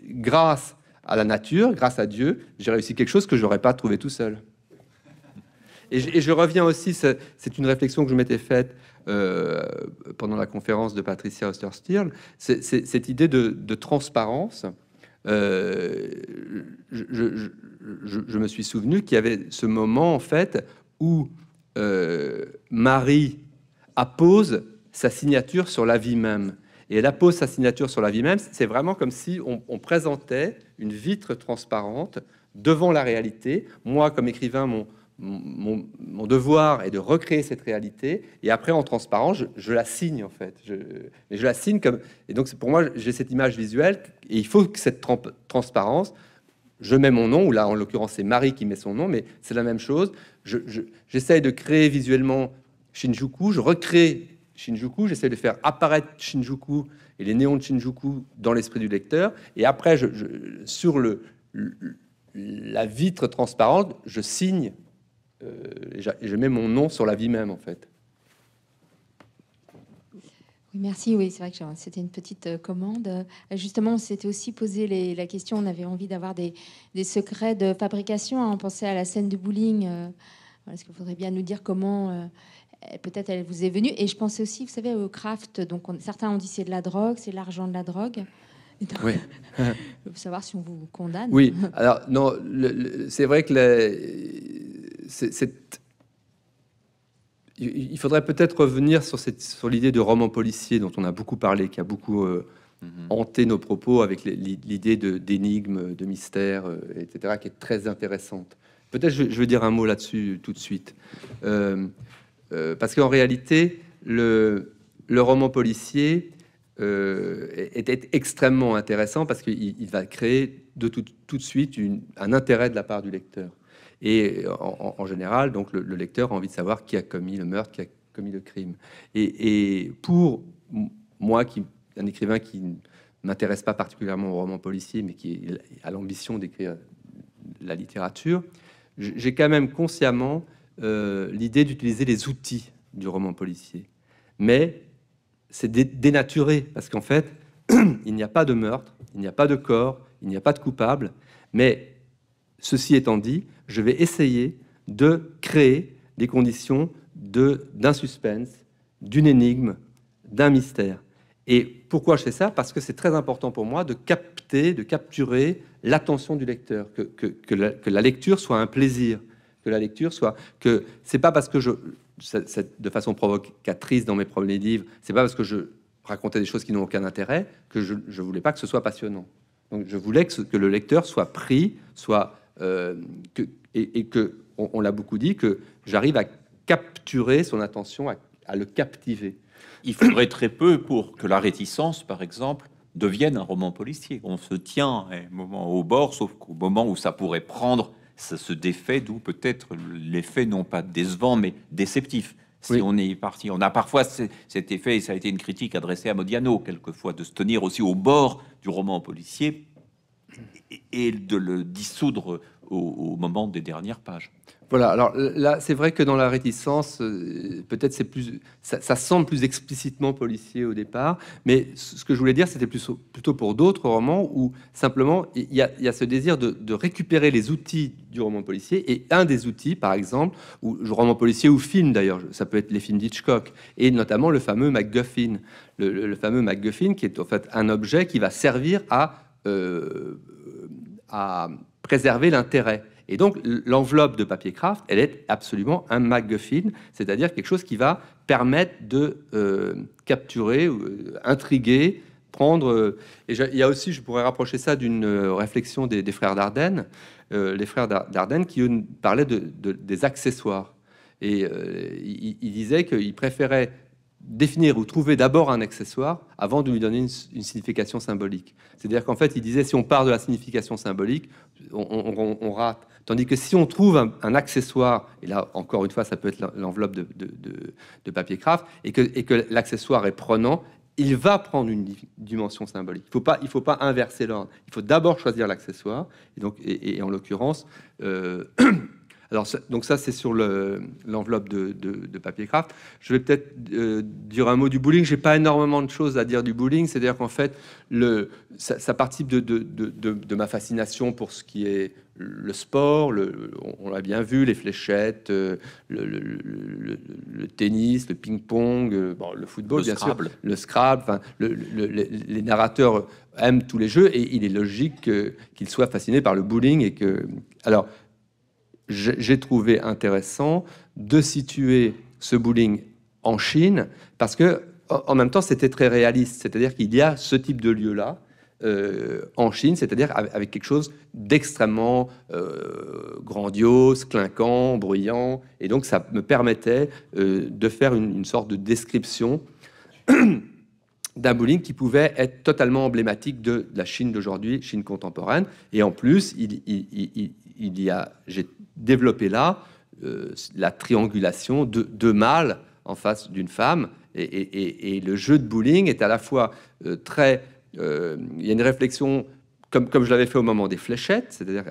grâce à la nature, grâce à Dieu, j'ai réussi quelque chose que j'aurais pas trouvé tout seul. Et je, reviens aussi, c'est une réflexion que je m'étais faite euh, pendant la conférence de Patricia Oster-Stirl, cette idée de transparence euh, je, me suis souvenu qu'il y avait ce moment, en fait, où euh, Marie appose sa signature sur la vie même. Et elle appose sa signature sur la vie même. C'est vraiment comme si on, on, présentait une vitre transparente devant la réalité. Moi, comme écrivain, mon, mon, devoir est de recréer cette réalité et après en transparence je, la signe en fait je, je la signe comme et donc pour moi j'ai cette image visuelle et il faut que cette transparence je mets mon nom ou là en l'occurrence c'est Marie qui met son nom mais c'est la même chose j'essaye de créer visuellement Shinjuku je recrée Shinjuku j'essaie de faire apparaître Shinjuku et les néons de Shinjuku dans l'esprit du lecteur et après sur le la vitre transparente, je signe euh, je mets mon nom sur la vie même, en fait. Oui, merci. Oui, c'est vrai que c'était une petite euh, commande. Euh, justement, on s'était aussi posé la question, on avait envie d'avoir des, secrets de fabrication. Hein. On pensait à la scène de bowling. Est-ce qu'il faudrait bien nous dire comment peut-être elle vous est venue Et je pensais aussi, vous savez, au craft. Donc, certains ont dit c'est de la drogue, c'est l'argent de la drogue. Donc, oui. (laughs) savoir si on vous condamne. Oui, alors non, c'est vrai que il faudrait peut-être revenir sur, cette, sur l'idée de roman policier dont on a beaucoup parlé, qui a beaucoup euh, mhm. hanté nos propos avec l'idée d'énigmes, de, de mystères, euh, etc., qui est très intéressante. Peut-être je, je vais dire un mot là-dessus tout de suite. Euh, parce qu'en réalité, le, le, roman policier est, extrêmement intéressant parce qu'il va créer de tout, de suite un intérêt de la part du lecteur. Et euh, en, général, donc le, lecteur a envie de savoir qui a commis le meurtre, qui a commis le crime. Et, pour moi, qui un écrivain qui m'intéresse pas particulièrement au roman policier, mais qui a l'ambition d'écrire la littérature, j'ai quand même consciemment euh, l'idée d'utiliser les outils du roman policier. Mais c'est dénaturé, parce qu'en fait, (clears throat) il n'y a pas de meurtre, il n'y a pas de corps, il n'y a pas de coupable. Mais ceci étant dit, je vais essayer de créer des conditions d'un suspense, d'une énigme, d'un mystère. Et pourquoi je fais ça Parce que c'est très important pour moi de capter, de capturer l'attention du lecteur, que, la, lecture soit un plaisir, que la lecture soit que c'est pas parce que je de façon provocatrice dans mes premiers livres, c'est pas parce que je racontais des choses qui n'ont aucun intérêt que je, ne voulais pas que ce soit passionnant. Donc je voulais que, que le lecteur soit pris, soit euh, que, et, que, on, l'a beaucoup dit, que j'arrive à capturer son attention, à, le captiver. Il faudrait très peu pour que la réticence, par exemple, devienne un roman policier. On se tient un moment au bord, sauf qu'au moment où ça pourrait prendre, ça se défait, d'où peut-être l'effet non pas décevant, mais déceptif. Si on est parti, on a parfois cet effet, et ça a été une critique adressée à Modiano, quelquefois, de se tenir aussi au bord du roman policier et de le dissoudre au, moment des dernières pages. Voilà, alors là, c'est vrai que dans la réticence, euh, peut-être c'est plus, ça, semble plus explicitement policier au départ, mais ce que je voulais dire, c'était plus, plutôt pour d'autres romans où simplement il y, a ce désir de, récupérer les outils du roman policier, et un des outils, par exemple, ou roman policier ou film d'ailleurs, ça peut être les films d'Hitchcock, et notamment le fameux MacGuffin, le, le fameux MacGuffin qui est en fait un objet qui va servir à euh, à préserver l'intérêt. Et donc, l'enveloppe de papier craft, elle est absolument un MacGuffin, c'est-à-dire quelque chose qui va permettre de euh, capturer, euh, intriguer, prendre. et il y a aussi, je pourrais rapprocher ça d'une réflexion des, frères Dardenne, les frères Dardenne qui parlaient de, des accessoires. Et ils il, disait qu'il préférait définir ou trouver d'abord un accessoire avant de lui donner une, signification symbolique. C'est-à-dire qu'en fait, il disait si on part de la signification symbolique, on, rate. Tandis que si on trouve un, accessoire, et là encore une fois, ça peut être l'enveloppe de, de, papier craft, et que, l'accessoire est prenant, il va prendre une dimension symbolique. Il ne faut, pas, il faut pas inverser l'ordre. Il faut d'abord choisir l'accessoire. Et, donc, et, en l'occurrence, euh, (clears throat) Alors, donc ça, c'est sur l'enveloppe de, de, papier craft. Je vais peut-être euh, dire un mot du bowling. J'ai pas énormément de choses à dire du bowling. C'est-à-dire qu'en fait, le, ça, ça participe de, de, ma fascination pour ce qui est le sport. Le, on, l'a bien vu, les fléchettes, euh, le, tennis, le ping-pong, euh, le football, bien sûr, le Scrabble. les narrateurs aiment tous les jeux et il est logique qu'ils soient fascinés par le bowling et que... Alors, j'ai trouvé intéressant de situer ce bowling en Chine parce que en même temps c'était très réaliste, c'est-à-dire qu'il y a ce type de lieu là. Euh, en Chine, c'est-à-dire avec quelque chose d'extrêmement euh, grandiose, clinquant, bruyant. Et donc ça me permettait euh, de faire une, sorte de description (clears throat) d'un bowling qui pouvait être totalement emblématique de, la Chine d'aujourd'hui, Chine contemporaine. Et en plus, il, il, il y a, j'ai développé là euh, la triangulation de deux mâles en face d'une femme. Et, le jeu de bowling est à la fois euh, très. Euh, il y a une réflexion comme, comme je l'avais fait au moment des fléchettes, c'est-à-dire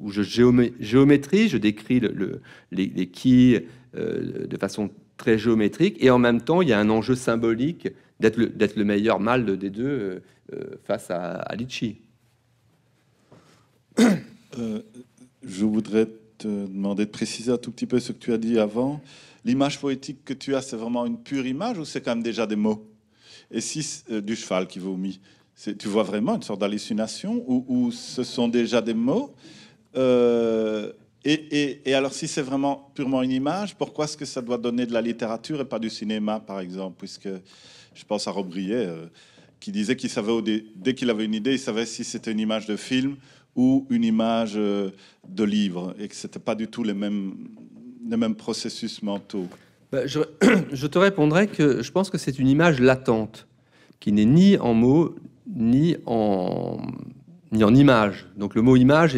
où je géomé géométrie, je décris le, les, les, quilles de façon très géométrique, et en même temps, il y a un enjeu symbolique d'être le, le, meilleur mâle des deux face à, à Litchi. Je voudrais te demander de préciser un tout petit peu ce que tu as dit avant. L'image poétique que tu as, c'est vraiment une pure image ou c'est quand même déjà des mots Et si euh, du cheval qui vomit, tu vois vraiment une sorte d'hallucination ou, ce sont déjà des mots euh, et, alors, si c'est vraiment purement une image, pourquoi est-ce que ça doit donner de la littérature et pas du cinéma, par exemple Puisque je pense à Robrier, euh, qui disait qu'il savait, dès qu'il avait une idée, il savait si c'était une image de film ou une image euh, de livre, et que ce n'était pas du tout les mêmes, les mêmes processus mentaux bah, (clears throat) je, te répondrai que je pense que c'est une image latente, qui n'est ni en mots, ni en, ni en image. Donc le mot image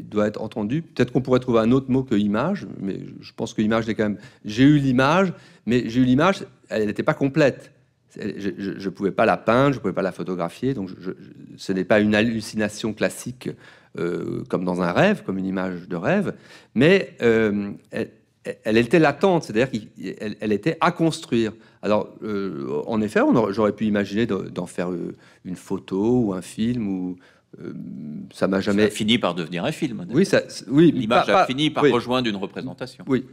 doit être entendu. Peut-être qu'on pourrait trouver un autre mot que image, mais je pense que image est quand même... J'ai eu l'image, mais j'ai eu l'image, elle n'était pas complète. Je ne pouvais pas la peindre, je ne pouvais pas la photographier, donc ce n'est pas une hallucination classique euh, comme dans un rêve, comme une image de rêve, mais euh, elle, était latente, c'est-à-dire qu'elle elle était à construire. Alors, euh, en effet, j'aurais pu imaginer d'en faire une photo ou un film ou ça m'a jamais. fini par devenir un film. Oui, ça, oui. L'image a fini par rejoindre une représentation. Oui.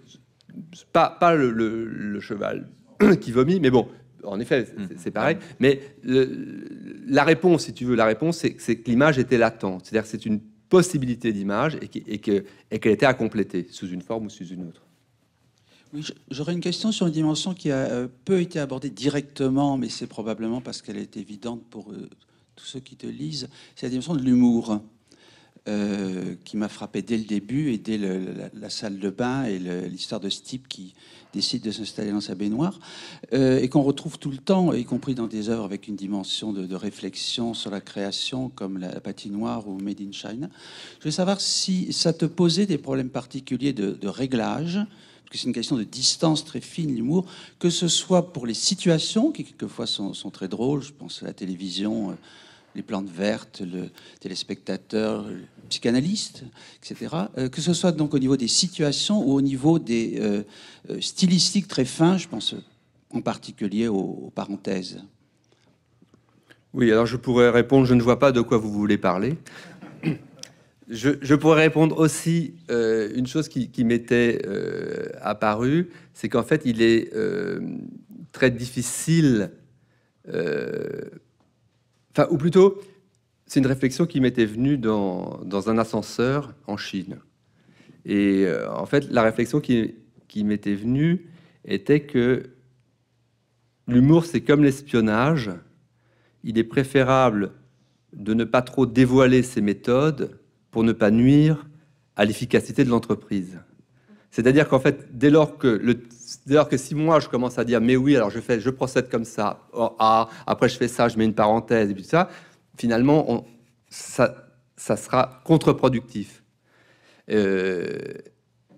Pas, pas le cheval (coughs) qui vomit, mais bon, en effet, c'est mm. pareil. Mais la réponse, si tu veux, la réponse, c'est que l'image était latente. C'est-à-dire que c'est une possibilité d'image et qu'elle était à compléter sous une forme ou sous une autre. j'aurais une question sur une dimension qui a euh, peu été abordée directement, mais c'est probablement parce qu'elle est évidente pour euh, tous ceux qui te lisent. C'est la dimension de l'humour. Euh, qui m'a frappé dès le début et dès la, salle de bain et l'histoire de ce type qui décide de s'installer dans sa baignoire euh, et qu'on retrouve tout le temps, y compris dans des œuvres avec une dimension de, réflexion sur la création comme la, patinoire ou Made in China. Je veux savoir si ça te posait des problèmes particuliers de, réglage, parce que c'est une question de distance très fine, l'humour, que ce soit pour les situations qui quelquefois sont, très drôles, je pense à la télévision. Euh, les plantes vertes, le téléspectateur, le psychanalyste, etc. Euh, que ce soit donc au niveau des situations ou au niveau des euh, euh, stylistiques très fins, je pense en particulier aux, parenthèses. Oui, alors je pourrais répondre, je ne vois pas de quoi vous voulez parler. Je, pourrais répondre aussi une chose qui m'était apparue, c'est qu'en fait, il est très difficile Enfin, ou plutôt, c'est une réflexion qui m'était venue dans, un ascenseur en Chine. Et euh, en fait, la réflexion qui, qui m'était venue était que l'humour, c'est comme l'espionnage. Il est préférable de ne pas trop dévoiler ses méthodes pour ne pas nuire à l'efficacité de l'entreprise. C'est-à-dire qu'en fait, dès lors que le, D'ailleurs, que si moi je commence à dire mais oui, alors je fais, je procède comme ça, oh, ah, après je fais ça, je mets une parenthèse et puis tout ça, finalement ça, sera contre-productif. Euh,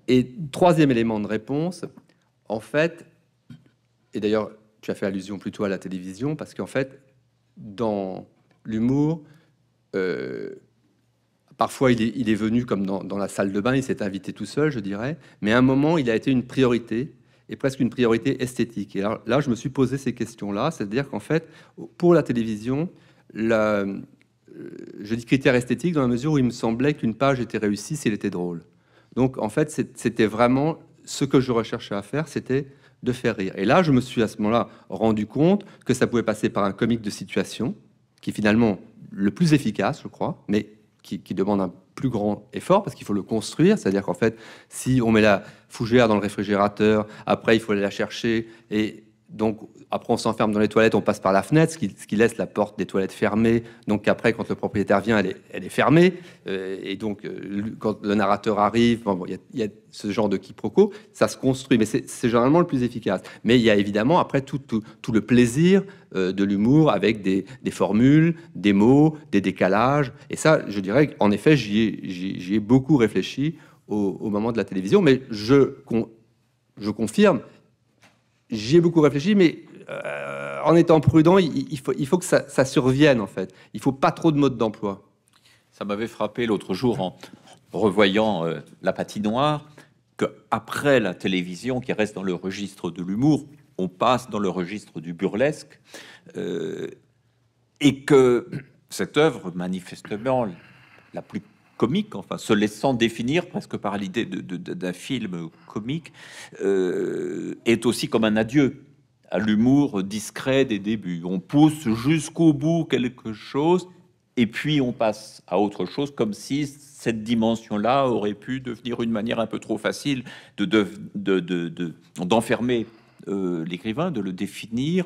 et troisième élément de réponse, en fait, et d'ailleurs tu as fait allusion plutôt à la télévision parce qu'en fait dans l'humour euh, Parfois, il est, venu comme dans, la salle de bain, il s'est invité tout seul, je dirais, mais à un moment, il a été une priorité est presque une priorité esthétique. Et là, je me suis posé ces questions-là, c'est-à-dire qu'en fait, pour la télévision, euh, je dis critère esthétique dans la mesure où il me semblait qu'une page était réussie si elle était drôle. Donc, en fait, c'était vraiment ce que je recherchais à faire, c'était de faire rire. Et là, je me suis à ce moment-là rendu compte que ça pouvait passer par un comique de situation, qui finalement le plus efficace, je crois, mais qui, qui demande un plus grand effort parce qu'il faut le construire. C'est-à-dire qu'en fait, si on met la fougère dans le réfrigérateur, après il faut aller la chercher et donc, après, on s'enferme dans les toilettes, on passe par la fenêtre, ce qui, laisse la porte des toilettes fermée. Donc, après, quand le propriétaire vient, elle est, fermée. Euh, et donc, euh, quand le narrateur arrive, il y, a ce genre de quiproquo, ça se construit. Mais c'est généralement le plus efficace. Mais il y a évidemment, après, tout, le plaisir euh, de l'humour avec des, formules, des mots, des décalages. Et ça, je dirais, en effet, j'y ai, beaucoup réfléchi au, moment de la télévision. Mais je confirme J'y ai beaucoup réfléchi, mais euh, en étant prudent, il, faut, il faut que ça, survienne en fait. Il faut pas trop de modes d'emploi. Ça m'avait frappé l'autre jour en revoyant euh, la patinoire que après la télévision, qui reste dans le registre de l'humour, on passe dans le registre du burlesque euh, et que cette œuvre, manifestement la plus enfin se laissant définir presque par l'idée d'un film comique, euh, est aussi comme un adieu à l'humour discret des débuts. On pousse jusqu'au bout quelque chose et puis on passe à autre chose comme si cette dimension-là aurait pu devenir une manière un peu trop facile de, d'enfermer de, de, de, euh, l'écrivain, de le définir,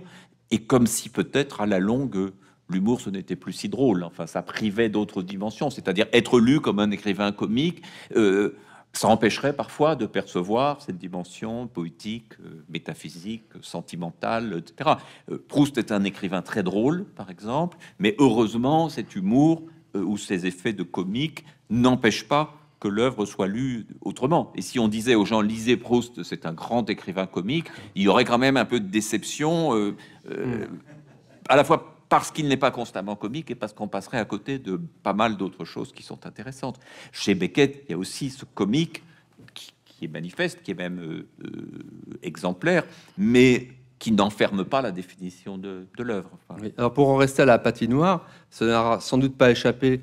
et comme si peut-être à la longue l'humour, ce n'était plus si drôle. Enfin, ça privait d'autres dimensions, c'est-à-dire être lu comme un écrivain comique. Euh, ça empêcherait parfois de percevoir cette dimension poétique, euh, métaphysique, sentimentale, etc. Euh, Proust est un écrivain très drôle, par exemple, mais heureusement, cet humour ou ces effets de comique n'empêchent pas que l'œuvre soit lue autrement. Et si on disait aux gens lisez Proust, c'est un grand écrivain comique, il y aurait quand même un peu de déception, hmm. à la fois parce qu'il n'est pas constamment comique et parce qu'on passerait à côté de pas mal d'autres choses qui sont intéressantes. Chez Beckett, il y a aussi ce comique qui, est manifeste, qui est même euh, euh, exemplaire, mais qui n'enferme pas la définition de, l'œuvre. alors pour en rester à la patinoire, ça n'a sans doute pas échappé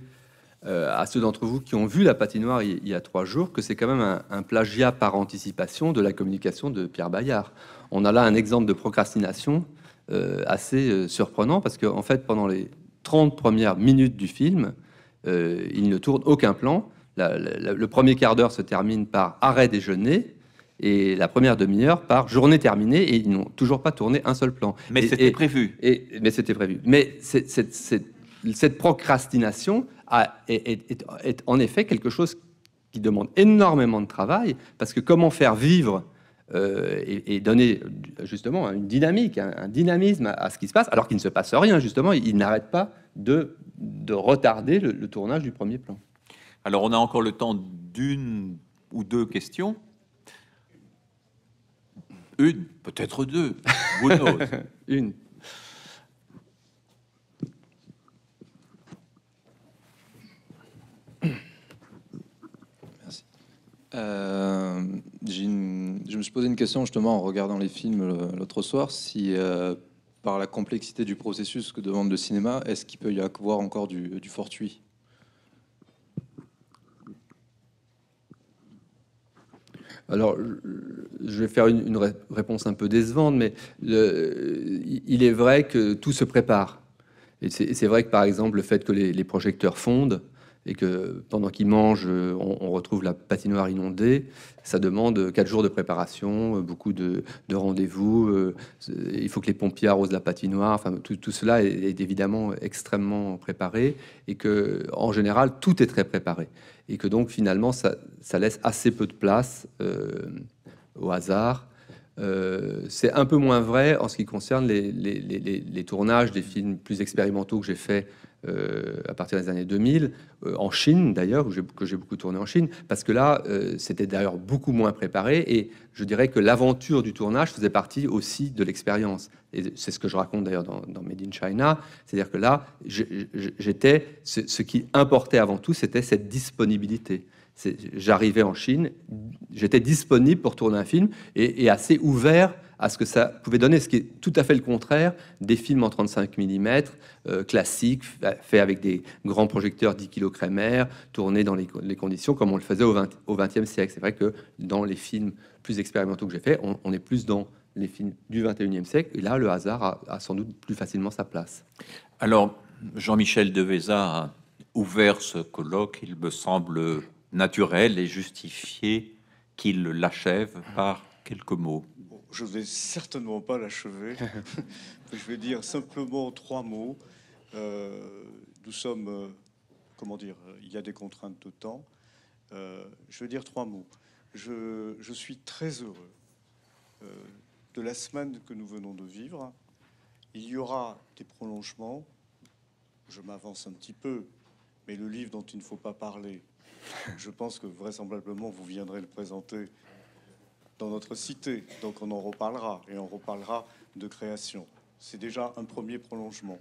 euh, à ceux d'entre vous qui ont vu la patinoire il, y a trois jours que c'est quand même un, plagiat par anticipation de la communication de Pierre Bayard. On a là un exemple de procrastination euh, assez euh, surprenant parce qu'en en fait, pendant les 30 premières minutes du film, euh, il ne tourne aucun plan. le premier quart d'heure se termine par arrêt déjeuner et la première demi-heure par journée terminée et ils n'ont toujours pas tourné un seul plan. Mais c'était prévu. Et, mais c'était prévu. Mais cette procrastination a, est en effet quelque chose qui demande énormément de travail parce que comment faire vivre euh, et, donner justement une dynamique, un, dynamisme à, ce qui se passe, alors qu'il ne se passe rien, justement, il, n'arrête pas de, de retarder le, tournage du premier plan. Alors on a encore le temps d'une ou deux questions. Une, peut-être deux. (laughs) Une. Euh, je me suis posé une question justement en regardant les films euh, l'autre soir, si euh, par la complexité du processus que demande le cinéma, est-ce qu'il peut y avoir encore du, fortuit Alors, je vais faire une, réponse un peu décevante, mais il est vrai que tout se prépare. Et c'est vrai que, par exemple, le fait que les projecteurs fondent, et que pendant qu'ils mangent, euh, on, retrouve la patinoire inondée, ça demande quatre jours de préparation, euh, beaucoup de, rendez-vous. Euh, il faut que les pompiers arrosent la patinoire. Enfin, tout, cela est, évidemment extrêmement préparé et que, en général, tout est très préparé et que donc finalement, ça, laisse assez peu de place au hasard. c'est un peu moins vrai en ce qui concerne les, les, les, les tournages des films plus expérimentaux que j'ai faits euh, à partir des années 2000, euh, en Chine d'ailleurs, que j'ai beaucoup tourné en Chine, parce que là, euh, c'était d'ailleurs beaucoup moins préparé, et je dirais que l'aventure du tournage faisait partie aussi de l'expérience. Et c'est ce que je raconte d'ailleurs dans, Made in China, c'est-à-dire que là, j'étais, ce, qui importait avant tout, c'était cette disponibilité j'arrivais en Chine, j'étais disponible pour tourner un film et assez ouvert à ce que ça pouvait donner, ce qui est tout à fait le contraire des films en 35 mm euh, classiques, faits avec des grands projecteurs 10 kg Kremer, tournés dans les, conditions comme on le faisait au, 20, e siècle. C'est vrai que dans les films plus expérimentaux que j'ai faits, on, est plus dans les films du 21e siècle, et là, le hasard a, sans doute plus facilement sa place. Alors, Jean-Michel Deveza a ouvert ce colloque, il me semble naturel et justifié qu'il l'achève par quelques mots Je ne vais certainement pas l'achever. (laughs) je vais dire simplement trois mots. Euh, nous sommes, euh, comment dire, il y a des contraintes de temps. Euh, je vais dire trois mots. je suis très heureux de la semaine que nous venons de vivre. Il y aura des prolongements. Je m'avance un petit peu, mais le livre dont il ne faut pas parler, je pense que vraisemblablement vous viendrez le présenter dans notre cité. Donc on en reparlera et on reparlera de création. C'est déjà un premier prolongement.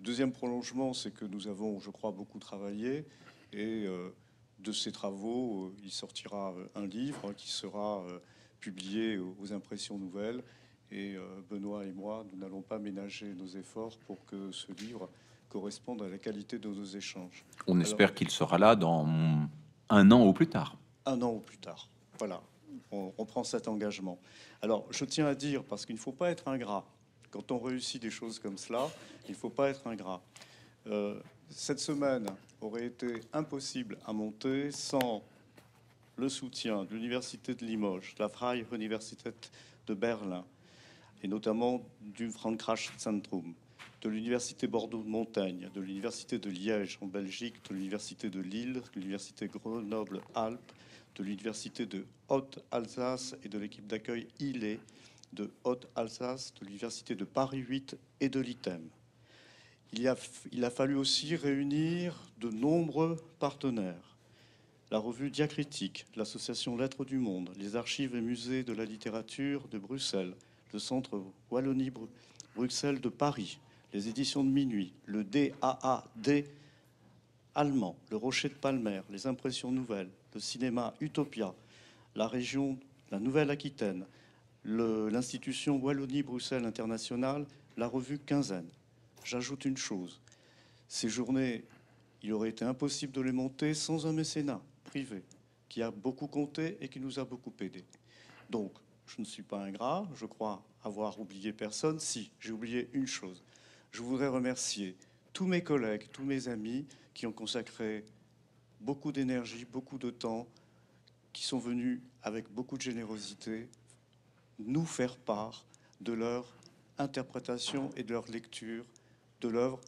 Deuxième prolongement, c'est que nous avons, je crois, beaucoup travaillé et euh, de ces travaux, euh, il sortira euh, un livre qui sera publié aux impressions nouvelles. Et Benoît et moi, nous n'allons pas ménager nos efforts pour que ce livre corresponde à la qualité de nos échanges. On espère qu'il sera là dans un an ou plus tard. Un an ou plus tard. Voilà on, prend cet engagement. Alors, je tiens à dire, parce qu'il ne faut pas être ingrat, quand on réussit des choses comme cela, il ne faut pas être ingrat. Euh, cette semaine aurait été impossible à monter sans le soutien de l'Université de Limoges, de la Freie Universität de Berlin, et notamment du Frankreich Zentrum, de l'Université Bordeaux-Montagne, de l'Université de Liège en Belgique, de l'Université de Lille, de l'Université Grenoble-Alpes, de l'Université de Haute-Alsace et de l'équipe d'accueil ILE de Haute-Alsace, de l'Université de Paris 8 et de l'ITEM. Il, a, a fallu aussi réunir de nombreux partenaires. La revue Diacritique, l'association Lettres du Monde, les archives et musées de la littérature de Bruxelles, le centre Wallonie-Bruxelles de Paris, les éditions de minuit, le DAAD allemand, le Rocher de Palmer, les impressions nouvelles, le cinéma Utopia, la région, la Nouvelle-Aquitaine, l'institution Wallonie-Bruxelles internationale, la revue Quinzaine. J'ajoute une chose, ces journées, il aurait été impossible de les monter sans un mécénat privé qui a beaucoup compté et qui nous a beaucoup aidés. Donc, je ne suis pas ingrat, je crois avoir oublié personne. Si, j'ai oublié une chose. Je voudrais remercier tous mes collègues, tous mes amis qui ont consacré beaucoup d'énergie, beaucoup de temps, qui sont venus avec beaucoup de générosité nous faire part de leur interprétation et de leur lecture de l'œuvre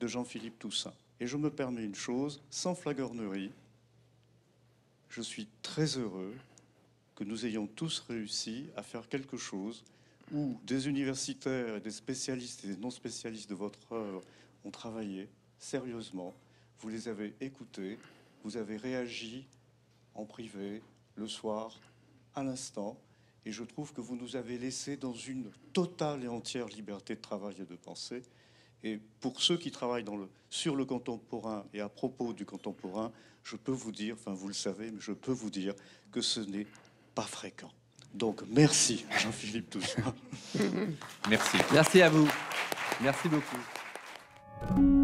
de Jean-Philippe Toussaint. Et je me permets une chose, sans flagornerie, je suis très heureux que nous ayons tous réussi à faire quelque chose où des universitaires et des spécialistes et des non spécialistes de votre œuvre ont travaillé sérieusement. Vous les avez écoutés, vous avez réagi en privé, le soir, à l'instant, et je trouve que vous nous avez laissé dans une totale et entière liberté de travail et de pensée. Et pour ceux qui travaillent dans le, sur le contemporain et à propos du contemporain, je peux vous dire, enfin vous le savez, mais je peux vous dire que ce n'est pas fréquent. Donc merci Jean-Philippe Toussaint. (laughs) merci. Merci à vous. Merci beaucoup.